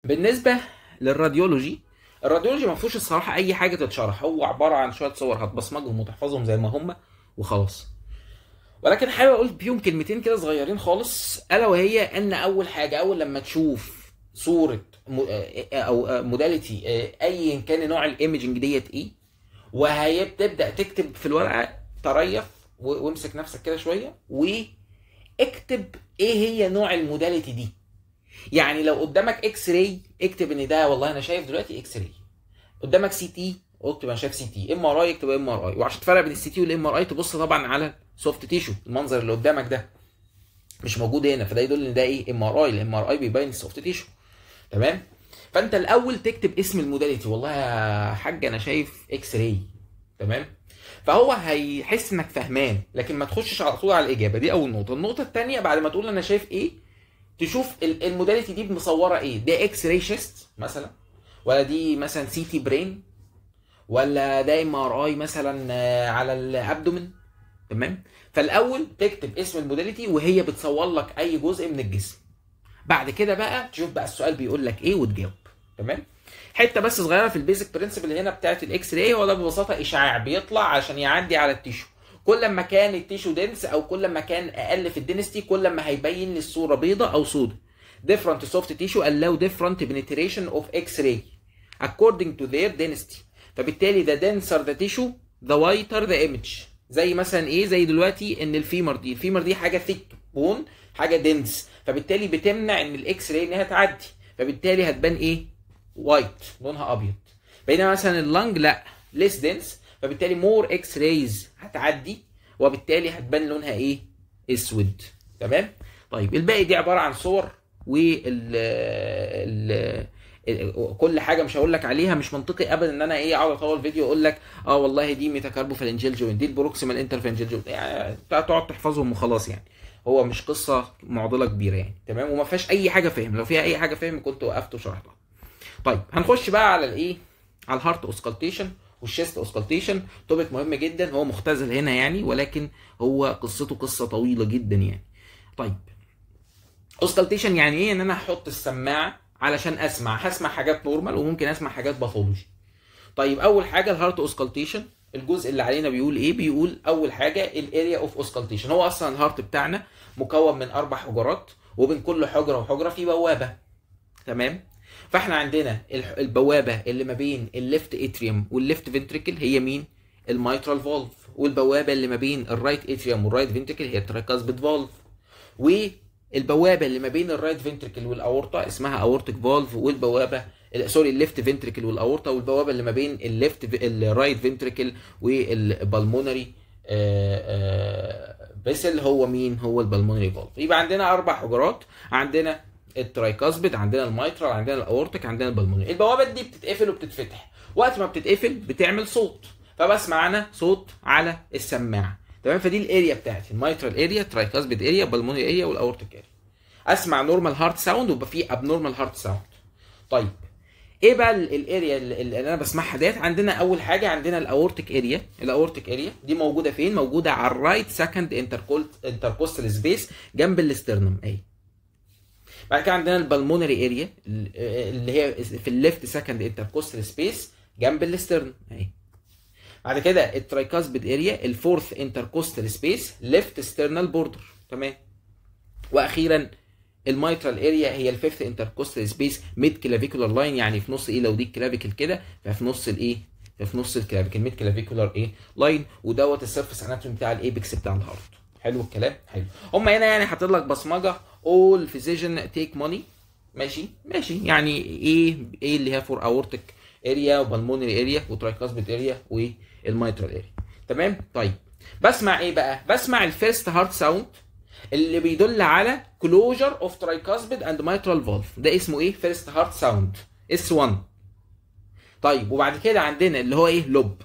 بالنسبه للراديولوجي الراديولوجي ما فيهوش الصراحه اي حاجه تتشرح هو عباره عن شويه صور هتبصمجهم وتحفظهم زي ما هم وخلاص ولكن حابب اقول بيهم كلمتين كده صغيرين خالص الا وهي ان اول حاجه اول لما تشوف صوره آه، آه، او موداليتي آه، ايا كان نوع الايمجنج ديت ايه وهتبدا تكتب في الورقه تريف وامسك نفسك كده شويه واكتب ايه هي نوع الموداليتي دي يعني لو قدامك اكس راي اكتب ان ده والله انا شايف دلوقتي اكس راي قدامك سي تي اكتب انا شايف سي تي ام ار اي اكتب ام ار اي وعشان تفرق بين السي تي والام ار اي تبص طبعا على سوفت تيشو المنظر اللي قدامك ده مش موجود هنا فده يدل ان ده ايه ام ار اي الام ار اي بيبين السوفت تيشو تمام فانت الاول تكتب اسم الموداليتي والله يا حاج انا شايف اكس راي تمام فهو هيحس انك فهمان لكن ما تخشش على طول على الاجابه دي اول نقطه النقطه الثانيه بعد ما تقول انا شايف ايه تشوف الموداليتي دي مصوره ايه ده اكس راي شيست مثلا ولا دي مثلا سي تي برين ولا ده ام ار اي مثلا آه، على الابدومن تمام فالاول تكتب اسم الموداليتي وهي بتصور لك اي جزء من الجسم بعد كده بقى تشوف بقى السؤال بيقول لك ايه وتجاوب تمام حته بس صغيره في البيزك برنسبل هنا بتاعت الاكس راي هو ده ببساطه اشعاع بيطلع عشان يعدي على التيشو كل ما كان التيشو دنس او كل ما كان اقل في الدنستي كل ما هيبين الصوره بيضه او سودا different soft tissue allow different penetration of x-ray according to their density فبالتالي the denser the tissue the whiter the image زي مثلا ايه زي دلوقتي ان الفيمر دي الفيمر دي حاجه ثيك بون حاجه دنس فبالتالي بتمنع ان الاكس راي انها تعدي فبالتالي هتبان ايه وايت لونها ابيض بينما مثلا اللنج لا ليس دنس فبالتالي مور اكس رايز هتعدي وبالتالي هتبان لونها ايه اسود تمام طيب الباقي دي عباره عن صور وال كل حاجه مش هقول لك عليها مش منطقي ابدا ان انا ايه اقعد اطول فيديو اقول لك اه والله دي ميتاكاربوفالنجيال جوين دي البروكسيمال انترفنجيال جوين يعني تقعد تحفظهم وخلاص يعني هو مش قصه معضله كبيره يعني تمام وما فيهاش اي حاجه فهم لو فيها اي حاجه فهم كنت وقفت وشرحتها طيب هنخش بقى على الايه على الهارت اوسكالتيشن والشيست اوسكالتيشن توبيك مهم جدا هو مختزل هنا يعني ولكن هو قصته قصه طويله جدا يعني طيب اوسكالتيشن يعني ايه ان انا هحط السماعه علشان اسمع هسمع حاجات نورمال وممكن اسمع حاجات باثولوجي طيب اول حاجه الهارت اوسكالتيشن الجزء اللي علينا بيقول ايه بيقول اول حاجه الاريا اوف اوسكالتيشن هو اصلا الهارت بتاعنا مكون من اربع حجرات وبين كل حجره وحجره في بوابه تمام فاحنا عندنا البوابه اللي ما بين الليفت اتريوم والليفت فينتريكل هي مين الميترال فولف والبوابه اللي ما بين الرايت اتريوم والرايت فينتريكل هي التراكاسبيد فولف و البوابه اللي ما بين الرايت فنتركل والاورطه اسمها اورتيك فالف والبوابه سوري الليفت فنتركل والاورطه والبوابه اللي ما بين الليفت الرايت فنتركل والبلمونري آه، آه، بيسل هو مين هو البلمونري فالف يبقى عندنا اربع حجرات عندنا الترايكاسبيد عندنا الميترال عندنا الاورتيك عندنا البلمونري البوابه دي بتتقفل وبتتفتح وقت ما بتتقفل بتعمل صوت فبسمع انا صوت على السماعه تمام فدي الاريا بتاعتي الميترال اريا الترايكاسبيد اريا بالموني اريا والاورتيك اريا اسمع نورمال هارت ساوند ويبقى في ابنورمال هارت ساوند طيب ايه بقى الاريا اللي انا بسمعها ديت عندنا اول حاجه عندنا الاورتيك اريا الاورتيك اريا دي موجوده فين موجوده على الرايت سكند انتركوستال سبيس جنب الاسترنم اهي بعد كده عندنا البلمونري اريا اللي هي في الليفت سكند انتركوستال سبيس جنب الاسترنم اهي بعد كده الترايكاسبيد اريا الفورث انتركوستال سبيس ليفت ستيرنال بوردر تمام واخيرا الميترال اريا هي الفيفث انتركوستال سبيس ميد كلافيكولار لاين يعني في نص ايه لو دي الكلافيكل كده ففي نص الايه في نص الكلافيكل ميد كلافيكولار ايه لاين ودوت السيرفس اناتومي بتاع الايبكس بتاع الهارت حلو الكلام حلو هم هنا يعني حاطط لك بصمجه اول فيزيشن تيك ماني ماشي ماشي يعني ايه ايه اللي هي فور اورتك اريا وبالمونري اريا وترايكاسبيد اريا وايه الميترال اري تمام طيب بسمع ايه بقى بسمع الفيرست هارت ساوند اللي بيدل على كلوجر اوف ترايكاسبيد اند ميترال فالف ده اسمه ايه فيرست هارت ساوند اس 1 طيب وبعد كده عندنا اللي هو ايه لوب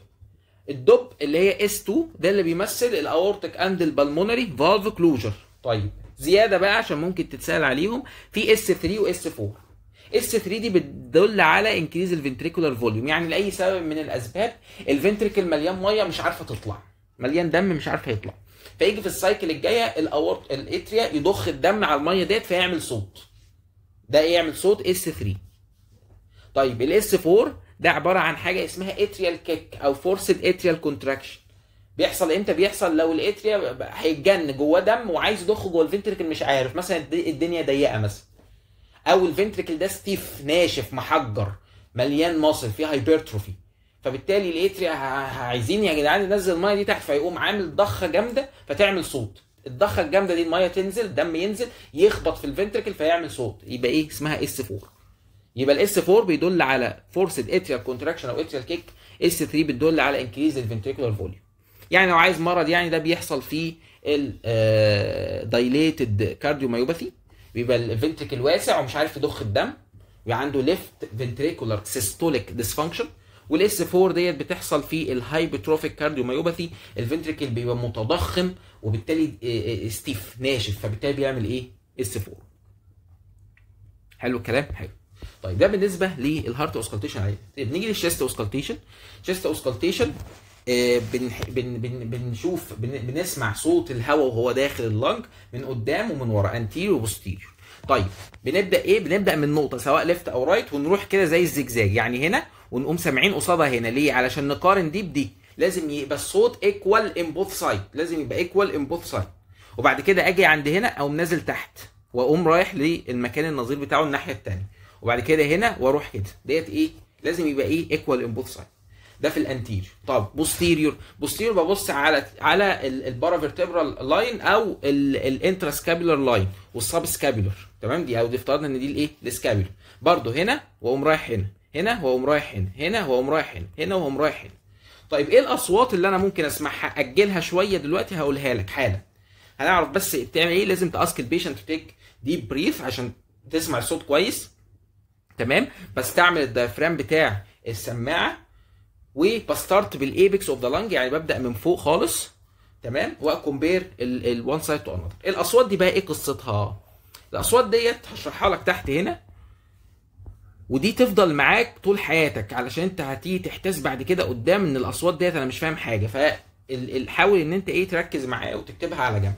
الدب اللي هي اس 2 ده اللي بيمثل الاورتك اند البلمونري فالف كلوجر طيب زياده بقى عشان ممكن تتسال عليهم في اس 3 واس 4 اس 3 دي بتدل على انكريز الفنتريكولار فوليوم يعني لاي سبب من الاسباب الفنتريكل مليان ميه مش عارفه تطلع مليان دم مش عارفه يطلع فيجي في السايكل الجايه الاورت الاتريا يضخ الدم على الميه ديت فيعمل صوت ده يعمل صوت اس 3 طيب الاس 4 ده عباره عن حاجه اسمها اتريال كيك او فورسد اتريال كونتراكشن بيحصل امتى بيحصل لو الاتريا هيتجن جواه دم وعايز يضخ جوه الفنتركل مش عارف مثلا الدنيا ضيقه مثلا او الفنتركل ده ستيف ناشف محجر مليان ماسل فيه هايبرتروفي فبالتالي الاتريا عايزين يا جدعان ننزل الميه دي تحت فيقوم عامل ضخه جامده فتعمل صوت الضخه الجامده دي الميه تنزل الدم ينزل يخبط في الفنتركل فيعمل صوت يبقى ايه اسمها اس 4 يبقى الاس 4 بيدل على فورس اتريال كونتراكشن او اتريال كيك اس 3 بتدل على انكريز الفنتريكولار فوليوم يعني لو عايز مرض يعني ده بيحصل في الدايليتد آه، كارديوميوباثي بيبقى الفنتريك واسع ومش عارف يضخ الدم بيبقى عنده ليفت فنتريكولار سيستوليك ديسفانكشن والاس 4 ديت بتحصل في الهايبتروفيك كارديوميوباثي الفنتريكل بيبقى متضخم وبالتالي ستيف آه، آه، آه، ناشف فبالتالي بيعمل ايه؟ اس 4 حلو الكلام؟ حلو طيب ده بالنسبه للهارت اوسكلتيشن عادي نيجي للشيست اوسكلتيشن شيست اوسكلتيشن آه، بن بن بنشوف بن بنسمع صوت الهواء وهو داخل اللنج من قدام ومن ورا انتير وبوستير طيب بنبدا ايه بنبدا من نقطه سواء ليفت او رايت ونروح كده زي الزجزاج يعني هنا ونقوم سامعين قصادها هنا ليه علشان نقارن دي بدي لازم يبقى الصوت ايكوال ان بوث سايد لازم يبقى ايكوال ان بوث سايد وبعد كده اجي عند هنا اقوم نازل تحت واقوم رايح للمكان النظير بتاعه الناحيه الثانيه وبعد كده هنا واروح كده ديت ايه لازم يبقى ايه ايكوال ان بوث سايد ده في الانتيريور طب بوستيريور بوستيريور ببص على على البارافيرتبرال لاين او الانتراسكابيولار لاين والسبسكابيولار تمام دي او دي افترضنا ان دي الايه السكابيولار برضه هنا واقوم رايح هنا هنا واقوم رايح هنا هنا واقوم رايح هنا هنا واقوم رايح هنا طيب ايه الاصوات اللي انا ممكن اسمعها اجلها شويه دلوقتي هقولها لك حالا هنعرف بس بتعمل ايه لازم تاسك البيشنت تيك ديب بريف عشان تسمع الصوت كويس تمام بستعمل الدايفرام بتاع السماعه وبستارت بالايبكس اوف ذا لانج يعني ببدا من فوق خالص تمام واكمبير الوان سايد تو انذر الاصوات دي بقى ايه قصتها الاصوات ديت هشرحها لك تحت هنا ودي تفضل معاك طول حياتك علشان انت هتيجي تحتاس بعد كده قدام ان الاصوات ديت انا مش فاهم حاجه فحاول ان انت ايه تركز معايا وتكتبها على جنب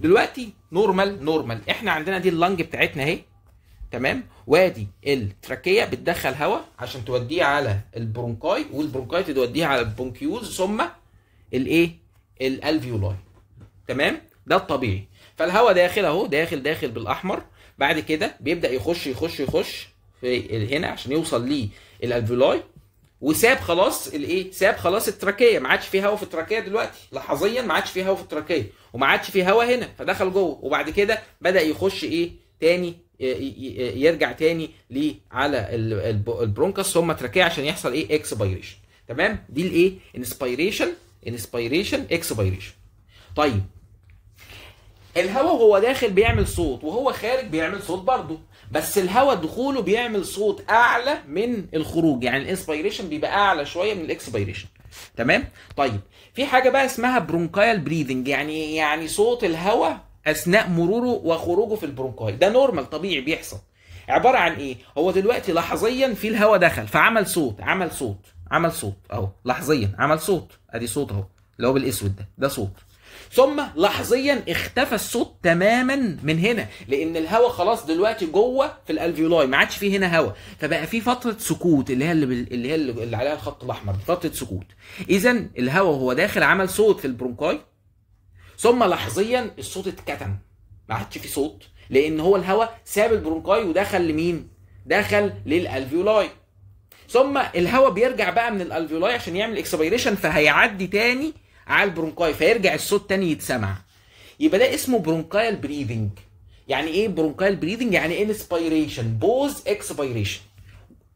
دلوقتي نورمال نورمال احنا عندنا دي اللنج بتاعتنا اهي تمام وادي التراكيه بتدخل هواء عشان توديه على البرونكاي والبرونكاي توديه على البونكيوز ثم الايه الالفيولاي تمام ده الطبيعي فالهواء داخل اهو داخل داخل بالاحمر بعد كده بيبدا يخش يخش يخش في هنا عشان يوصل ليه الالفيولاي وساب خلاص الايه ساب خلاص التراكيه ما عادش فيه هواء في التراكيه دلوقتي لحظيا ما عادش فيه هواء في التراكيه وما عادش فيه هواء هنا فدخل جوه وبعد كده بدا يخش ايه تاني يرجع تاني ليه على البرونكس ثم تراكيه عشان يحصل ايه اكسبيريشن تمام دي الايه انسبيريشن انسبيريشن اكسبيريشن طيب الهواء وهو داخل بيعمل صوت وهو خارج بيعمل صوت برضه بس الهواء دخوله بيعمل صوت اعلى من الخروج يعني الانسبيريشن بيبقى اعلى شويه من الاكسبيريشن تمام طيب في حاجه بقى اسمها برونكايال بريذنج يعني يعني صوت الهواء اثناء مروره وخروجه في البرونكاي ده نورمال طبيعي بيحصل عباره عن ايه هو دلوقتي لحظيا في الهواء دخل فعمل صوت عمل صوت عمل صوت اهو لحظيا عمل صوت ادي صوت اهو اللي هو بالاسود ده ده صوت ثم لحظيا اختفى الصوت تماما من هنا لان الهواء خلاص دلوقتي جوه في الالفيولاي ما عادش فيه هنا هواء فبقى في فتره سكوت اللي هي اللي, اللي هي اللي عليها الخط الاحمر فتره سكوت اذا الهواء وهو داخل عمل صوت في البرونكاي ثم لحظيا الصوت اتكتم ما عادش في صوت لان هو الهواء ساب البرونكاي ودخل لمين دخل للالفيولاي ثم الهواء بيرجع بقى من الالفيولاي عشان يعمل اكسبيريشن فهيعدي تاني على البرونكاي فيرجع الصوت تاني يتسمع يبقى ده اسمه برونكايال بريفنج يعني ايه برونكايال بريفنج يعني انسبيريشن بوز اكسبيريشن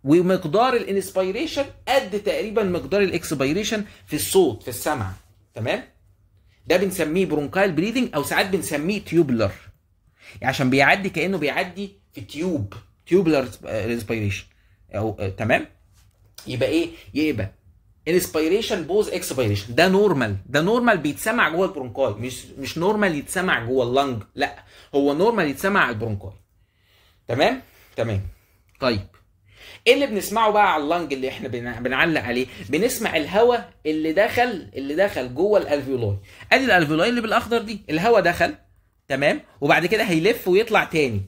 ومقدار الانسبيريشن قد تقريبا مقدار الاكسبيريشن في الصوت في السمع تمام ده بنسميه برونكايل بريذنج او ساعات بنسميه تيوبلر يعني عشان بيعدي كانه بيعدي في تيوب تيوبلر ريسبيريشن آه، او آه، تمام يبقى ايه يبقى انسبيريشن بوز اكسبيريشن ده نورمال ده نورمال بيتسمع جوه البرونكاي مش مش نورمال يتسمع جوه اللنج لا هو نورمال يتسمع البرونكاي تمام تمام طيب ايه اللي بنسمعه بقى على اللنج اللي احنا بنعلق عليه بنسمع الهواء اللي دخل اللي دخل جوه الالفيولاي ادي الالفيولاي اللي بالاخضر دي الهواء دخل تمام وبعد كده هيلف ويطلع تاني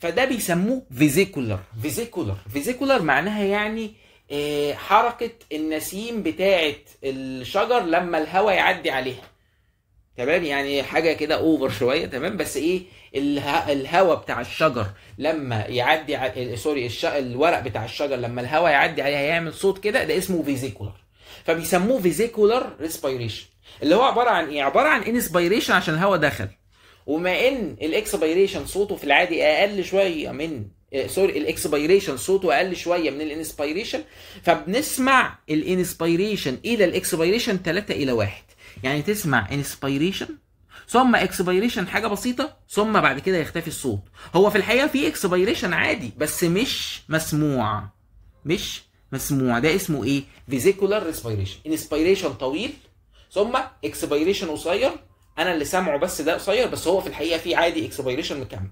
فده بيسموه فيزيكولر فيزيكولر فيزيكولر معناها يعني آه، حركه النسيم بتاعه الشجر لما الهواء يعدي عليها تمام يعني حاجه كده اوفر شويه تمام بس ايه الها الهواء بتاع الشجر لما يعدي ع... سوري الش... الورق بتاع الشجر لما الهواء يعدي عليه هيعمل صوت كده ده اسمه فيزيكولر فبيسموه فيزيكولر ريسبيريشن اللي هو عباره عن ايه عباره عن انسبيريشن عشان الهواء دخل وما ان الاكسبيريشن صوته في العادي اقل شويه من سوري الاكسبيريشن صوته اقل شويه من الانسبيريشن فبنسمع الانسبيريشن الى الاكسبيريشن 3 الى 1 يعني تسمع انسبيريشن ثم اكسبيريشن حاجه بسيطه ثم بعد كده يختفي الصوت هو في الحقيقه في اكسبيريشن عادي بس مش مسموع مش مسموع ده اسمه ايه فيزيكولار ريسبيريشن انسبيريشن طويل ثم اكسبيريشن قصير انا اللي سامعه بس ده قصير بس هو في الحقيقه في عادي اكسبيريشن مكمل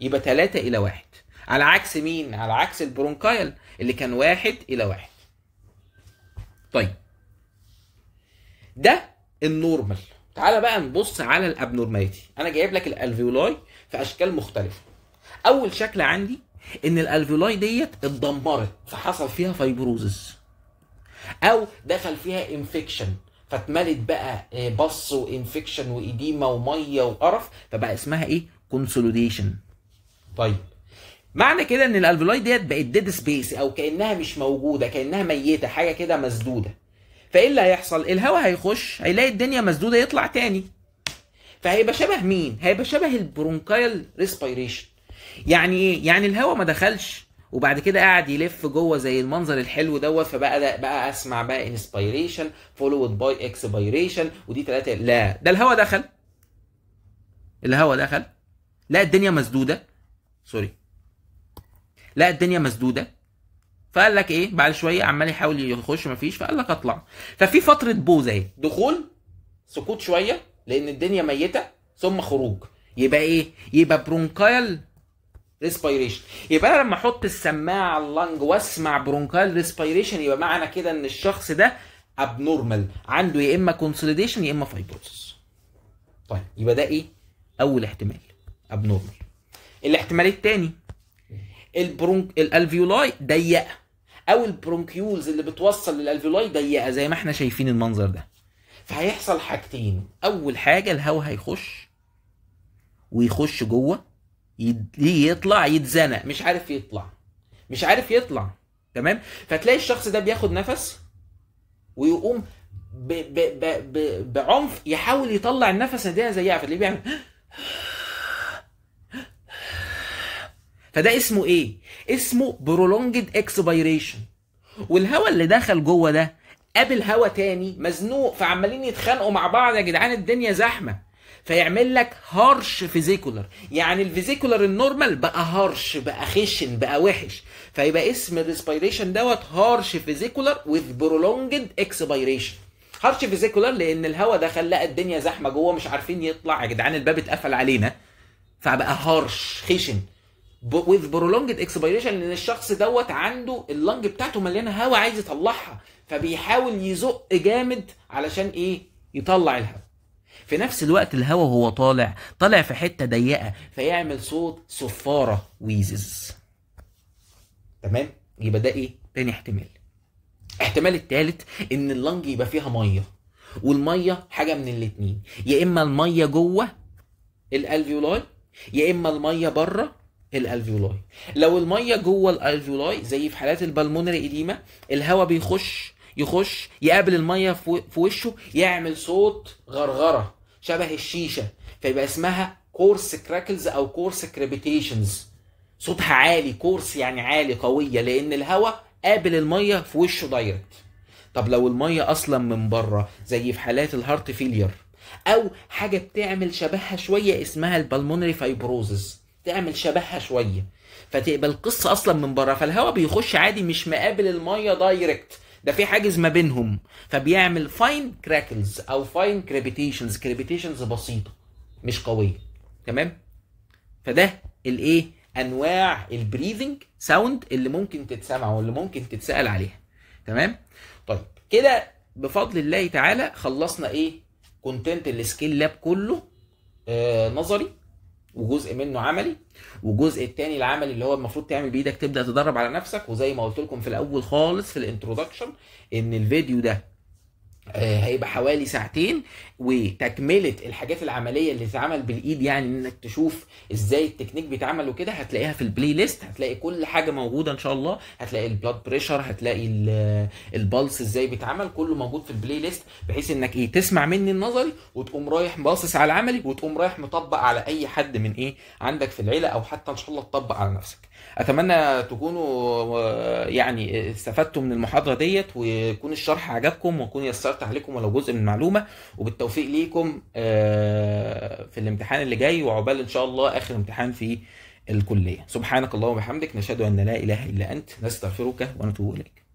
يبقى 3 الى 1 على عكس مين على عكس البرونكايل اللي كان 1 الى 1 طيب ده النورمال تعالى بقى نبص على الابنورماليتي انا جايب لك الالفيولاي في اشكال مختلفه اول شكل عندي ان الالفيولاي ديت اتدمرت فحصل فيها فيبروزس او دخل فيها انفكشن فاتملت بقى آه، بص وانفكشن واديمه وميه وقرف فبقى اسمها ايه كونسوليديشن طيب معنى كده ان الالفيولاي ديت بقت ديد سبيس او كانها مش موجوده كانها ميته حاجه كده مسدوده فايه اللي هيحصل الهواء هيخش هيلاقي الدنيا مسدوده يطلع تاني فهيبقى شبه مين هيبقى شبه البرونكايل ريسبيريشن يعني ايه يعني الهواء ما دخلش وبعد كده قاعد يلف جوه زي المنظر الحلو دوت فبقى ده بقى اسمع بقى انسبيريشن فولود باي اكسبيريشن ودي ثلاثه لا ده الهواء دخل الهواء دخل لا الدنيا مسدوده سوري لا الدنيا مسدوده فقال لك ايه بعد شويه عمال يحاول يخش مفيش فقال لك اطلع ففي فتره بوز اهي دخول سكوت شويه لان الدنيا ميته ثم خروج يبقى ايه يبقى برونكايل ريسبيريشن يبقى انا لما احط السماعه على اللنج واسمع برونكايل ريسبيريشن يبقى معنى كده ان الشخص ده ابنورمال عنده يا اما كونسوليديشن يا اما فايبروسس طيب يبقى ده ايه اول احتمال ابنورمال الاحتمال الثاني البرونك الالفيولاي ضيقه او البرونكيولز اللي بتوصل للالفيولاي ضيقه زي ما احنا شايفين المنظر ده فهيحصل حاجتين اول حاجه الهواء هيخش ويخش جوه يطلع يتزنق مش عارف يطلع مش عارف يطلع تمام فتلاقي الشخص ده بياخد نفس ويقوم ب ب ب ب بعنف يحاول يطلع النفس ده زيها فتلاقيه بيعمل فده اسمه ايه اسمه برولونجد اكسبيريشن والهواء اللي دخل جوه ده قابل هواء تاني مزنوق فعمالين يتخانقوا مع بعض يا جدعان الدنيا زحمه فيعمل لك هارش فيزيكولر يعني الفيزيكولر النورمال بقى هارش بقى خشن بقى وحش فيبقى اسم الريسبيريشن دوت هارش فيزيكولر وذ برولونجد اكسبيريشن هارش فيزيكولر لان الهواء دخل لقى الدنيا زحمه جوه مش عارفين يطلع يا جدعان الباب اتقفل علينا فبقى هارش خشن with prolonged expiration لان الشخص دوت عنده اللنج بتاعته مليانه هواء عايز يطلعها فبيحاول يزق جامد علشان ايه يطلع الهواء في نفس الوقت الهواء وهو طالع طالع في حته ضيقه فيعمل صوت صفاره ويزز تمام يبقى ده ايه تاني احتمال الاحتمال الثالث ان اللنج يبقى فيها ميه والميه حاجه من الاتنين يا اما الميه جوه الالفيولاي يا اما الميه بره الالفيولاي لو الميه جوه الالفيولاي زي في حالات البلمونري ايديما الهواء بيخش يخش يقابل الميه في وشه يعمل صوت غرغره شبه الشيشه فيبقى اسمها كورس كراكلز او كورس كريبيتيشنز صوتها عالي كورس يعني عالي قويه لان الهواء قابل الميه في وشه دايركت طب لو الميه اصلا من بره زي في حالات الهارت فيلير او حاجه بتعمل شبهها شويه اسمها البلمونري فايبروزز تعمل شبهها شويه فتقبل القصه اصلا من بره فالهواء بيخش عادي مش مقابل الميه دايركت ده في حاجز ما بينهم فبيعمل فاين كراكلز او فاين كريبيتيشنز كريبيتيشنز بسيطه مش قويه تمام فده الايه انواع البريذنج ساوند اللي ممكن تتسمع واللي ممكن تتسال عليها تمام طيب كده بفضل الله تعالى خلصنا ايه كونتنت السكيل لاب كله آه نظري وجزء منه عملي والجزء الثاني العملي اللي هو المفروض تعمل بايدك تبدا تدرب على نفسك وزي ما قلت لكم في الاول خالص في الانترودكشن ان الفيديو ده آه، هيبقى حوالي ساعتين وتكمله الحاجات العمليه اللي اتعمل بالايد يعني انك تشوف ازاي التكنيك بيتعمل وكده هتلاقيها في البلاي ليست هتلاقي كل حاجه موجوده ان شاء الله هتلاقي البلاد بريشر هتلاقي البلس آه، ازاي بيتعمل كله موجود في البلاي ليست بحيث انك ايه تسمع مني النظري وتقوم رايح باصص على العملي وتقوم رايح مطبق على اي حد من ايه عندك في العيله او حتى ان شاء الله تطبق على نفسك اتمنى تكونوا آه، يعني استفدتوا من المحاضره ديت ويكون الشرح عجبكم واكون يسرت عليكم ولو جزء من المعلومه وبالتوفيق ليكم آه، في الامتحان اللي جاي وعقبال ان شاء الله اخر امتحان في الكليه سبحانك اللهم وبحمدك نشهد ان لا اله الا انت نستغفرك ونتوب اليك